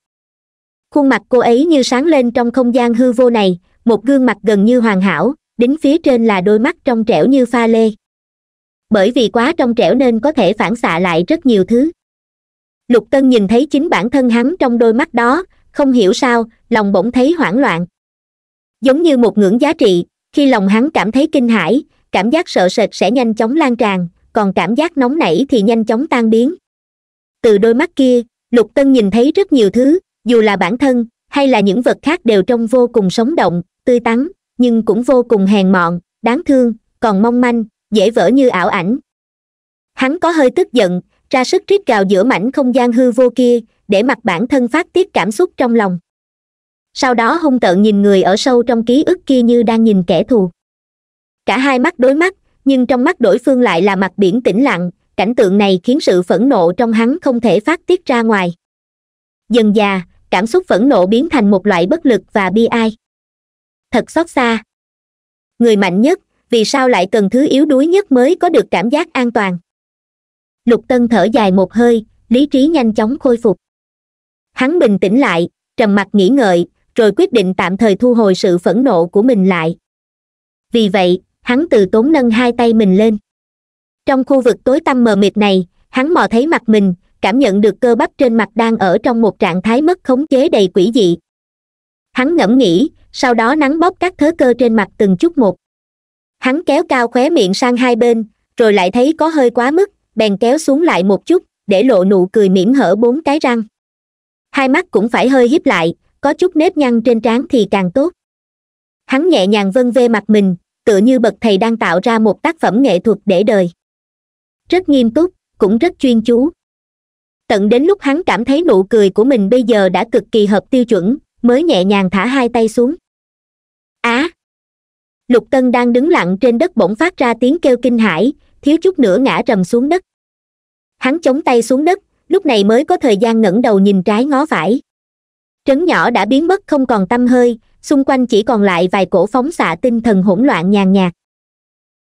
khuôn mặt cô ấy như sáng lên trong không gian hư vô này một gương mặt gần như hoàn hảo đính phía trên là đôi mắt trong trẻo như pha lê bởi vì quá trong trẻo nên có thể phản xạ lại rất nhiều thứ lục tân nhìn thấy chính bản thân hắn trong đôi mắt đó không hiểu sao lòng bỗng thấy hoảng loạn giống như một ngưỡng giá trị khi lòng hắn cảm thấy kinh hãi cảm giác sợ sệt sẽ nhanh chóng lan tràn còn cảm giác nóng nảy thì nhanh chóng tan biến từ đôi mắt kia lục tân nhìn thấy rất nhiều thứ dù là bản thân hay là những vật khác đều trông vô cùng sống động tươi tắn nhưng cũng vô cùng hèn mọn đáng thương còn mong manh dễ vỡ như ảo ảnh hắn có hơi tức giận ra sức riết gào giữa mảnh không gian hư vô kia để mặt bản thân phát tiết cảm xúc trong lòng sau đó hung tợn nhìn người ở sâu trong ký ức kia như đang nhìn kẻ thù cả hai mắt đối mắt nhưng trong mắt đối phương lại là mặt biển tĩnh lặng cảnh tượng này khiến sự phẫn nộ trong hắn không thể phát tiết ra ngoài dần già, cảm xúc phẫn nộ biến thành một loại bất lực và bi ai thật xót xa người mạnh nhất vì sao lại cần thứ yếu đuối nhất mới có được cảm giác an toàn lục tân thở dài một hơi lý trí nhanh chóng khôi phục hắn bình tĩnh lại trầm mặc nghĩ ngợi rồi quyết định tạm thời thu hồi sự phẫn nộ của mình lại vì vậy hắn từ tốn nâng hai tay mình lên trong khu vực tối tăm mờ mịt này hắn mò thấy mặt mình cảm nhận được cơ bắp trên mặt đang ở trong một trạng thái mất khống chế đầy quỷ dị hắn ngẫm nghĩ sau đó nắn bóp các thớ cơ trên mặt từng chút một hắn kéo cao khóe miệng sang hai bên rồi lại thấy có hơi quá mức bèn kéo xuống lại một chút để lộ nụ cười mỉm hở bốn cái răng hai mắt cũng phải hơi hiếp lại có chút nếp nhăn trên trán thì càng tốt hắn nhẹ nhàng vân vê mặt mình tựa như bậc thầy đang tạo ra một tác phẩm nghệ thuật để đời rất nghiêm túc cũng rất chuyên chú tận đến lúc hắn cảm thấy nụ cười của mình bây giờ đã cực kỳ hợp tiêu chuẩn mới nhẹ nhàng thả hai tay xuống á à, lục tân đang đứng lặng trên đất bỗng phát ra tiếng kêu kinh hãi thiếu chút nữa ngã rầm xuống đất hắn chống tay xuống đất lúc này mới có thời gian ngẩng đầu nhìn trái ngó phải trấn nhỏ đã biến mất không còn tâm hơi xung quanh chỉ còn lại vài cổ phóng xạ tinh thần hỗn loạn nhàn nhạt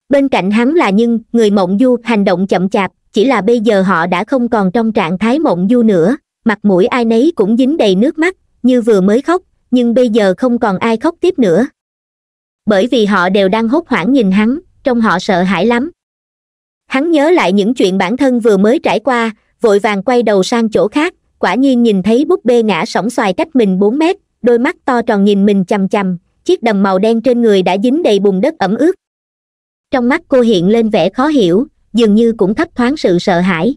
bên cạnh hắn là nhưng người mộng du hành động chậm chạp chỉ là bây giờ họ đã không còn trong trạng thái mộng du nữa mặt mũi ai nấy cũng dính đầy nước mắt như vừa mới khóc nhưng bây giờ không còn ai khóc tiếp nữa bởi vì họ đều đang hốt hoảng nhìn hắn trong họ sợ hãi lắm hắn nhớ lại những chuyện bản thân vừa mới trải qua vội vàng quay đầu sang chỗ khác quả nhiên nhìn thấy búp bê ngã sóng xoài cách mình bốn mét đôi mắt to tròn nhìn mình chằm chằm chiếc đầm màu đen trên người đã dính đầy bùn đất ẩm ướt trong mắt cô hiện lên vẻ khó hiểu dường như cũng thấp thoáng sự sợ hãi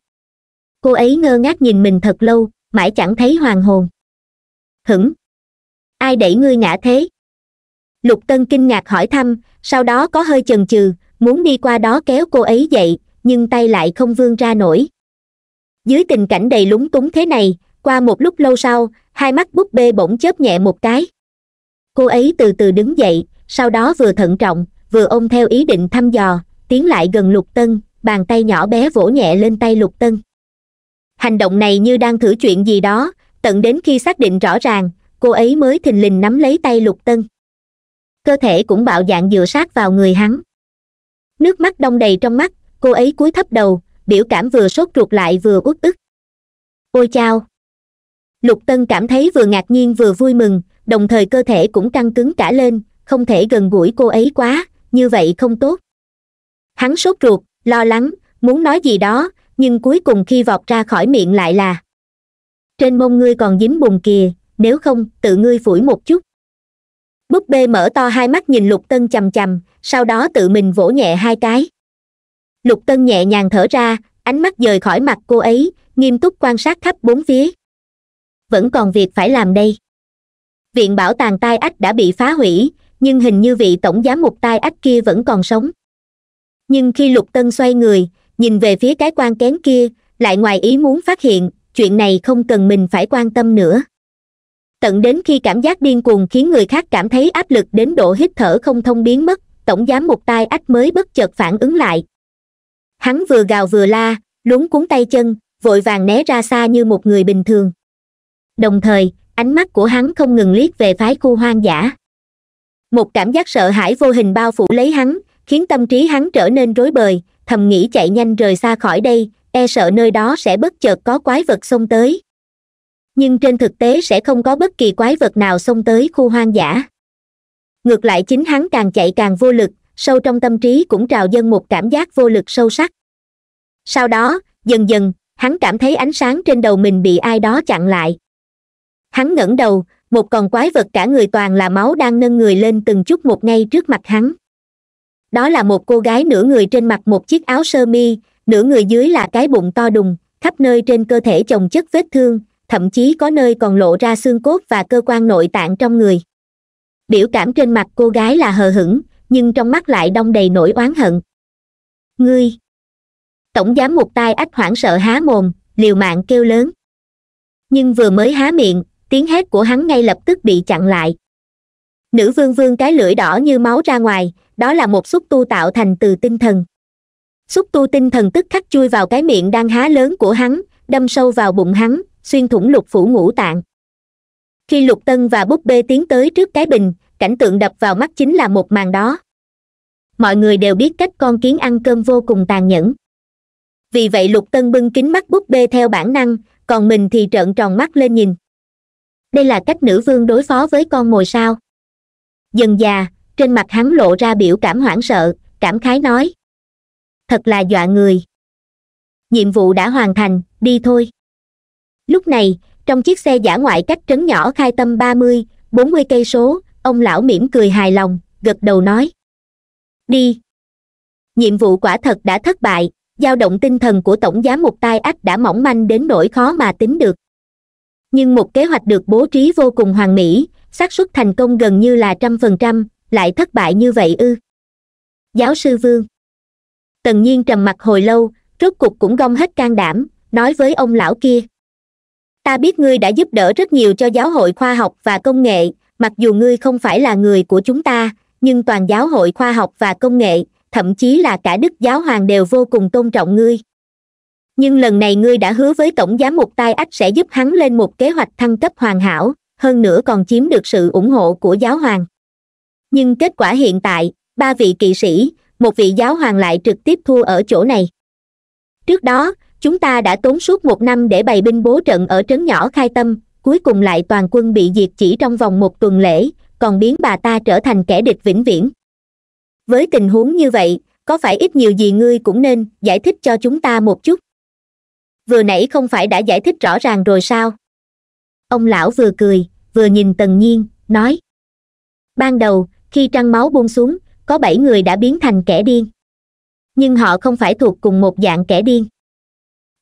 cô ấy ngơ ngác nhìn mình thật lâu mãi chẳng thấy hoàng hồn hửng ai đẩy ngươi ngã thế lục tân kinh ngạc hỏi thăm sau đó có hơi chần chừ muốn đi qua đó kéo cô ấy dậy nhưng tay lại không vươn ra nổi dưới tình cảnh đầy lúng túng thế này qua một lúc lâu sau hai mắt búp bê bỗng chớp nhẹ một cái cô ấy từ từ đứng dậy sau đó vừa thận trọng vừa ôm theo ý định thăm dò tiến lại gần lục tân bàn tay nhỏ bé vỗ nhẹ lên tay lục tân hành động này như đang thử chuyện gì đó tận đến khi xác định rõ ràng cô ấy mới thình lình nắm lấy tay lục tân cơ thể cũng bạo dạng dựa sát vào người hắn nước mắt đông đầy trong mắt cô ấy cúi thấp đầu biểu cảm vừa sốt ruột lại vừa uất ức ôi chao lục tân cảm thấy vừa ngạc nhiên vừa vui mừng đồng thời cơ thể cũng căng cứng cả lên không thể gần gũi cô ấy quá như vậy không tốt hắn sốt ruột lo lắng muốn nói gì đó nhưng cuối cùng khi vọt ra khỏi miệng lại là trên mông ngươi còn dính bùn kìa nếu không tự ngươi phủi một chút búp bê mở to hai mắt nhìn lục tân chằm chằm sau đó tự mình vỗ nhẹ hai cái lục tân nhẹ nhàng thở ra ánh mắt rời khỏi mặt cô ấy nghiêm túc quan sát khắp bốn phía vẫn còn việc phải làm đây viện bảo tàng tai ách đã bị phá hủy nhưng hình như vị tổng giám mục tai ách kia vẫn còn sống nhưng khi lục tân xoay người nhìn về phía cái quan kén kia lại ngoài ý muốn phát hiện chuyện này không cần mình phải quan tâm nữa tận đến khi cảm giác điên cuồng khiến người khác cảm thấy áp lực đến độ hít thở không thông biến mất tổng giám một tai ách mới bất chợt phản ứng lại hắn vừa gào vừa la lúng cuốn tay chân vội vàng né ra xa như một người bình thường đồng thời ánh mắt của hắn không ngừng liếc về phái khu hoang dã một cảm giác sợ hãi vô hình bao phủ lấy hắn khiến tâm trí hắn trở nên rối bời thầm nghĩ chạy nhanh rời xa khỏi đây e sợ nơi đó sẽ bất chợt có quái vật xông tới nhưng trên thực tế sẽ không có bất kỳ quái vật nào xông tới khu hoang dã ngược lại chính hắn càng chạy càng vô lực sâu trong tâm trí cũng trào dâng một cảm giác vô lực sâu sắc sau đó dần dần hắn cảm thấy ánh sáng trên đầu mình bị ai đó chặn lại hắn ngẩng đầu một con quái vật cả người toàn là máu đang nâng người lên từng chút một ngay trước mặt hắn đó là một cô gái nửa người trên mặt một chiếc áo sơ mi nửa người dưới là cái bụng to đùng khắp nơi trên cơ thể chồng chất vết thương thậm chí có nơi còn lộ ra xương cốt và cơ quan nội tạng trong người biểu cảm trên mặt cô gái là hờ hững nhưng trong mắt lại đong đầy nỗi oán hận ngươi tổng giám một tai ách hoảng sợ há mồm liều mạng kêu lớn nhưng vừa mới há miệng tiếng hét của hắn ngay lập tức bị chặn lại nữ vương vương cái lưỡi đỏ như máu ra ngoài đó là một xúc tu tạo thành từ tinh thần xúc tu tinh thần tức khắc chui vào cái miệng đang há lớn của hắn đâm sâu vào bụng hắn xuyên thủng lục phủ ngũ tạng khi lục tân và búp bê tiến tới trước cái bình cảnh tượng đập vào mắt chính là một màn đó mọi người đều biết cách con kiến ăn cơm vô cùng tàn nhẫn vì vậy lục tân bưng kính mắt búp bê theo bản năng còn mình thì trợn tròn mắt lên nhìn đây là cách nữ vương đối phó với con mồi sao dần già trên mặt hắn lộ ra biểu cảm hoảng sợ cảm khái nói thật là dọa người nhiệm vụ đã hoàn thành đi thôi lúc này trong chiếc xe giả ngoại cách trấn nhỏ khai tâm ba mươi bốn mươi cây số ông lão mỉm cười hài lòng gật đầu nói đi nhiệm vụ quả thật đã thất bại dao động tinh thần của tổng giám một tai ách đã mỏng manh đến nỗi khó mà tính được nhưng một kế hoạch được bố trí vô cùng hoàn mỹ xác suất thành công gần như là trăm phần trăm lại thất bại như vậy ư giáo sư vương tần nhiên trầm mặt hồi lâu rốt cục cũng gom hết can đảm nói với ông lão kia ta biết ngươi đã giúp đỡ rất nhiều cho giáo hội khoa học và công nghệ mặc dù ngươi không phải là người của chúng ta nhưng toàn giáo hội khoa học và công nghệ thậm chí là cả đức giáo hoàng đều vô cùng tôn trọng ngươi nhưng lần này ngươi đã hứa với tổng giám mục tai ách sẽ giúp hắn lên một kế hoạch thăng cấp hoàn hảo hơn nữa còn chiếm được sự ủng hộ của giáo hoàng nhưng kết quả hiện tại ba vị kỵ sĩ một vị giáo hoàng lại trực tiếp thua ở chỗ này trước đó chúng ta đã tốn suốt một năm để bày binh bố trận ở trấn nhỏ khai tâm cuối cùng lại toàn quân bị diệt chỉ trong vòng một tuần lễ còn biến bà ta trở thành kẻ địch vĩnh viễn với tình huống như vậy có phải ít nhiều gì ngươi cũng nên giải thích cho chúng ta một chút vừa nãy không phải đã giải thích rõ ràng rồi sao ông lão vừa cười vừa nhìn tần nhiên nói ban đầu khi trăng máu buông xuống có bảy người đã biến thành kẻ điên nhưng họ không phải thuộc cùng một dạng kẻ điên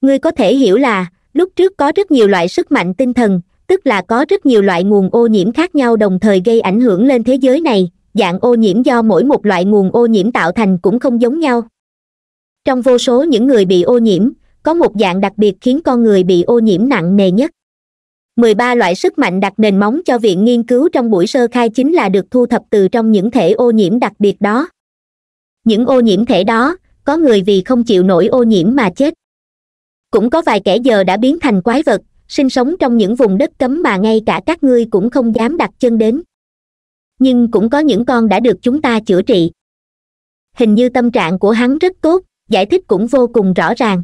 ngươi có thể hiểu là lúc trước có rất nhiều loại sức mạnh tinh thần tức là có rất nhiều loại nguồn ô nhiễm khác nhau đồng thời gây ảnh hưởng lên thế giới này dạng ô nhiễm do mỗi một loại nguồn ô nhiễm tạo thành cũng không giống nhau trong vô số những người bị ô nhiễm có một dạng đặc biệt khiến con người bị ô nhiễm nặng nề nhất 13 loại sức mạnh đặt nền móng cho viện nghiên cứu trong buổi sơ khai chính là được thu thập từ trong những thể ô nhiễm đặc biệt đó những ô nhiễm thể đó có người vì không chịu nổi ô nhiễm mà chết cũng có vài kẻ giờ đã biến thành quái vật sinh sống trong những vùng đất cấm mà ngay cả các ngươi cũng không dám đặt chân đến nhưng cũng có những con đã được chúng ta chữa trị hình như tâm trạng của hắn rất tốt giải thích cũng vô cùng rõ ràng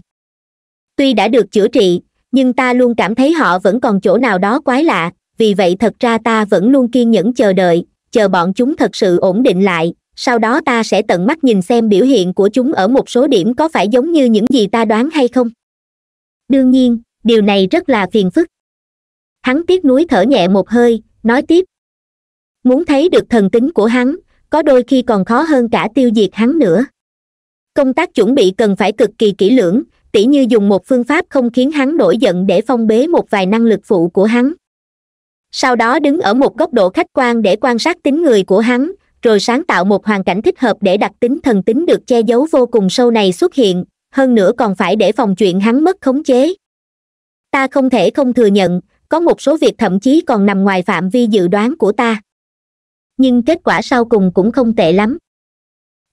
tuy đã được chữa trị nhưng ta luôn cảm thấy họ vẫn còn chỗ nào đó quái lạ vì vậy thật ra ta vẫn luôn kiên nhẫn chờ đợi chờ bọn chúng thật sự ổn định lại sau đó ta sẽ tận mắt nhìn xem biểu hiện của chúng ở một số điểm có phải giống như những gì ta đoán hay không đương nhiên điều này rất là phiền phức hắn tiếc núi thở nhẹ một hơi nói tiếp muốn thấy được thần tính của hắn có đôi khi còn khó hơn cả tiêu diệt hắn nữa công tác chuẩn bị cần phải cực kỳ kỹ lưỡng tỉ như dùng một phương pháp không khiến hắn nổi giận để phong bế một vài năng lực phụ của hắn sau đó đứng ở một góc độ khách quan để quan sát tính người của hắn rồi sáng tạo một hoàn cảnh thích hợp để đặc tính thần tính được che giấu vô cùng sâu này xuất hiện hơn nữa còn phải để phòng chuyện hắn mất khống chế ta không thể không thừa nhận có một số việc thậm chí còn nằm ngoài phạm vi dự đoán của ta nhưng kết quả sau cùng cũng không tệ lắm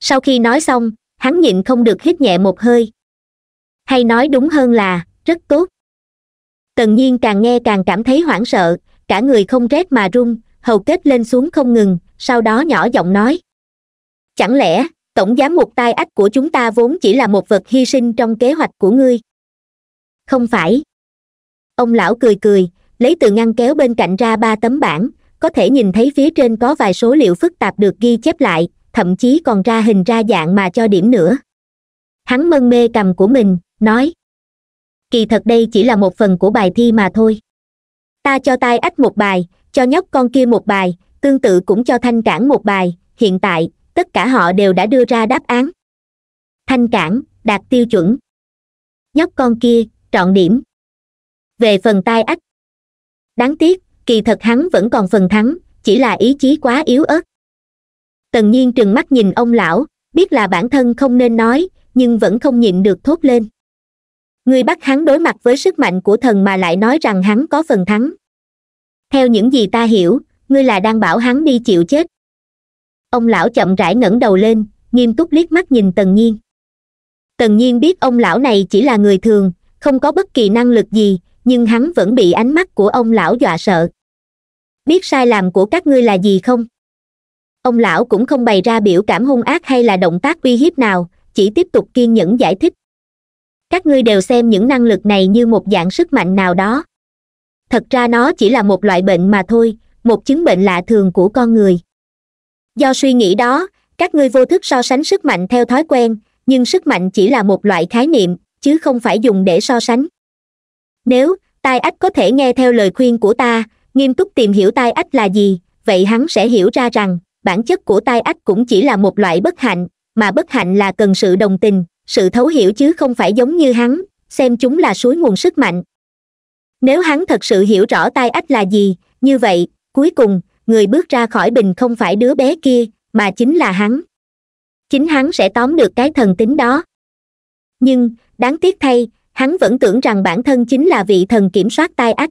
sau khi nói xong hắn nhịn không được hít nhẹ một hơi hay nói đúng hơn là rất tốt tần nhiên càng nghe càng cảm thấy hoảng sợ cả người không rét mà run hầu kết lên xuống không ngừng sau đó nhỏ giọng nói chẳng lẽ tổng giám mục tai ách của chúng ta vốn chỉ là một vật hy sinh trong kế hoạch của ngươi không phải ông lão cười cười lấy từ ngăn kéo bên cạnh ra ba tấm bảng có thể nhìn thấy phía trên có vài số liệu phức tạp được ghi chép lại thậm chí còn ra hình ra dạng mà cho điểm nữa hắn mân mê cầm của mình nói kỳ thật đây chỉ là một phần của bài thi mà thôi ta cho tai ách một bài cho nhóc con kia một bài tương tự cũng cho thanh cản một bài hiện tại tất cả họ đều đã đưa ra đáp án thanh cản đạt tiêu chuẩn nhóc con kia trọn điểm về phần tai ách đáng tiếc kỳ thật hắn vẫn còn phần thắng chỉ là ý chí quá yếu ớt tần nhiên trừng mắt nhìn ông lão biết là bản thân không nên nói nhưng vẫn không nhịn được thốt lên ngươi bắt hắn đối mặt với sức mạnh của thần mà lại nói rằng hắn có phần thắng theo những gì ta hiểu ngươi là đang bảo hắn đi chịu chết ông lão chậm rãi ngẩng đầu lên nghiêm túc liếc mắt nhìn tần nhiên tần nhiên biết ông lão này chỉ là người thường không có bất kỳ năng lực gì nhưng hắn vẫn bị ánh mắt của ông lão dọa sợ biết sai lầm của các ngươi là gì không ông lão cũng không bày ra biểu cảm hung ác hay là động tác uy hiếp nào chỉ tiếp tục kiên nhẫn giải thích các ngươi đều xem những năng lực này như một dạng sức mạnh nào đó thật ra nó chỉ là một loại bệnh mà thôi một chứng bệnh lạ thường của con người do suy nghĩ đó các ngươi vô thức so sánh sức mạnh theo thói quen nhưng sức mạnh chỉ là một loại khái niệm chứ không phải dùng để so sánh nếu tai ách có thể nghe theo lời khuyên của ta nghiêm túc tìm hiểu tai ách là gì vậy hắn sẽ hiểu ra rằng bản chất của tai ách cũng chỉ là một loại bất hạnh mà bất hạnh là cần sự đồng tình sự thấu hiểu chứ không phải giống như hắn xem chúng là suối nguồn sức mạnh nếu hắn thật sự hiểu rõ tai ách là gì như vậy cuối cùng người bước ra khỏi bình không phải đứa bé kia mà chính là hắn chính hắn sẽ tóm được cái thần tính đó nhưng đáng tiếc thay hắn vẫn tưởng rằng bản thân chính là vị thần kiểm soát tai ách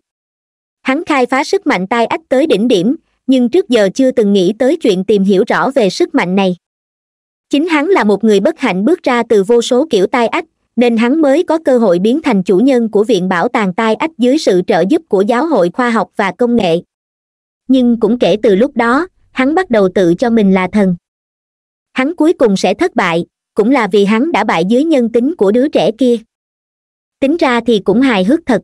hắn khai phá sức mạnh tai ách tới đỉnh điểm nhưng trước giờ chưa từng nghĩ tới chuyện tìm hiểu rõ về sức mạnh này chính hắn là một người bất hạnh bước ra từ vô số kiểu tai ách nên hắn mới có cơ hội biến thành chủ nhân của viện bảo tàng tai ách dưới sự trợ giúp của giáo hội khoa học và công nghệ nhưng cũng kể từ lúc đó hắn bắt đầu tự cho mình là thần hắn cuối cùng sẽ thất bại cũng là vì hắn đã bại dưới nhân tính của đứa trẻ kia tính ra thì cũng hài hước thật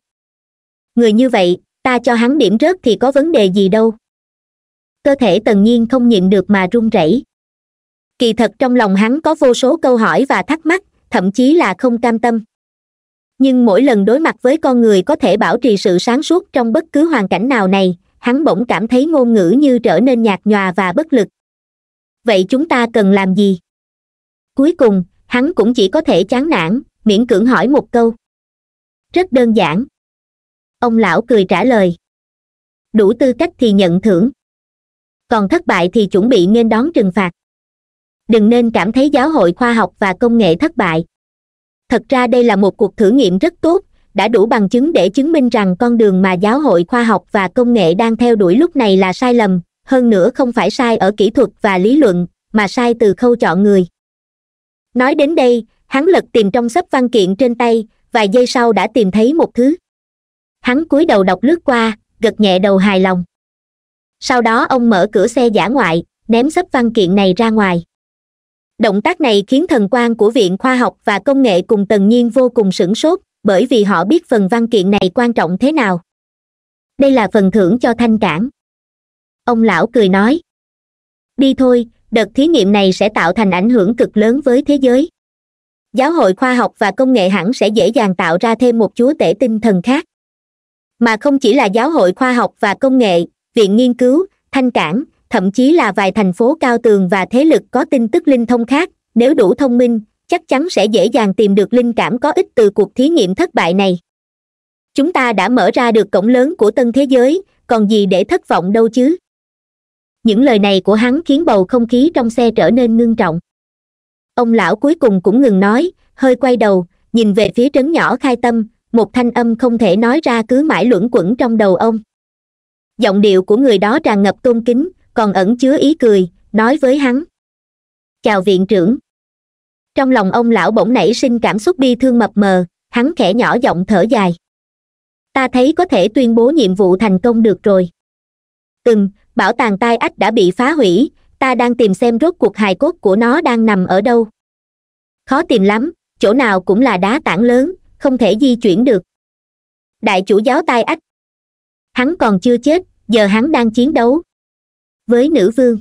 người như vậy ta cho hắn điểm rớt thì có vấn đề gì đâu cơ thể tần nhiên không nhịn được mà run rẩy kỳ thật trong lòng hắn có vô số câu hỏi và thắc mắc thậm chí là không cam tâm nhưng mỗi lần đối mặt với con người có thể bảo trì sự sáng suốt trong bất cứ hoàn cảnh nào này hắn bỗng cảm thấy ngôn ngữ như trở nên nhạt nhòa và bất lực vậy chúng ta cần làm gì cuối cùng hắn cũng chỉ có thể chán nản miễn cưỡng hỏi một câu rất đơn giản ông lão cười trả lời đủ tư cách thì nhận thưởng còn thất bại thì chuẩn bị nên đón trừng phạt đừng nên cảm thấy giáo hội khoa học và công nghệ thất bại thật ra đây là một cuộc thử nghiệm rất tốt đã đủ bằng chứng để chứng minh rằng con đường mà giáo hội khoa học và công nghệ đang theo đuổi lúc này là sai lầm hơn nữa không phải sai ở kỹ thuật và lý luận mà sai từ khâu chọn người nói đến đây hắn lật tìm trong sấp văn kiện trên tay vài giây sau đã tìm thấy một thứ hắn cúi đầu đọc lướt qua gật nhẹ đầu hài lòng sau đó ông mở cửa xe giả ngoại ném sấp văn kiện này ra ngoài động tác này khiến thần quan của viện khoa học và công nghệ cùng tần nhiên vô cùng sửng sốt bởi vì họ biết phần văn kiện này quan trọng thế nào đây là phần thưởng cho thanh cản ông lão cười nói đi thôi đợt thí nghiệm này sẽ tạo thành ảnh hưởng cực lớn với thế giới giáo hội khoa học và công nghệ hẳn sẽ dễ dàng tạo ra thêm một chúa tể tinh thần khác mà không chỉ là giáo hội khoa học và công nghệ viện nghiên cứu thanh cảng thậm chí là vài thành phố cao tường và thế lực có tin tức linh thông khác nếu đủ thông minh chắc chắn sẽ dễ dàng tìm được linh cảm có ích từ cuộc thí nghiệm thất bại này chúng ta đã mở ra được cổng lớn của tân thế giới còn gì để thất vọng đâu chứ những lời này của hắn khiến bầu không khí trong xe trở nên ngưng trọng ông lão cuối cùng cũng ngừng nói hơi quay đầu nhìn về phía trấn nhỏ khai tâm một thanh âm không thể nói ra cứ mãi luẩn quẩn trong đầu ông giọng điệu của người đó tràn ngập tôn kính còn ẩn chứa ý cười nói với hắn chào viện trưởng trong lòng ông lão bỗng nảy sinh cảm xúc bi thương mập mờ hắn khẽ nhỏ giọng thở dài ta thấy có thể tuyên bố nhiệm vụ thành công được rồi từng bảo tàng tai ách đã bị phá hủy ta đang tìm xem rốt cuộc hài cốt của nó đang nằm ở đâu khó tìm lắm chỗ nào cũng là đá tảng lớn không thể di chuyển được đại chủ giáo tai ách hắn còn chưa chết giờ hắn đang chiến đấu với nữ vương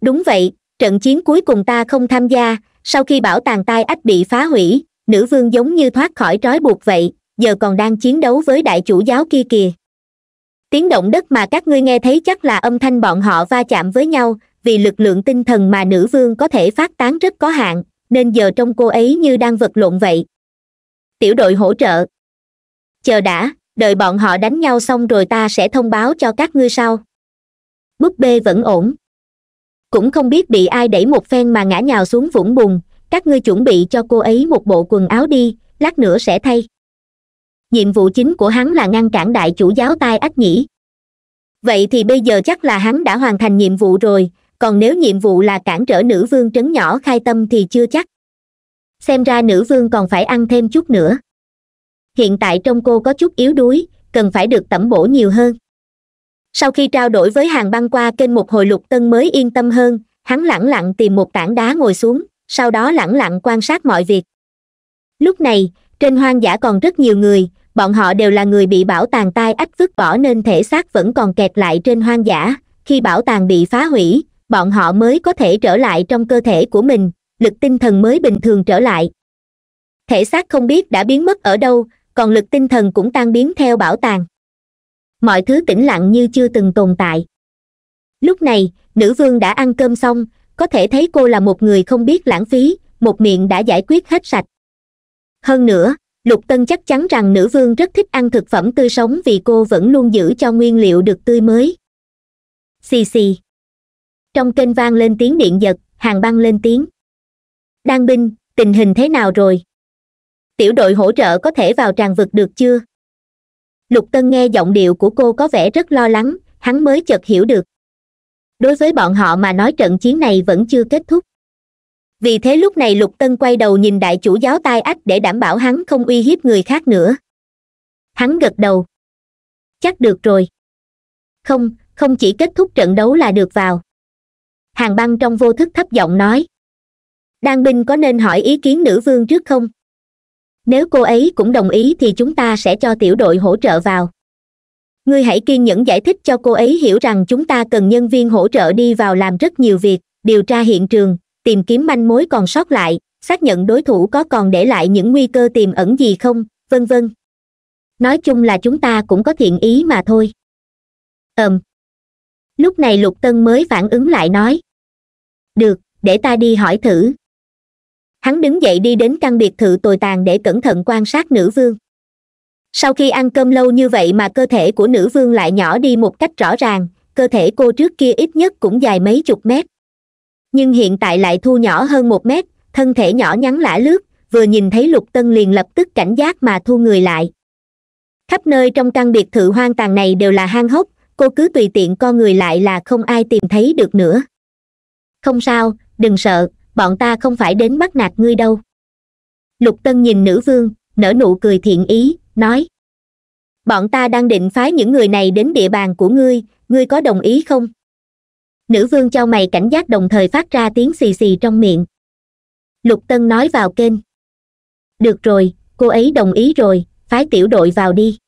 đúng vậy trận chiến cuối cùng ta không tham gia sau khi bảo tàng tai ách bị phá hủy nữ vương giống như thoát khỏi trói buộc vậy giờ còn đang chiến đấu với đại chủ giáo kia kìa tiếng động đất mà các ngươi nghe thấy chắc là âm thanh bọn họ va chạm với nhau vì lực lượng tinh thần mà nữ vương có thể phát tán rất có hạn nên giờ trong cô ấy như đang vật lộn vậy tiểu đội hỗ trợ chờ đã đợi bọn họ đánh nhau xong rồi ta sẽ thông báo cho các ngươi sau búp bê vẫn ổn cũng không biết bị ai đẩy một phen mà ngã nhào xuống vũng bùn các ngươi chuẩn bị cho cô ấy một bộ quần áo đi lát nữa sẽ thay nhiệm vụ chính của hắn là ngăn cản đại chủ giáo tai ách nhĩ vậy thì bây giờ chắc là hắn đã hoàn thành nhiệm vụ rồi còn nếu nhiệm vụ là cản trở nữ vương trấn nhỏ khai tâm thì chưa chắc xem ra nữ vương còn phải ăn thêm chút nữa hiện tại trong cô có chút yếu đuối cần phải được tẩm bổ nhiều hơn sau khi trao đổi với hàng băng qua kênh một hồi lục tân mới yên tâm hơn hắn lẳng lặng tìm một tảng đá ngồi xuống sau đó lẳng lặng quan sát mọi việc lúc này trên hoang dã còn rất nhiều người bọn họ đều là người bị bảo tàng tai ách vứt bỏ nên thể xác vẫn còn kẹt lại trên hoang dã khi bảo tàng bị phá hủy bọn họ mới có thể trở lại trong cơ thể của mình lực tinh thần mới bình thường trở lại thể xác không biết đã biến mất ở đâu còn lực tinh thần cũng tan biến theo bảo tàng mọi thứ tĩnh lặng như chưa từng tồn tại lúc này nữ vương đã ăn cơm xong có thể thấy cô là một người không biết lãng phí một miệng đã giải quyết hết sạch hơn nữa lục tân chắc chắn rằng nữ vương rất thích ăn thực phẩm tươi sống vì cô vẫn luôn giữ cho nguyên liệu được tươi mới xì xì trong kênh vang lên tiếng điện giật hàng băng lên tiếng đan binh tình hình thế nào rồi tiểu đội hỗ trợ có thể vào tràn vực được chưa lục tân nghe giọng điệu của cô có vẻ rất lo lắng hắn mới chợt hiểu được đối với bọn họ mà nói trận chiến này vẫn chưa kết thúc vì thế lúc này lục tân quay đầu nhìn đại chủ giáo tai ách để đảm bảo hắn không uy hiếp người khác nữa hắn gật đầu chắc được rồi không không chỉ kết thúc trận đấu là được vào hàng băng trong vô thức thấp giọng nói đan binh có nên hỏi ý kiến nữ vương trước không nếu cô ấy cũng đồng ý thì chúng ta sẽ cho tiểu đội hỗ trợ vào ngươi hãy kiên nhẫn giải thích cho cô ấy hiểu rằng chúng ta cần nhân viên hỗ trợ đi vào làm rất nhiều việc điều tra hiện trường tìm kiếm manh mối còn sót lại xác nhận đối thủ có còn để lại những nguy cơ tiềm ẩn gì không vân vân nói chung là chúng ta cũng có thiện ý mà thôi ầm um. lúc này lục tân mới phản ứng lại nói được để ta đi hỏi thử hắn đứng dậy đi đến căn biệt thự tồi tàn để cẩn thận quan sát nữ vương sau khi ăn cơm lâu như vậy mà cơ thể của nữ vương lại nhỏ đi một cách rõ ràng cơ thể cô trước kia ít nhất cũng dài mấy chục mét nhưng hiện tại lại thu nhỏ hơn một mét thân thể nhỏ nhắn lả lướt vừa nhìn thấy lục tân liền lập tức cảnh giác mà thu người lại khắp nơi trong căn biệt thự hoang tàn này đều là hang hốc cô cứ tùy tiện co người lại là không ai tìm thấy được nữa không sao đừng sợ bọn ta không phải đến bắt nạt ngươi đâu lục tân nhìn nữ vương nở nụ cười thiện ý nói bọn ta đang định phái những người này đến địa bàn của ngươi ngươi có đồng ý không nữ vương trao mày cảnh giác đồng thời phát ra tiếng xì xì trong miệng lục tân nói vào kênh được rồi cô ấy đồng ý rồi phái tiểu đội vào đi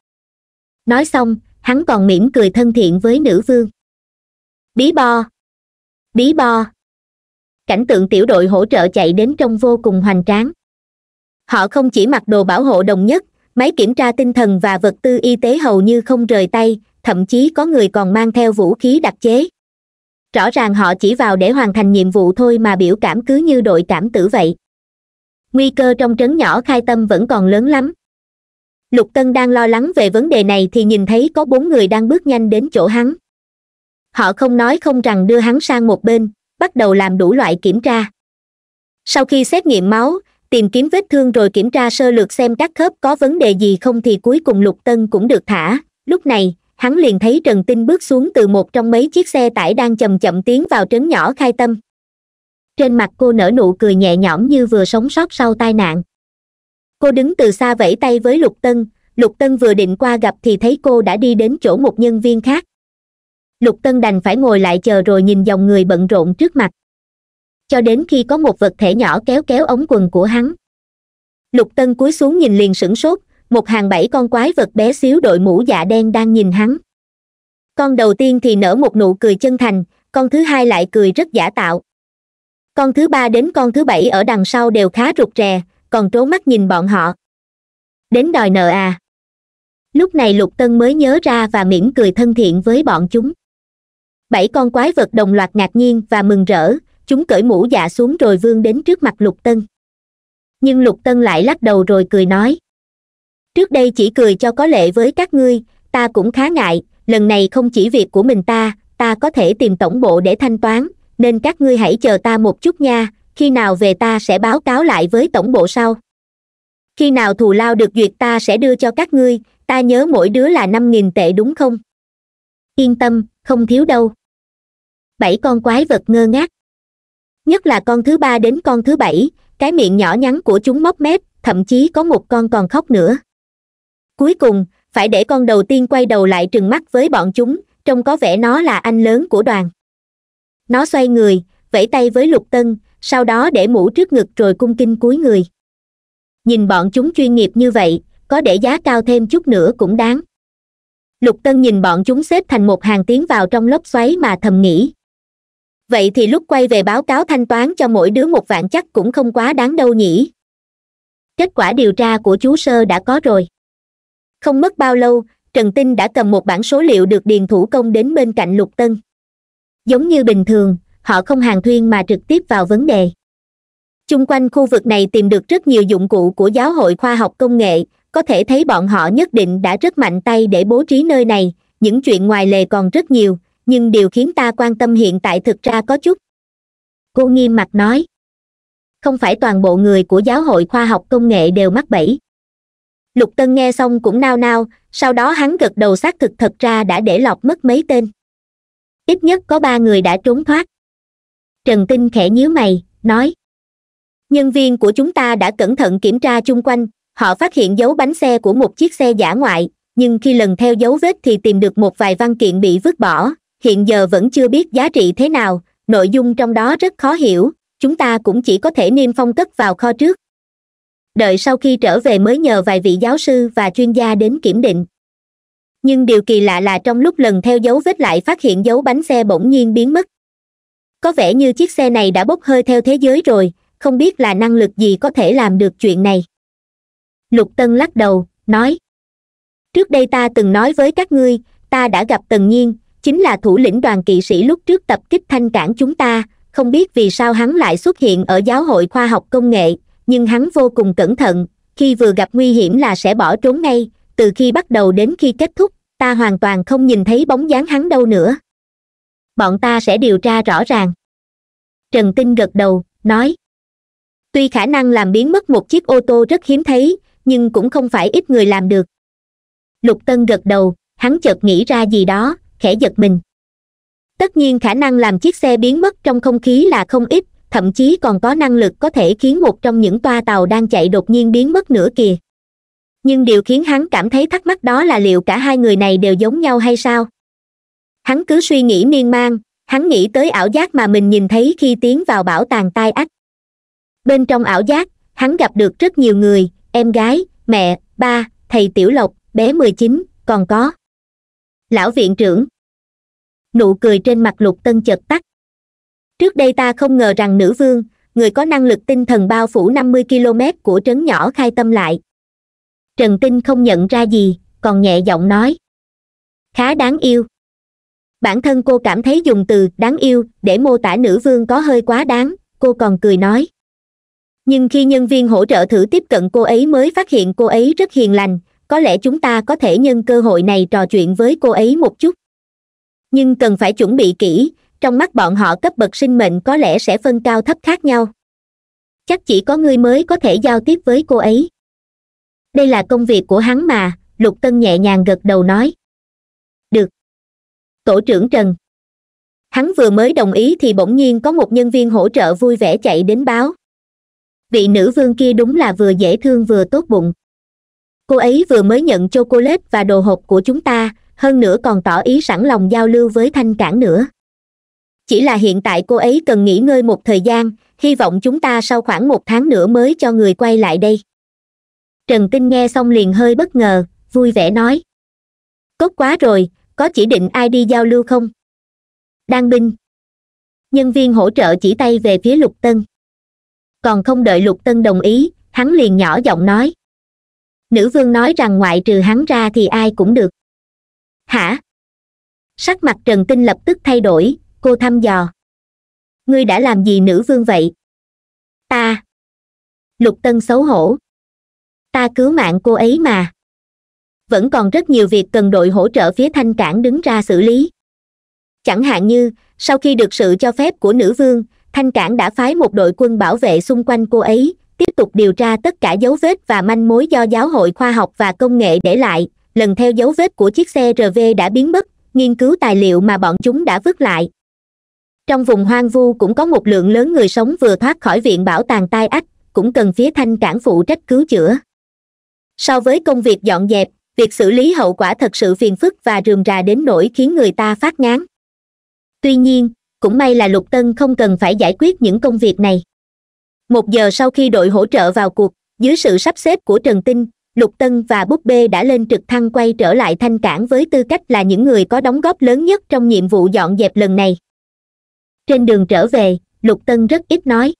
nói xong hắn còn mỉm cười thân thiện với nữ vương bí bo bí bo cảnh tượng tiểu đội hỗ trợ chạy đến trông vô cùng hoành tráng họ không chỉ mặc đồ bảo hộ đồng nhất máy kiểm tra tinh thần và vật tư y tế hầu như không rời tay thậm chí có người còn mang theo vũ khí đặc chế rõ ràng họ chỉ vào để hoàn thành nhiệm vụ thôi mà biểu cảm cứ như đội cảm tử vậy nguy cơ trong trấn nhỏ khai tâm vẫn còn lớn lắm lục tân đang lo lắng về vấn đề này thì nhìn thấy có bốn người đang bước nhanh đến chỗ hắn họ không nói không rằng đưa hắn sang một bên bắt đầu làm đủ loại kiểm tra sau khi xét nghiệm máu tìm kiếm vết thương rồi kiểm tra sơ lược xem các khớp có vấn đề gì không thì cuối cùng lục tân cũng được thả lúc này hắn liền thấy trần tinh bước xuống từ một trong mấy chiếc xe tải đang chậm chậm tiến vào trấn nhỏ khai tâm trên mặt cô nở nụ cười nhẹ nhõm như vừa sống sót sau tai nạn cô đứng từ xa vẫy tay với lục tân lục tân vừa định qua gặp thì thấy cô đã đi đến chỗ một nhân viên khác lục tân đành phải ngồi lại chờ rồi nhìn dòng người bận rộn trước mặt cho đến khi có một vật thể nhỏ kéo kéo ống quần của hắn lục tân cúi xuống nhìn liền sửng sốt một hàng bảy con quái vật bé xíu đội mũ dạ đen đang nhìn hắn con đầu tiên thì nở một nụ cười chân thành con thứ hai lại cười rất giả tạo con thứ ba đến con thứ bảy ở đằng sau đều khá rụt rè còn trố mắt nhìn bọn họ đến đòi nợ à lúc này lục tân mới nhớ ra và mỉm cười thân thiện với bọn chúng bảy con quái vật đồng loạt ngạc nhiên và mừng rỡ chúng cởi mũ dạ xuống rồi vươn đến trước mặt lục tân nhưng lục tân lại lắc đầu rồi cười nói trước đây chỉ cười cho có lệ với các ngươi ta cũng khá ngại lần này không chỉ việc của mình ta ta có thể tìm tổng bộ để thanh toán nên các ngươi hãy chờ ta một chút nha khi nào về ta sẽ báo cáo lại với tổng bộ sau khi nào thù lao được duyệt ta sẽ đưa cho các ngươi ta nhớ mỗi đứa là năm nghìn tệ đúng không yên tâm không thiếu đâu bảy con quái vật ngơ ngác nhất là con thứ ba đến con thứ bảy cái miệng nhỏ nhắn của chúng móc mép thậm chí có một con còn khóc nữa cuối cùng phải để con đầu tiên quay đầu lại trừng mắt với bọn chúng trông có vẻ nó là anh lớn của đoàn nó xoay người vẫy tay với lục tân sau đó để mũ trước ngực rồi cung kinh cúi người nhìn bọn chúng chuyên nghiệp như vậy có để giá cao thêm chút nữa cũng đáng lục tân nhìn bọn chúng xếp thành một hàng tiến vào trong lốc xoáy mà thầm nghĩ vậy thì lúc quay về báo cáo thanh toán cho mỗi đứa một vạn chắc cũng không quá đáng đâu nhỉ kết quả điều tra của chú sơ đã có rồi không mất bao lâu trần tinh đã cầm một bản số liệu được điền thủ công đến bên cạnh lục tân giống như bình thường họ không hàng thuyên mà trực tiếp vào vấn đề chung quanh khu vực này tìm được rất nhiều dụng cụ của giáo hội khoa học công nghệ có thể thấy bọn họ nhất định đã rất mạnh tay để bố trí nơi này những chuyện ngoài lề còn rất nhiều nhưng điều khiến ta quan tâm hiện tại thực ra có chút cô nghiêm mặt nói không phải toàn bộ người của giáo hội khoa học công nghệ đều mắc bẫy lục tân nghe xong cũng nao nao sau đó hắn gật đầu xác thực thật ra đã để lọt mất mấy tên ít nhất có ba người đã trốn thoát trần tinh khẽ nhíu mày nói nhân viên của chúng ta đã cẩn thận kiểm tra chung quanh họ phát hiện dấu bánh xe của một chiếc xe giả ngoại nhưng khi lần theo dấu vết thì tìm được một vài văn kiện bị vứt bỏ hiện giờ vẫn chưa biết giá trị thế nào nội dung trong đó rất khó hiểu chúng ta cũng chỉ có thể niêm phong cất vào kho trước đợi sau khi trở về mới nhờ vài vị giáo sư và chuyên gia đến kiểm định nhưng điều kỳ lạ là trong lúc lần theo dấu vết lại phát hiện dấu bánh xe bỗng nhiên biến mất có vẻ như chiếc xe này đã bốc hơi theo thế giới rồi không biết là năng lực gì có thể làm được chuyện này lục tân lắc đầu nói trước đây ta từng nói với các ngươi ta đã gặp tần nhiên chính là thủ lĩnh đoàn kỵ sĩ lúc trước tập kích thanh cản chúng ta không biết vì sao hắn lại xuất hiện ở giáo hội khoa học công nghệ nhưng hắn vô cùng cẩn thận khi vừa gặp nguy hiểm là sẽ bỏ trốn ngay từ khi bắt đầu đến khi kết thúc ta hoàn toàn không nhìn thấy bóng dáng hắn đâu nữa bọn ta sẽ điều tra rõ ràng trần tinh gật đầu nói tuy khả năng làm biến mất một chiếc ô tô rất hiếm thấy nhưng cũng không phải ít người làm được lục tân gật đầu hắn chợt nghĩ ra gì đó khẽ giật mình tất nhiên khả năng làm chiếc xe biến mất trong không khí là không ít thậm chí còn có năng lực có thể khiến một trong những toa tàu đang chạy đột nhiên biến mất nữa kìa nhưng điều khiến hắn cảm thấy thắc mắc đó là liệu cả hai người này đều giống nhau hay sao hắn cứ suy nghĩ miên man hắn nghĩ tới ảo giác mà mình nhìn thấy khi tiến vào bảo tàng tai ách bên trong ảo giác hắn gặp được rất nhiều người em gái mẹ ba thầy tiểu lộc bé mười chín còn có lão viện trưởng nụ cười trên mặt lục tân chợt tắt trước đây ta không ngờ rằng nữ vương người có năng lực tinh thần bao phủ năm mươi km của trấn nhỏ khai tâm lại trần tinh không nhận ra gì còn nhẹ giọng nói khá đáng yêu bản thân cô cảm thấy dùng từ đáng yêu để mô tả nữ vương có hơi quá đáng cô còn cười nói nhưng khi nhân viên hỗ trợ thử tiếp cận cô ấy mới phát hiện cô ấy rất hiền lành có lẽ chúng ta có thể nhân cơ hội này trò chuyện với cô ấy một chút nhưng cần phải chuẩn bị kỹ trong mắt bọn họ cấp bậc sinh mệnh có lẽ sẽ phân cao thấp khác nhau chắc chỉ có người mới có thể giao tiếp với cô ấy đây là công việc của hắn mà lục tân nhẹ nhàng gật đầu nói được tổ trưởng trần hắn vừa mới đồng ý thì bỗng nhiên có một nhân viên hỗ trợ vui vẻ chạy đến báo vị nữ vương kia đúng là vừa dễ thương vừa tốt bụng cô ấy vừa mới nhận chocolate và đồ hộp của chúng ta hơn nữa còn tỏ ý sẵn lòng giao lưu với thanh cản nữa chỉ là hiện tại cô ấy cần nghỉ ngơi một thời gian hy vọng chúng ta sau khoảng một tháng nữa mới cho người quay lại đây trần tinh nghe xong liền hơi bất ngờ vui vẻ nói tốt quá rồi có chỉ định ai đi giao lưu không đan binh nhân viên hỗ trợ chỉ tay về phía lục tân còn không đợi lục tân đồng ý hắn liền nhỏ giọng nói nữ vương nói rằng ngoại trừ hắn ra thì ai cũng được hả sắc mặt trần tinh lập tức thay đổi cô thăm dò ngươi đã làm gì nữ vương vậy ta lục tân xấu hổ ta cứu mạng cô ấy mà vẫn còn rất nhiều việc cần đội hỗ trợ phía thanh cảng đứng ra xử lý chẳng hạn như sau khi được sự cho phép của nữ vương thanh cảng đã phái một đội quân bảo vệ xung quanh cô ấy tiếp tục điều tra tất cả dấu vết và manh mối do giáo hội khoa học và công nghệ để lại lần theo dấu vết của chiếc xe rv đã biến mất nghiên cứu tài liệu mà bọn chúng đã vứt lại trong vùng hoang vu cũng có một lượng lớn người sống vừa thoát khỏi viện bảo tàng tai ách cũng cần phía thanh cảng phụ trách cứu chữa so với công việc dọn dẹp việc xử lý hậu quả thật sự phiền phức và rườm rà đến nỗi khiến người ta phát ngán tuy nhiên cũng may là lục tân không cần phải giải quyết những công việc này một giờ sau khi đội hỗ trợ vào cuộc dưới sự sắp xếp của trần tinh lục tân và búp bê đã lên trực thăng quay trở lại thanh cảng với tư cách là những người có đóng góp lớn nhất trong nhiệm vụ dọn dẹp lần này trên đường trở về lục tân rất ít nói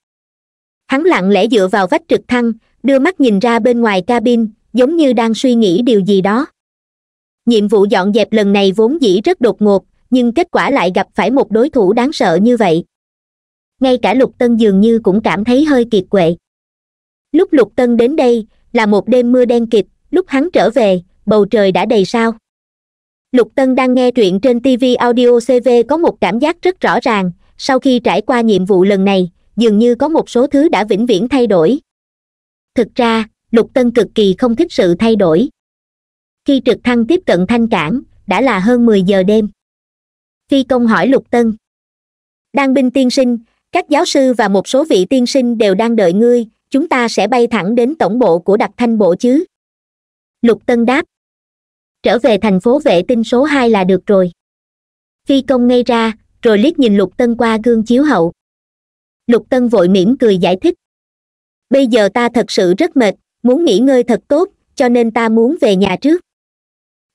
hắn lặng lẽ dựa vào vách trực thăng đưa mắt nhìn ra bên ngoài cabin giống như đang suy nghĩ điều gì đó nhiệm vụ dọn dẹp lần này vốn dĩ rất đột ngột nhưng kết quả lại gặp phải một đối thủ đáng sợ như vậy ngay cả lục tân dường như cũng cảm thấy hơi kiệt quệ lúc lục tân đến đây là một đêm mưa đen kịt lúc hắn trở về bầu trời đã đầy sao lục tân đang nghe truyện trên tv audio cv có một cảm giác rất rõ ràng sau khi trải qua nhiệm vụ lần này dường như có một số thứ đã vĩnh viễn thay đổi thực ra lục tân cực kỳ không thích sự thay đổi khi trực thăng tiếp cận thanh cảng đã là hơn mười giờ đêm phi công hỏi lục tân đang binh tiên sinh các giáo sư và một số vị tiên sinh đều đang đợi ngươi chúng ta sẽ bay thẳng đến tổng bộ của đặc thanh bộ chứ lục tân đáp trở về thành phố vệ tinh số hai là được rồi phi công ngay ra rồi liếc nhìn lục tân qua gương chiếu hậu lục tân vội mỉm cười giải thích bây giờ ta thật sự rất mệt muốn nghỉ ngơi thật tốt cho nên ta muốn về nhà trước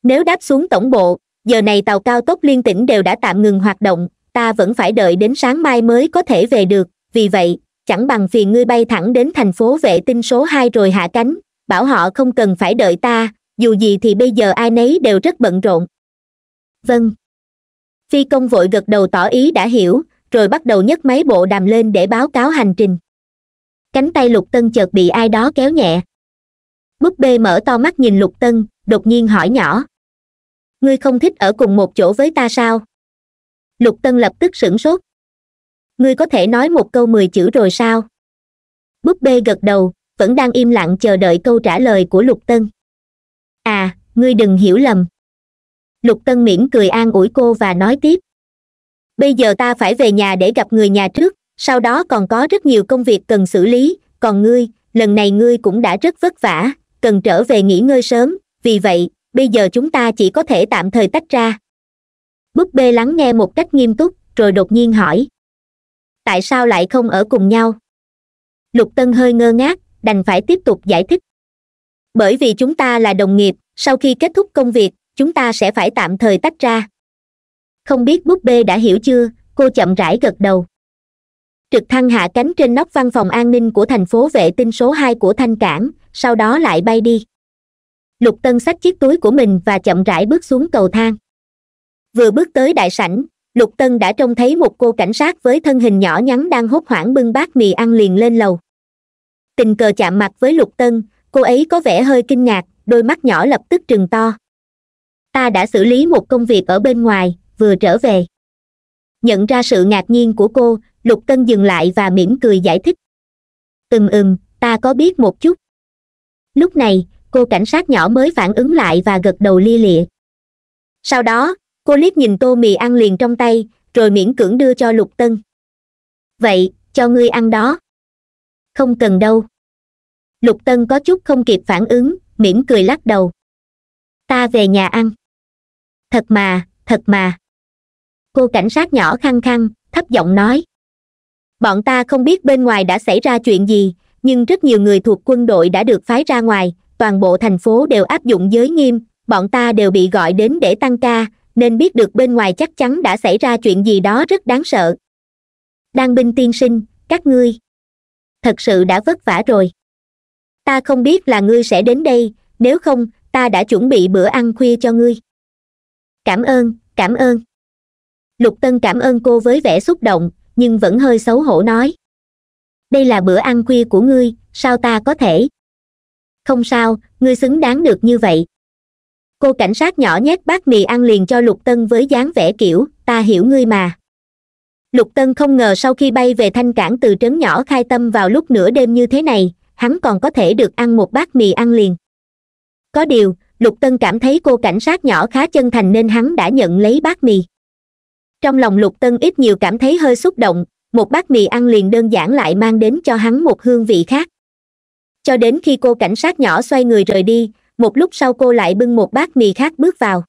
nếu đáp xuống tổng bộ giờ này tàu cao tốc liên tỉnh đều đã tạm ngừng hoạt động ta vẫn phải đợi đến sáng mai mới có thể về được vì vậy chẳng bằng phiền ngươi bay thẳng đến thành phố vệ tinh số hai rồi hạ cánh bảo họ không cần phải đợi ta dù gì thì bây giờ ai nấy đều rất bận rộn vâng phi công vội gật đầu tỏ ý đã hiểu rồi bắt đầu nhấc máy bộ đàm lên để báo cáo hành trình cánh tay lục tân chợt bị ai đó kéo nhẹ búp bê mở to mắt nhìn lục tân đột nhiên hỏi nhỏ ngươi không thích ở cùng một chỗ với ta sao lục tân lập tức sửng sốt ngươi có thể nói một câu mười chữ rồi sao búp bê gật đầu vẫn đang im lặng chờ đợi câu trả lời của lục tân à ngươi đừng hiểu lầm lục tân miễn cười an ủi cô và nói tiếp bây giờ ta phải về nhà để gặp người nhà trước sau đó còn có rất nhiều công việc cần xử lý còn ngươi lần này ngươi cũng đã rất vất vả cần trở về nghỉ ngơi sớm vì vậy bây giờ chúng ta chỉ có thể tạm thời tách ra búp bê lắng nghe một cách nghiêm túc rồi đột nhiên hỏi tại sao lại không ở cùng nhau lục tân hơi ngơ ngác đành phải tiếp tục giải thích bởi vì chúng ta là đồng nghiệp sau khi kết thúc công việc chúng ta sẽ phải tạm thời tách ra không biết búp bê đã hiểu chưa cô chậm rãi gật đầu trực thăng hạ cánh trên nóc văn phòng an ninh của thành phố vệ tinh số hai của thanh cảng sau đó lại bay đi lục tân xách chiếc túi của mình và chậm rãi bước xuống cầu thang vừa bước tới đại sảnh lục tân đã trông thấy một cô cảnh sát với thân hình nhỏ nhắn đang hốt hoảng bưng bát mì ăn liền lên lầu tình cờ chạm mặt với lục tân cô ấy có vẻ hơi kinh ngạc đôi mắt nhỏ lập tức trừng to ta đã xử lý một công việc ở bên ngoài vừa trở về nhận ra sự ngạc nhiên của cô lục tân dừng lại và mỉm cười giải thích ừm ừm ta có biết một chút lúc này cô cảnh sát nhỏ mới phản ứng lại và gật đầu lia lịa sau đó cô liếc nhìn tô mì ăn liền trong tay rồi miễn cưỡng đưa cho lục tân vậy cho ngươi ăn đó không cần đâu lục tân có chút không kịp phản ứng mỉm cười lắc đầu ta về nhà ăn thật mà thật mà cô cảnh sát nhỏ khăng khăng thấp giọng nói bọn ta không biết bên ngoài đã xảy ra chuyện gì nhưng rất nhiều người thuộc quân đội đã được phái ra ngoài toàn bộ thành phố đều áp dụng giới nghiêm bọn ta đều bị gọi đến để tăng ca nên biết được bên ngoài chắc chắn đã xảy ra chuyện gì đó rất đáng sợ đan binh tiên sinh các ngươi thật sự đã vất vả rồi ta không biết là ngươi sẽ đến đây nếu không ta đã chuẩn bị bữa ăn khuya cho ngươi cảm ơn cảm ơn lục tân cảm ơn cô với vẻ xúc động nhưng vẫn hơi xấu hổ nói đây là bữa ăn khuya của ngươi sao ta có thể không sao ngươi xứng đáng được như vậy cô cảnh sát nhỏ nhét bát mì ăn liền cho lục tân với dáng vẻ kiểu ta hiểu ngươi mà lục tân không ngờ sau khi bay về thanh cảng từ trấn nhỏ khai tâm vào lúc nửa đêm như thế này hắn còn có thể được ăn một bát mì ăn liền có điều lục tân cảm thấy cô cảnh sát nhỏ khá chân thành nên hắn đã nhận lấy bát mì trong lòng lục tân ít nhiều cảm thấy hơi xúc động một bát mì ăn liền đơn giản lại mang đến cho hắn một hương vị khác cho đến khi cô cảnh sát nhỏ xoay người rời đi một lúc sau cô lại bưng một bát mì khác bước vào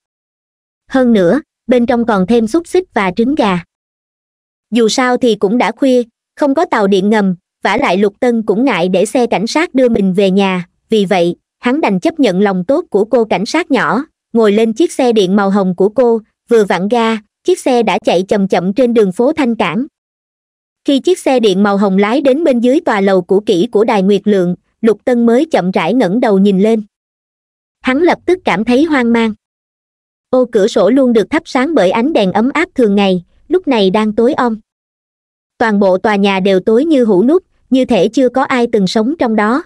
hơn nữa bên trong còn thêm xúc xích và trứng gà dù sao thì cũng đã khuya không có tàu điện ngầm vả lại lục tân cũng ngại để xe cảnh sát đưa mình về nhà vì vậy hắn đành chấp nhận lòng tốt của cô cảnh sát nhỏ ngồi lên chiếc xe điện màu hồng của cô vừa vặn ga chiếc xe đã chạy chậm chậm trên đường phố thanh cảng khi chiếc xe điện màu hồng lái đến bên dưới tòa lầu cũ kỹ của đài nguyệt lượng lục tân mới chậm rãi ngẩng đầu nhìn lên hắn lập tức cảm thấy hoang mang ô cửa sổ luôn được thắp sáng bởi ánh đèn ấm áp thường ngày lúc này đang tối om toàn bộ tòa nhà đều tối như hũ nút như thể chưa có ai từng sống trong đó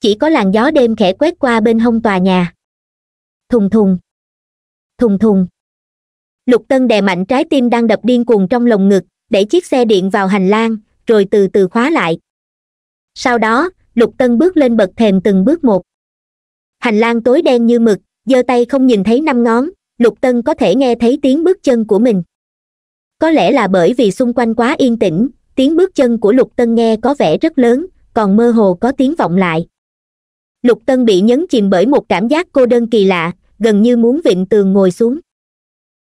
chỉ có làn gió đêm khẽ quét qua bên hông tòa nhà thùng thùng thùng thùng lục tân đè mạnh trái tim đang đập điên cuồng trong lồng ngực đẩy chiếc xe điện vào hành lang rồi từ từ khóa lại sau đó lục tân bước lên bậc thềm từng bước một hành lang tối đen như mực giơ tay không nhìn thấy năm ngón lục tân có thể nghe thấy tiếng bước chân của mình có lẽ là bởi vì xung quanh quá yên tĩnh tiếng bước chân của lục tân nghe có vẻ rất lớn còn mơ hồ có tiếng vọng lại lục tân bị nhấn chìm bởi một cảm giác cô đơn kỳ lạ gần như muốn vịn tường ngồi xuống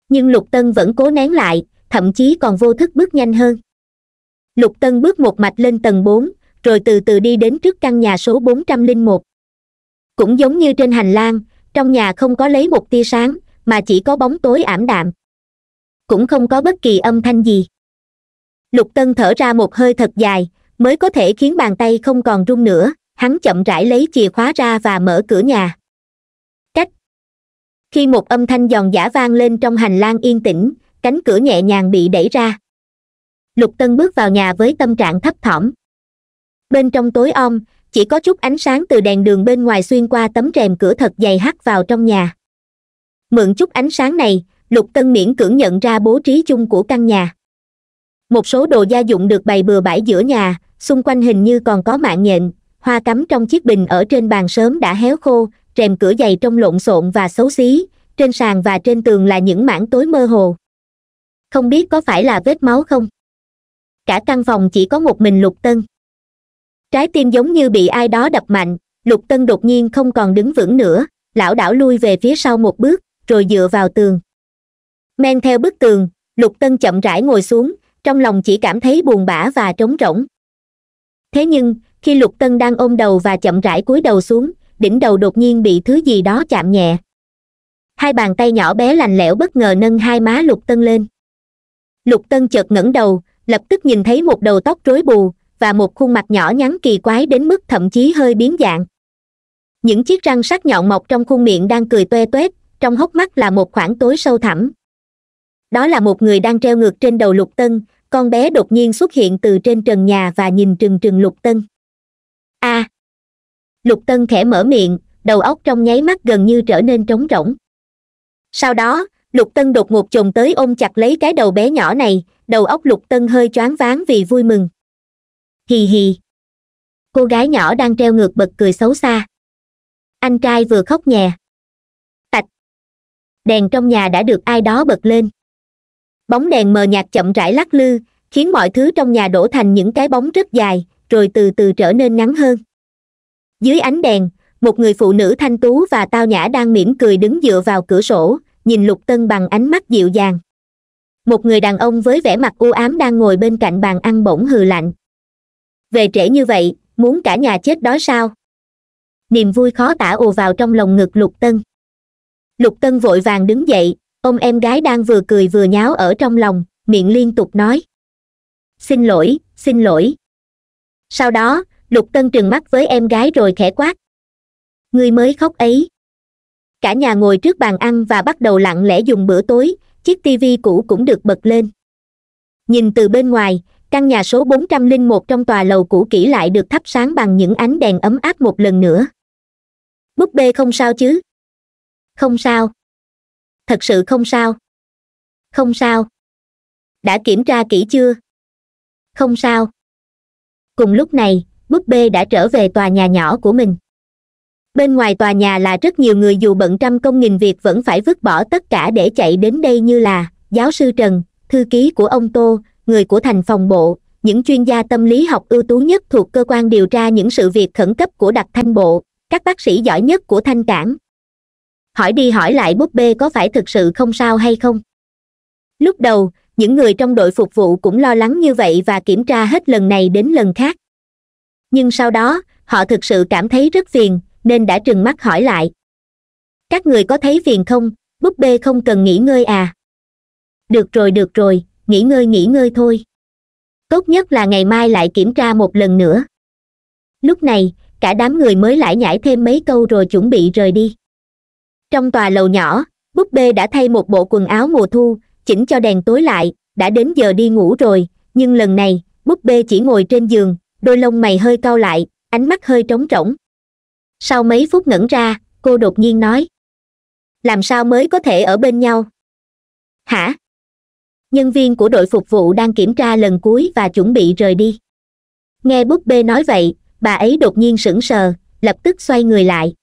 nhưng lục tân vẫn cố nén lại thậm chí còn vô thức bước nhanh hơn lục tân bước một mạch lên tầng bốn rồi từ từ đi đến trước căn nhà số 401. cũng giống như trên hành lang trong nhà không có lấy một tia sáng mà chỉ có bóng tối ảm đạm cũng không có bất kỳ âm thanh gì lục tân thở ra một hơi thật dài mới có thể khiến bàn tay không còn run nữa hắn chậm rãi lấy chìa khóa ra và mở cửa nhà cách khi một âm thanh giòn giả vang lên trong hành lang yên tĩnh cánh cửa nhẹ nhàng bị đẩy ra lục tân bước vào nhà với tâm trạng thấp thỏm bên trong tối om chỉ có chút ánh sáng từ đèn đường bên ngoài xuyên qua tấm rèm cửa thật dày hắt vào trong nhà mượn chút ánh sáng này lục tân miễn cưỡng nhận ra bố trí chung của căn nhà một số đồ gia dụng được bày bừa bãi giữa nhà xung quanh hình như còn có mạng nhện hoa cắm trong chiếc bình ở trên bàn sớm đã héo khô rèm cửa dày trong lộn xộn và xấu xí trên sàn và trên tường là những mảng tối mơ hồ không biết có phải là vết máu không cả căn phòng chỉ có một mình lục tân trái tim giống như bị ai đó đập mạnh lục tân đột nhiên không còn đứng vững nữa lão đảo lui về phía sau một bước rồi dựa vào tường men theo bức tường lục tân chậm rãi ngồi xuống trong lòng chỉ cảm thấy buồn bã và trống rỗng thế nhưng khi lục tân đang ôm đầu và chậm rãi cúi đầu xuống đỉnh đầu đột nhiên bị thứ gì đó chạm nhẹ hai bàn tay nhỏ bé lành lẽo bất ngờ nâng hai má lục tân lên lục tân chợt ngẩng đầu lập tức nhìn thấy một đầu tóc rối bù và một khuôn mặt nhỏ nhắn kỳ quái đến mức thậm chí hơi biến dạng những chiếc răng sắc nhọn mọc trong khuôn miệng đang cười toe toét trong hốc mắt là một khoảng tối sâu thẳm đó là một người đang treo ngược trên đầu lục tân con bé đột nhiên xuất hiện từ trên trần nhà và nhìn trừng trừng lục tân a à, lục tân khẽ mở miệng đầu óc trong nháy mắt gần như trở nên trống rỗng sau đó lục tân đột ngột chồm tới ôm chặt lấy cái đầu bé nhỏ này đầu óc lục tân hơi choáng váng vì vui mừng hì hì cô gái nhỏ đang treo ngược bật cười xấu xa anh trai vừa khóc nhè tạch đèn trong nhà đã được ai đó bật lên bóng đèn mờ nhạt chậm rãi lắc lư khiến mọi thứ trong nhà đổ thành những cái bóng rất dài rồi từ từ trở nên ngắn hơn dưới ánh đèn một người phụ nữ thanh tú và tao nhã đang mỉm cười đứng dựa vào cửa sổ nhìn lục tân bằng ánh mắt dịu dàng một người đàn ông với vẻ mặt u ám đang ngồi bên cạnh bàn ăn bỗng hừ lạnh về trễ như vậy muốn cả nhà chết đó sao niềm vui khó tả ồ vào trong lòng ngực lục tân lục tân vội vàng đứng dậy ôm em gái đang vừa cười vừa nháo ở trong lòng miệng liên tục nói xin lỗi xin lỗi sau đó lục tân trừng mắt với em gái rồi khẽ quát ngươi mới khóc ấy cả nhà ngồi trước bàn ăn và bắt đầu lặng lẽ dùng bữa tối chiếc tivi cũ cũng được bật lên nhìn từ bên ngoài căn nhà số 401 trong tòa lầu cũ kỹ lại được thắp sáng bằng những ánh đèn ấm áp một lần nữa búp bê không sao chứ không sao thật sự không sao không sao đã kiểm tra kỹ chưa không sao cùng lúc này búp bê đã trở về tòa nhà nhỏ của mình bên ngoài tòa nhà là rất nhiều người dù bận trăm công nghìn việc vẫn phải vứt bỏ tất cả để chạy đến đây như là giáo sư trần thư ký của ông tô người của thành phòng bộ những chuyên gia tâm lý học ưu tú nhất thuộc cơ quan điều tra những sự việc khẩn cấp của đặc thanh bộ các bác sĩ giỏi nhất của thanh cảng hỏi đi hỏi lại búp bê có phải thực sự không sao hay không lúc đầu những người trong đội phục vụ cũng lo lắng như vậy và kiểm tra hết lần này đến lần khác nhưng sau đó họ thực sự cảm thấy rất phiền nên đã trừng mắt hỏi lại các người có thấy phiền không búp bê không cần nghỉ ngơi à được rồi được rồi nghỉ ngơi nghỉ ngơi thôi tốt nhất là ngày mai lại kiểm tra một lần nữa lúc này cả đám người mới lại nhảy thêm mấy câu rồi chuẩn bị rời đi trong tòa lầu nhỏ búp bê đã thay một bộ quần áo mùa thu chỉnh cho đèn tối lại đã đến giờ đi ngủ rồi nhưng lần này búp bê chỉ ngồi trên giường đôi lông mày hơi cau lại ánh mắt hơi trống rỗng sau mấy phút ngẩn ra cô đột nhiên nói làm sao mới có thể ở bên nhau hả nhân viên của đội phục vụ đang kiểm tra lần cuối và chuẩn bị rời đi nghe búp bê nói vậy bà ấy đột nhiên sững sờ lập tức xoay người lại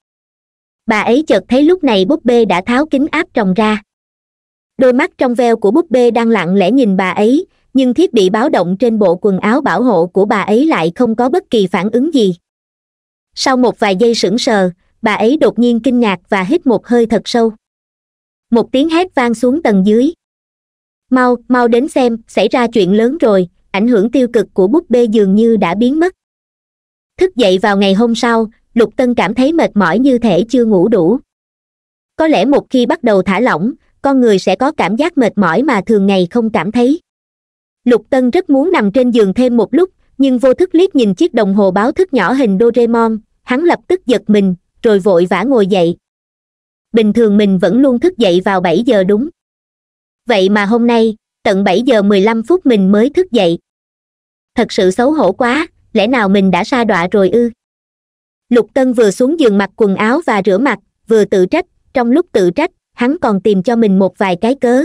bà ấy chợt thấy lúc này búp bê đã tháo kính áp tròng ra đôi mắt trong veo của búp bê đang lặng lẽ nhìn bà ấy nhưng thiết bị báo động trên bộ quần áo bảo hộ của bà ấy lại không có bất kỳ phản ứng gì sau một vài giây sững sờ bà ấy đột nhiên kinh ngạc và hít một hơi thật sâu một tiếng hét vang xuống tầng dưới mau mau đến xem xảy ra chuyện lớn rồi ảnh hưởng tiêu cực của búp bê dường như đã biến mất thức dậy vào ngày hôm sau lục tân cảm thấy mệt mỏi như thể chưa ngủ đủ có lẽ một khi bắt đầu thả lỏng con người sẽ có cảm giác mệt mỏi mà thường ngày không cảm thấy lục tân rất muốn nằm trên giường thêm một lúc nhưng vô thức liếc nhìn chiếc đồng hồ báo thức nhỏ hình doraemon hắn lập tức giật mình rồi vội vã ngồi dậy bình thường mình vẫn luôn thức dậy vào bảy giờ đúng vậy mà hôm nay tận bảy giờ mười lăm phút mình mới thức dậy thật sự xấu hổ quá lẽ nào mình đã sa đọa rồi ư lục tân vừa xuống giường mặc quần áo và rửa mặt vừa tự trách trong lúc tự trách hắn còn tìm cho mình một vài cái cớ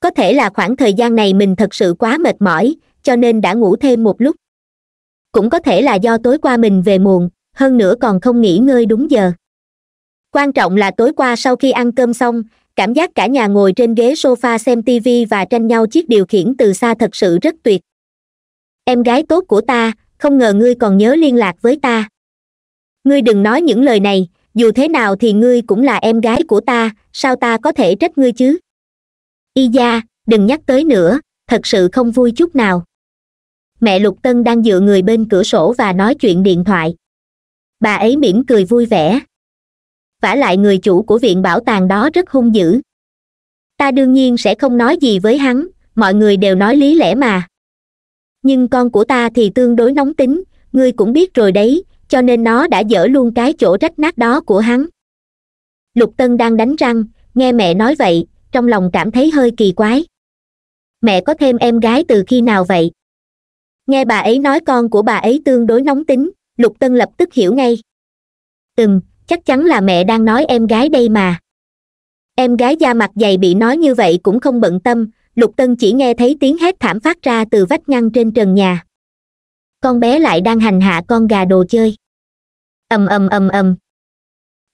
có thể là khoảng thời gian này mình thật sự quá mệt mỏi cho nên đã ngủ thêm một lúc cũng có thể là do tối qua mình về muộn hơn nữa còn không nghỉ ngơi đúng giờ quan trọng là tối qua sau khi ăn cơm xong cảm giác cả nhà ngồi trên ghế sofa xem tv và tranh nhau chiếc điều khiển từ xa thật sự rất tuyệt em gái tốt của ta không ngờ ngươi còn nhớ liên lạc với ta ngươi đừng nói những lời này dù thế nào thì ngươi cũng là em gái của ta sao ta có thể trách ngươi chứ y da đừng nhắc tới nữa thật sự không vui chút nào mẹ lục tân đang dựa người bên cửa sổ và nói chuyện điện thoại bà ấy mỉm cười vui vẻ vả lại người chủ của viện bảo tàng đó rất hung dữ ta đương nhiên sẽ không nói gì với hắn mọi người đều nói lý lẽ mà nhưng con của ta thì tương đối nóng tính ngươi cũng biết rồi đấy cho nên nó đã dở luôn cái chỗ rách nát đó của hắn lục tân đang đánh răng nghe mẹ nói vậy trong lòng cảm thấy hơi kỳ quái mẹ có thêm em gái từ khi nào vậy nghe bà ấy nói con của bà ấy tương đối nóng tính lục tân lập tức hiểu ngay ừm chắc chắn là mẹ đang nói em gái đây mà em gái da mặt dày bị nói như vậy cũng không bận tâm lục tân chỉ nghe thấy tiếng hét thảm phát ra từ vách ngăn trên trần nhà con bé lại đang hành hạ con gà đồ chơi ầm ầm ầm ầm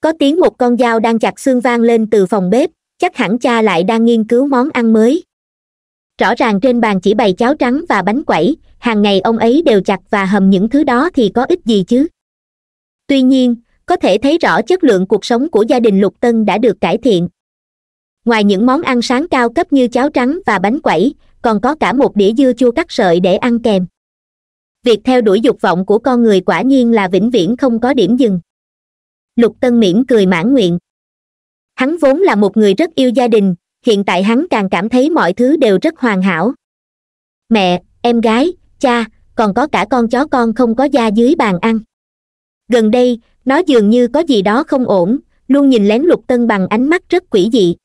có tiếng một con dao đang chặt xương vang lên từ phòng bếp chắc hẳn cha lại đang nghiên cứu món ăn mới rõ ràng trên bàn chỉ bày cháo trắng và bánh quẩy hàng ngày ông ấy đều chặt và hầm những thứ đó thì có ích gì chứ tuy nhiên có thể thấy rõ chất lượng cuộc sống của gia đình lục tân đã được cải thiện ngoài những món ăn sáng cao cấp như cháo trắng và bánh quẩy còn có cả một đĩa dưa chua cắt sợi để ăn kèm việc theo đuổi dục vọng của con người quả nhiên là vĩnh viễn không có điểm dừng lục tân mỉm cười mãn nguyện hắn vốn là một người rất yêu gia đình hiện tại hắn càng cảm thấy mọi thứ đều rất hoàn hảo mẹ em gái cha còn có cả con chó con không có da dưới bàn ăn gần đây nó dường như có gì đó không ổn luôn nhìn lén lục tân bằng ánh mắt rất quỷ dị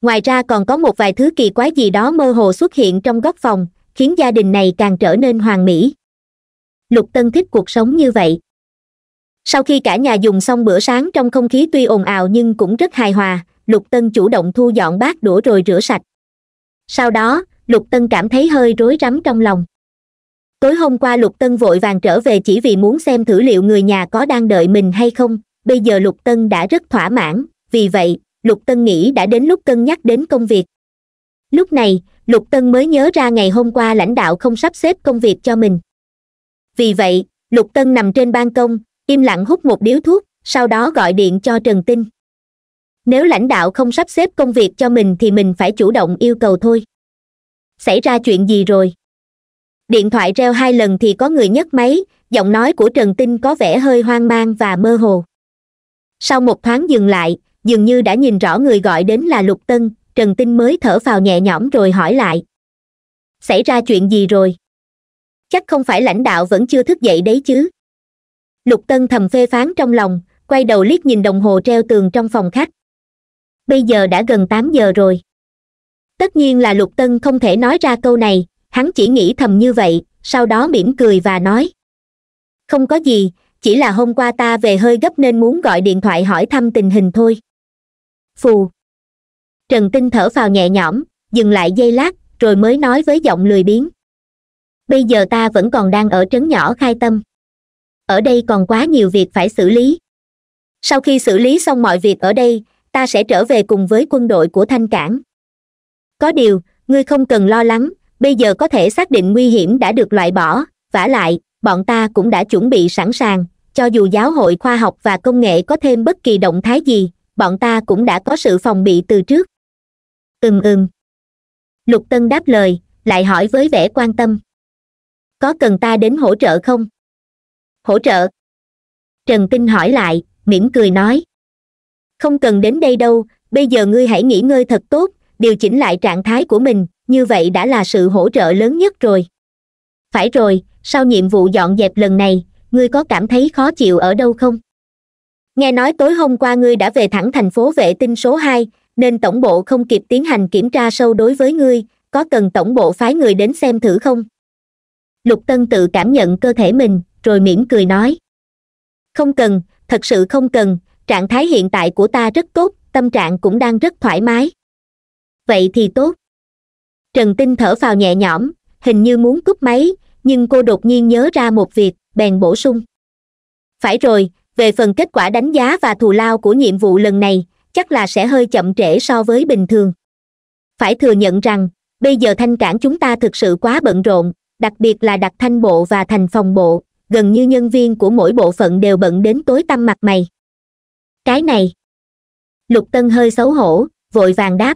ngoài ra còn có một vài thứ kỳ quái gì đó mơ hồ xuất hiện trong góc phòng khiến gia đình này càng trở nên hoàn mỹ lục tân thích cuộc sống như vậy sau khi cả nhà dùng xong bữa sáng trong không khí tuy ồn ào nhưng cũng rất hài hòa lục tân chủ động thu dọn bát đũa rồi rửa sạch sau đó lục tân cảm thấy hơi rối rắm trong lòng tối hôm qua lục tân vội vàng trở về chỉ vì muốn xem thử liệu người nhà có đang đợi mình hay không bây giờ lục tân đã rất thỏa mãn vì vậy lục tân nghĩ đã đến lúc cân nhắc đến công việc lúc này lục tân mới nhớ ra ngày hôm qua lãnh đạo không sắp xếp công việc cho mình vì vậy lục tân nằm trên ban công im lặng hút một điếu thuốc sau đó gọi điện cho trần tinh nếu lãnh đạo không sắp xếp công việc cho mình thì mình phải chủ động yêu cầu thôi xảy ra chuyện gì rồi điện thoại reo hai lần thì có người nhấc máy giọng nói của trần tinh có vẻ hơi hoang mang và mơ hồ sau một thoáng dừng lại dường như đã nhìn rõ người gọi đến là lục tân trần tinh mới thở phào nhẹ nhõm rồi hỏi lại xảy ra chuyện gì rồi chắc không phải lãnh đạo vẫn chưa thức dậy đấy chứ lục tân thầm phê phán trong lòng quay đầu liếc nhìn đồng hồ treo tường trong phòng khách bây giờ đã gần tám giờ rồi tất nhiên là lục tân không thể nói ra câu này hắn chỉ nghĩ thầm như vậy sau đó mỉm cười và nói không có gì chỉ là hôm qua ta về hơi gấp nên muốn gọi điện thoại hỏi thăm tình hình thôi phù trần tinh thở vào nhẹ nhõm dừng lại giây lát rồi mới nói với giọng lười biếng bây giờ ta vẫn còn đang ở trấn nhỏ khai tâm ở đây còn quá nhiều việc phải xử lý sau khi xử lý xong mọi việc ở đây ta sẽ trở về cùng với quân đội của thanh cảng có điều ngươi không cần lo lắng bây giờ có thể xác định nguy hiểm đã được loại bỏ vả lại bọn ta cũng đã chuẩn bị sẵn sàng cho dù giáo hội khoa học và công nghệ có thêm bất kỳ động thái gì bọn ta cũng đã có sự phòng bị từ trước ừm ừm lục tân đáp lời lại hỏi với vẻ quan tâm có cần ta đến hỗ trợ không hỗ trợ trần tinh hỏi lại mỉm cười nói không cần đến đây đâu bây giờ ngươi hãy nghỉ ngơi thật tốt điều chỉnh lại trạng thái của mình như vậy đã là sự hỗ trợ lớn nhất rồi phải rồi sau nhiệm vụ dọn dẹp lần này ngươi có cảm thấy khó chịu ở đâu không nghe nói tối hôm qua ngươi đã về thẳng thành phố vệ tinh số hai nên tổng bộ không kịp tiến hành kiểm tra sâu đối với ngươi có cần tổng bộ phái người đến xem thử không lục tân tự cảm nhận cơ thể mình rồi mỉm cười nói không cần thật sự không cần trạng thái hiện tại của ta rất tốt tâm trạng cũng đang rất thoải mái vậy thì tốt trần tinh thở vào nhẹ nhõm hình như muốn cúp máy nhưng cô đột nhiên nhớ ra một việc bèn bổ sung phải rồi về phần kết quả đánh giá và thù lao của nhiệm vụ lần này chắc là sẽ hơi chậm trễ so với bình thường phải thừa nhận rằng bây giờ thanh cản chúng ta thực sự quá bận rộn đặc biệt là đặc thanh bộ và thành phòng bộ gần như nhân viên của mỗi bộ phận đều bận đến tối tăm mặt mày cái này lục tân hơi xấu hổ vội vàng đáp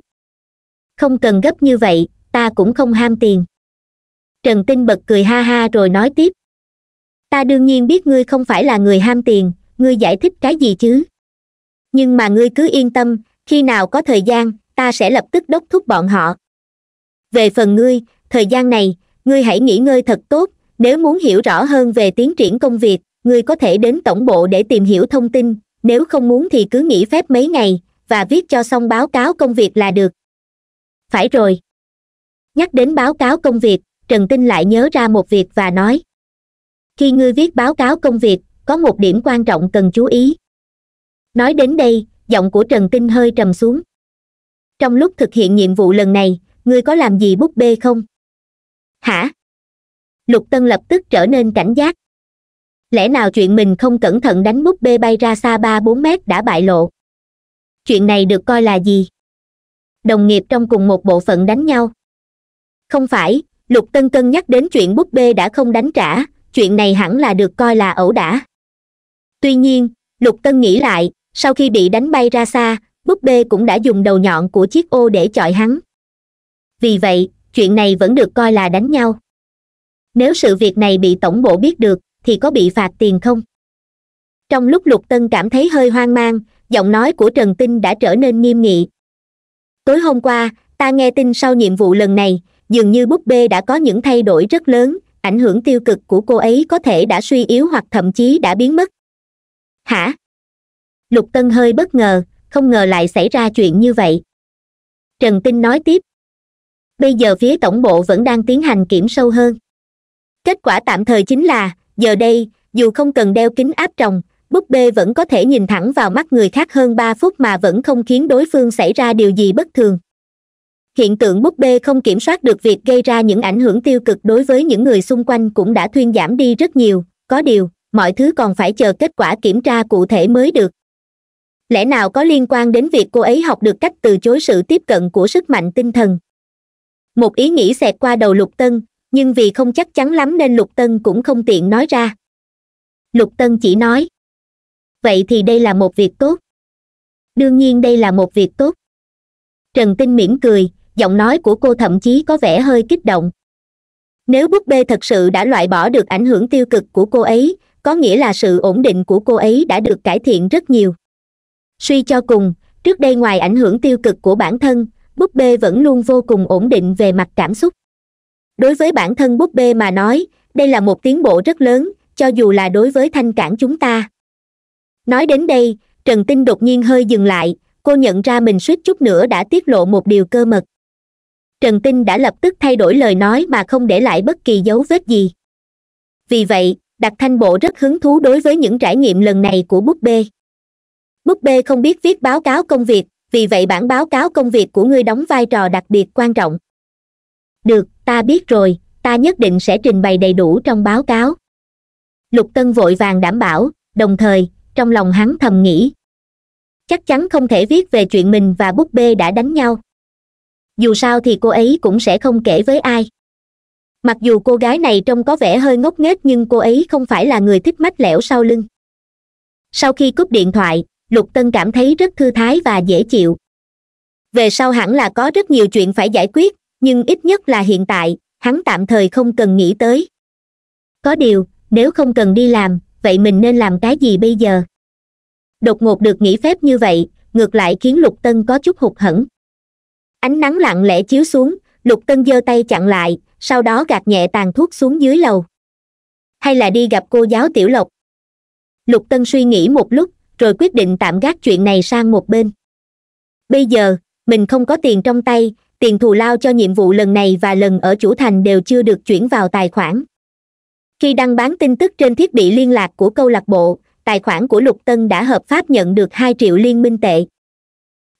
không cần gấp như vậy ta cũng không ham tiền trần tinh bật cười ha ha rồi nói tiếp ta đương nhiên biết ngươi không phải là người ham tiền ngươi giải thích cái gì chứ nhưng mà ngươi cứ yên tâm khi nào có thời gian ta sẽ lập tức đốc thúc bọn họ về phần ngươi thời gian này ngươi hãy nghỉ ngơi thật tốt nếu muốn hiểu rõ hơn về tiến triển công việc ngươi có thể đến tổng bộ để tìm hiểu thông tin nếu không muốn thì cứ nghỉ phép mấy ngày và viết cho xong báo cáo công việc là được phải rồi nhắc đến báo cáo công việc trần tinh lại nhớ ra một việc và nói khi ngươi viết báo cáo công việc có một điểm quan trọng cần chú ý nói đến đây giọng của trần tinh hơi trầm xuống trong lúc thực hiện nhiệm vụ lần này ngươi có làm gì búp bê không hả lục tân lập tức trở nên cảnh giác lẽ nào chuyện mình không cẩn thận đánh búp bê bay ra xa ba bốn mét đã bại lộ chuyện này được coi là gì đồng nghiệp trong cùng một bộ phận đánh nhau không phải lục tân cân nhắc đến chuyện búp bê đã không đánh trả chuyện này hẳn là được coi là ẩu đả tuy nhiên lục tân nghĩ lại sau khi bị đánh bay ra xa búp bê cũng đã dùng đầu nhọn của chiếc ô để chọi hắn vì vậy chuyện này vẫn được coi là đánh nhau nếu sự việc này bị tổng bộ biết được thì có bị phạt tiền không trong lúc lục tân cảm thấy hơi hoang mang giọng nói của trần tinh đã trở nên nghiêm nghị tối hôm qua ta nghe tin sau nhiệm vụ lần này dường như búp bê đã có những thay đổi rất lớn ảnh hưởng tiêu cực của cô ấy có thể đã suy yếu hoặc thậm chí đã biến mất hả lục tân hơi bất ngờ không ngờ lại xảy ra chuyện như vậy trần tinh nói tiếp bây giờ phía tổng bộ vẫn đang tiến hành kiểm sâu hơn kết quả tạm thời chính là giờ đây dù không cần đeo kính áp tròng búp bê vẫn có thể nhìn thẳng vào mắt người khác hơn ba phút mà vẫn không khiến đối phương xảy ra điều gì bất thường hiện tượng búp bê không kiểm soát được việc gây ra những ảnh hưởng tiêu cực đối với những người xung quanh cũng đã thuyên giảm đi rất nhiều có điều mọi thứ còn phải chờ kết quả kiểm tra cụ thể mới được lẽ nào có liên quan đến việc cô ấy học được cách từ chối sự tiếp cận của sức mạnh tinh thần một ý nghĩ xẹt qua đầu lục tân nhưng vì không chắc chắn lắm nên lục tân cũng không tiện nói ra lục tân chỉ nói vậy thì đây là một việc tốt đương nhiên đây là một việc tốt trần tinh mỉm cười giọng nói của cô thậm chí có vẻ hơi kích động nếu búp bê thật sự đã loại bỏ được ảnh hưởng tiêu cực của cô ấy có nghĩa là sự ổn định của cô ấy đã được cải thiện rất nhiều suy cho cùng trước đây ngoài ảnh hưởng tiêu cực của bản thân búp bê vẫn luôn vô cùng ổn định về mặt cảm xúc đối với bản thân búp bê mà nói đây là một tiến bộ rất lớn cho dù là đối với thanh cản chúng ta nói đến đây trần tinh đột nhiên hơi dừng lại cô nhận ra mình suýt chút nữa đã tiết lộ một điều cơ mật trần tinh đã lập tức thay đổi lời nói mà không để lại bất kỳ dấu vết gì vì vậy đặc thanh bộ rất hứng thú đối với những trải nghiệm lần này của búp bê búp bê không biết viết báo cáo công việc vì vậy bản báo cáo công việc của ngươi đóng vai trò đặc biệt quan trọng được ta biết rồi ta nhất định sẽ trình bày đầy đủ trong báo cáo lục tân vội vàng đảm bảo đồng thời trong lòng hắn thầm nghĩ chắc chắn không thể viết về chuyện mình và búp bê đã đánh nhau dù sao thì cô ấy cũng sẽ không kể với ai mặc dù cô gái này trông có vẻ hơi ngốc nghếch nhưng cô ấy không phải là người thích mách lẻo sau lưng sau khi cúp điện thoại lục tân cảm thấy rất thư thái và dễ chịu về sau hẳn là có rất nhiều chuyện phải giải quyết nhưng ít nhất là hiện tại hắn tạm thời không cần nghĩ tới có điều nếu không cần đi làm vậy mình nên làm cái gì bây giờ đột ngột được nghỉ phép như vậy ngược lại khiến lục tân có chút hụt hẫng ánh nắng lặng lẽ chiếu xuống lục tân giơ tay chặn lại sau đó gạt nhẹ tàn thuốc xuống dưới lầu hay là đi gặp cô giáo tiểu lộc lục tân suy nghĩ một lúc rồi quyết định tạm gác chuyện này sang một bên bây giờ mình không có tiền trong tay tiền thù lao cho nhiệm vụ lần này và lần ở chủ thành đều chưa được chuyển vào tài khoản khi đăng bán tin tức trên thiết bị liên lạc của câu lạc bộ tài khoản của lục tân đã hợp pháp nhận được hai triệu liên minh tệ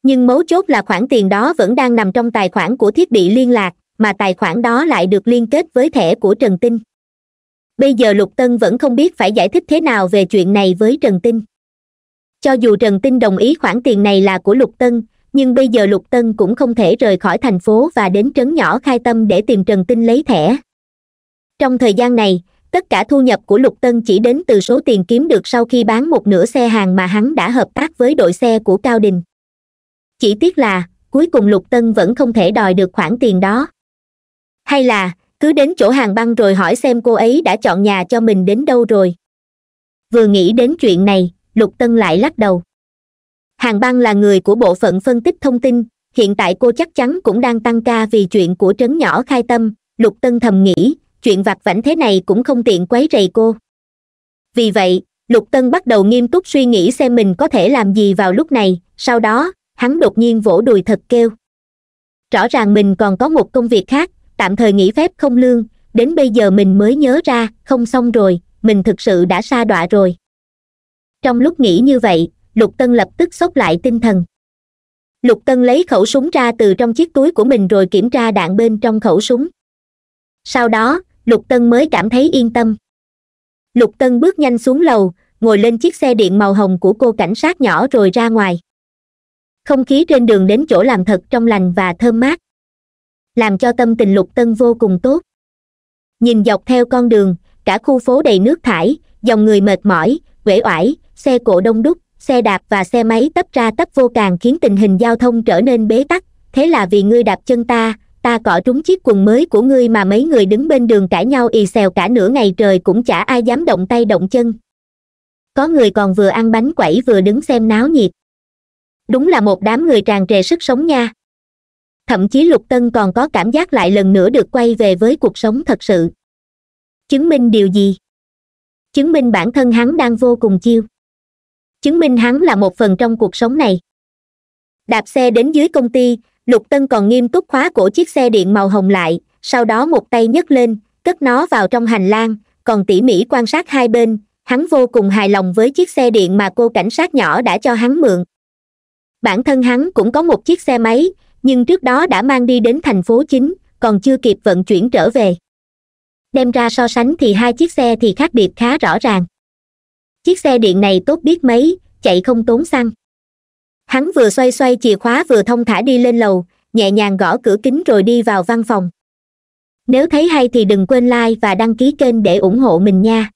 nhưng mấu chốt là khoản tiền đó vẫn đang nằm trong tài khoản của thiết bị liên lạc mà tài khoản đó lại được liên kết với thẻ của trần tinh bây giờ lục tân vẫn không biết phải giải thích thế nào về chuyện này với trần tinh cho dù trần tinh đồng ý khoản tiền này là của lục tân nhưng bây giờ lục tân cũng không thể rời khỏi thành phố và đến trấn nhỏ khai tâm để tìm trần tinh lấy thẻ trong thời gian này tất cả thu nhập của lục tân chỉ đến từ số tiền kiếm được sau khi bán một nửa xe hàng mà hắn đã hợp tác với đội xe của cao đình chỉ tiếc là cuối cùng lục tân vẫn không thể đòi được khoản tiền đó hay là cứ đến chỗ hàng băng rồi hỏi xem cô ấy đã chọn nhà cho mình đến đâu rồi vừa nghĩ đến chuyện này lục tân lại lắc đầu hàng băng là người của bộ phận phân tích thông tin hiện tại cô chắc chắn cũng đang tăng ca vì chuyện của trấn nhỏ khai tâm lục tân thầm nghĩ chuyện vặt vảnh thế này cũng không tiện quấy rầy cô vì vậy lục tân bắt đầu nghiêm túc suy nghĩ xem mình có thể làm gì vào lúc này sau đó hắn đột nhiên vỗ đùi thật kêu rõ ràng mình còn có một công việc khác tạm thời nghỉ phép không lương đến bây giờ mình mới nhớ ra không xong rồi mình thực sự đã sa đọa rồi trong lúc nghĩ như vậy lục tân lập tức sốc lại tinh thần lục tân lấy khẩu súng ra từ trong chiếc túi của mình rồi kiểm tra đạn bên trong khẩu súng sau đó lục tân mới cảm thấy yên tâm lục tân bước nhanh xuống lầu ngồi lên chiếc xe điện màu hồng của cô cảnh sát nhỏ rồi ra ngoài không khí trên đường đến chỗ làm thật trong lành và thơm mát làm cho tâm tình lục tân vô cùng tốt nhìn dọc theo con đường cả khu phố đầy nước thải dòng người mệt mỏi uể oải xe cộ đông đúc xe đạp và xe máy tấp ra tấp vô càng khiến tình hình giao thông trở nên bế tắc thế là vì ngươi đạp chân ta ta cọ trúng chiếc quần mới của ngươi mà mấy người đứng bên đường cãi nhau ì xèo cả nửa ngày trời cũng chả ai dám động tay động chân có người còn vừa ăn bánh quẩy vừa đứng xem náo nhiệt đúng là một đám người tràn trề sức sống nha thậm chí lục tân còn có cảm giác lại lần nữa được quay về với cuộc sống thật sự chứng minh điều gì chứng minh bản thân hắn đang vô cùng chiêu chứng minh hắn là một phần trong cuộc sống này đạp xe đến dưới công ty lục tân còn nghiêm túc khóa cổ chiếc xe điện màu hồng lại sau đó một tay nhấc lên cất nó vào trong hành lang còn tỉ mỉ quan sát hai bên hắn vô cùng hài lòng với chiếc xe điện mà cô cảnh sát nhỏ đã cho hắn mượn bản thân hắn cũng có một chiếc xe máy nhưng trước đó đã mang đi đến thành phố chính còn chưa kịp vận chuyển trở về đem ra so sánh thì hai chiếc xe thì khác biệt khá rõ ràng chiếc xe điện này tốt biết mấy chạy không tốn xăng hắn vừa xoay xoay chìa khóa vừa thông thả đi lên lầu nhẹ nhàng gõ cửa kính rồi đi vào văn phòng nếu thấy hay thì đừng quên like và đăng ký kênh để ủng hộ mình nha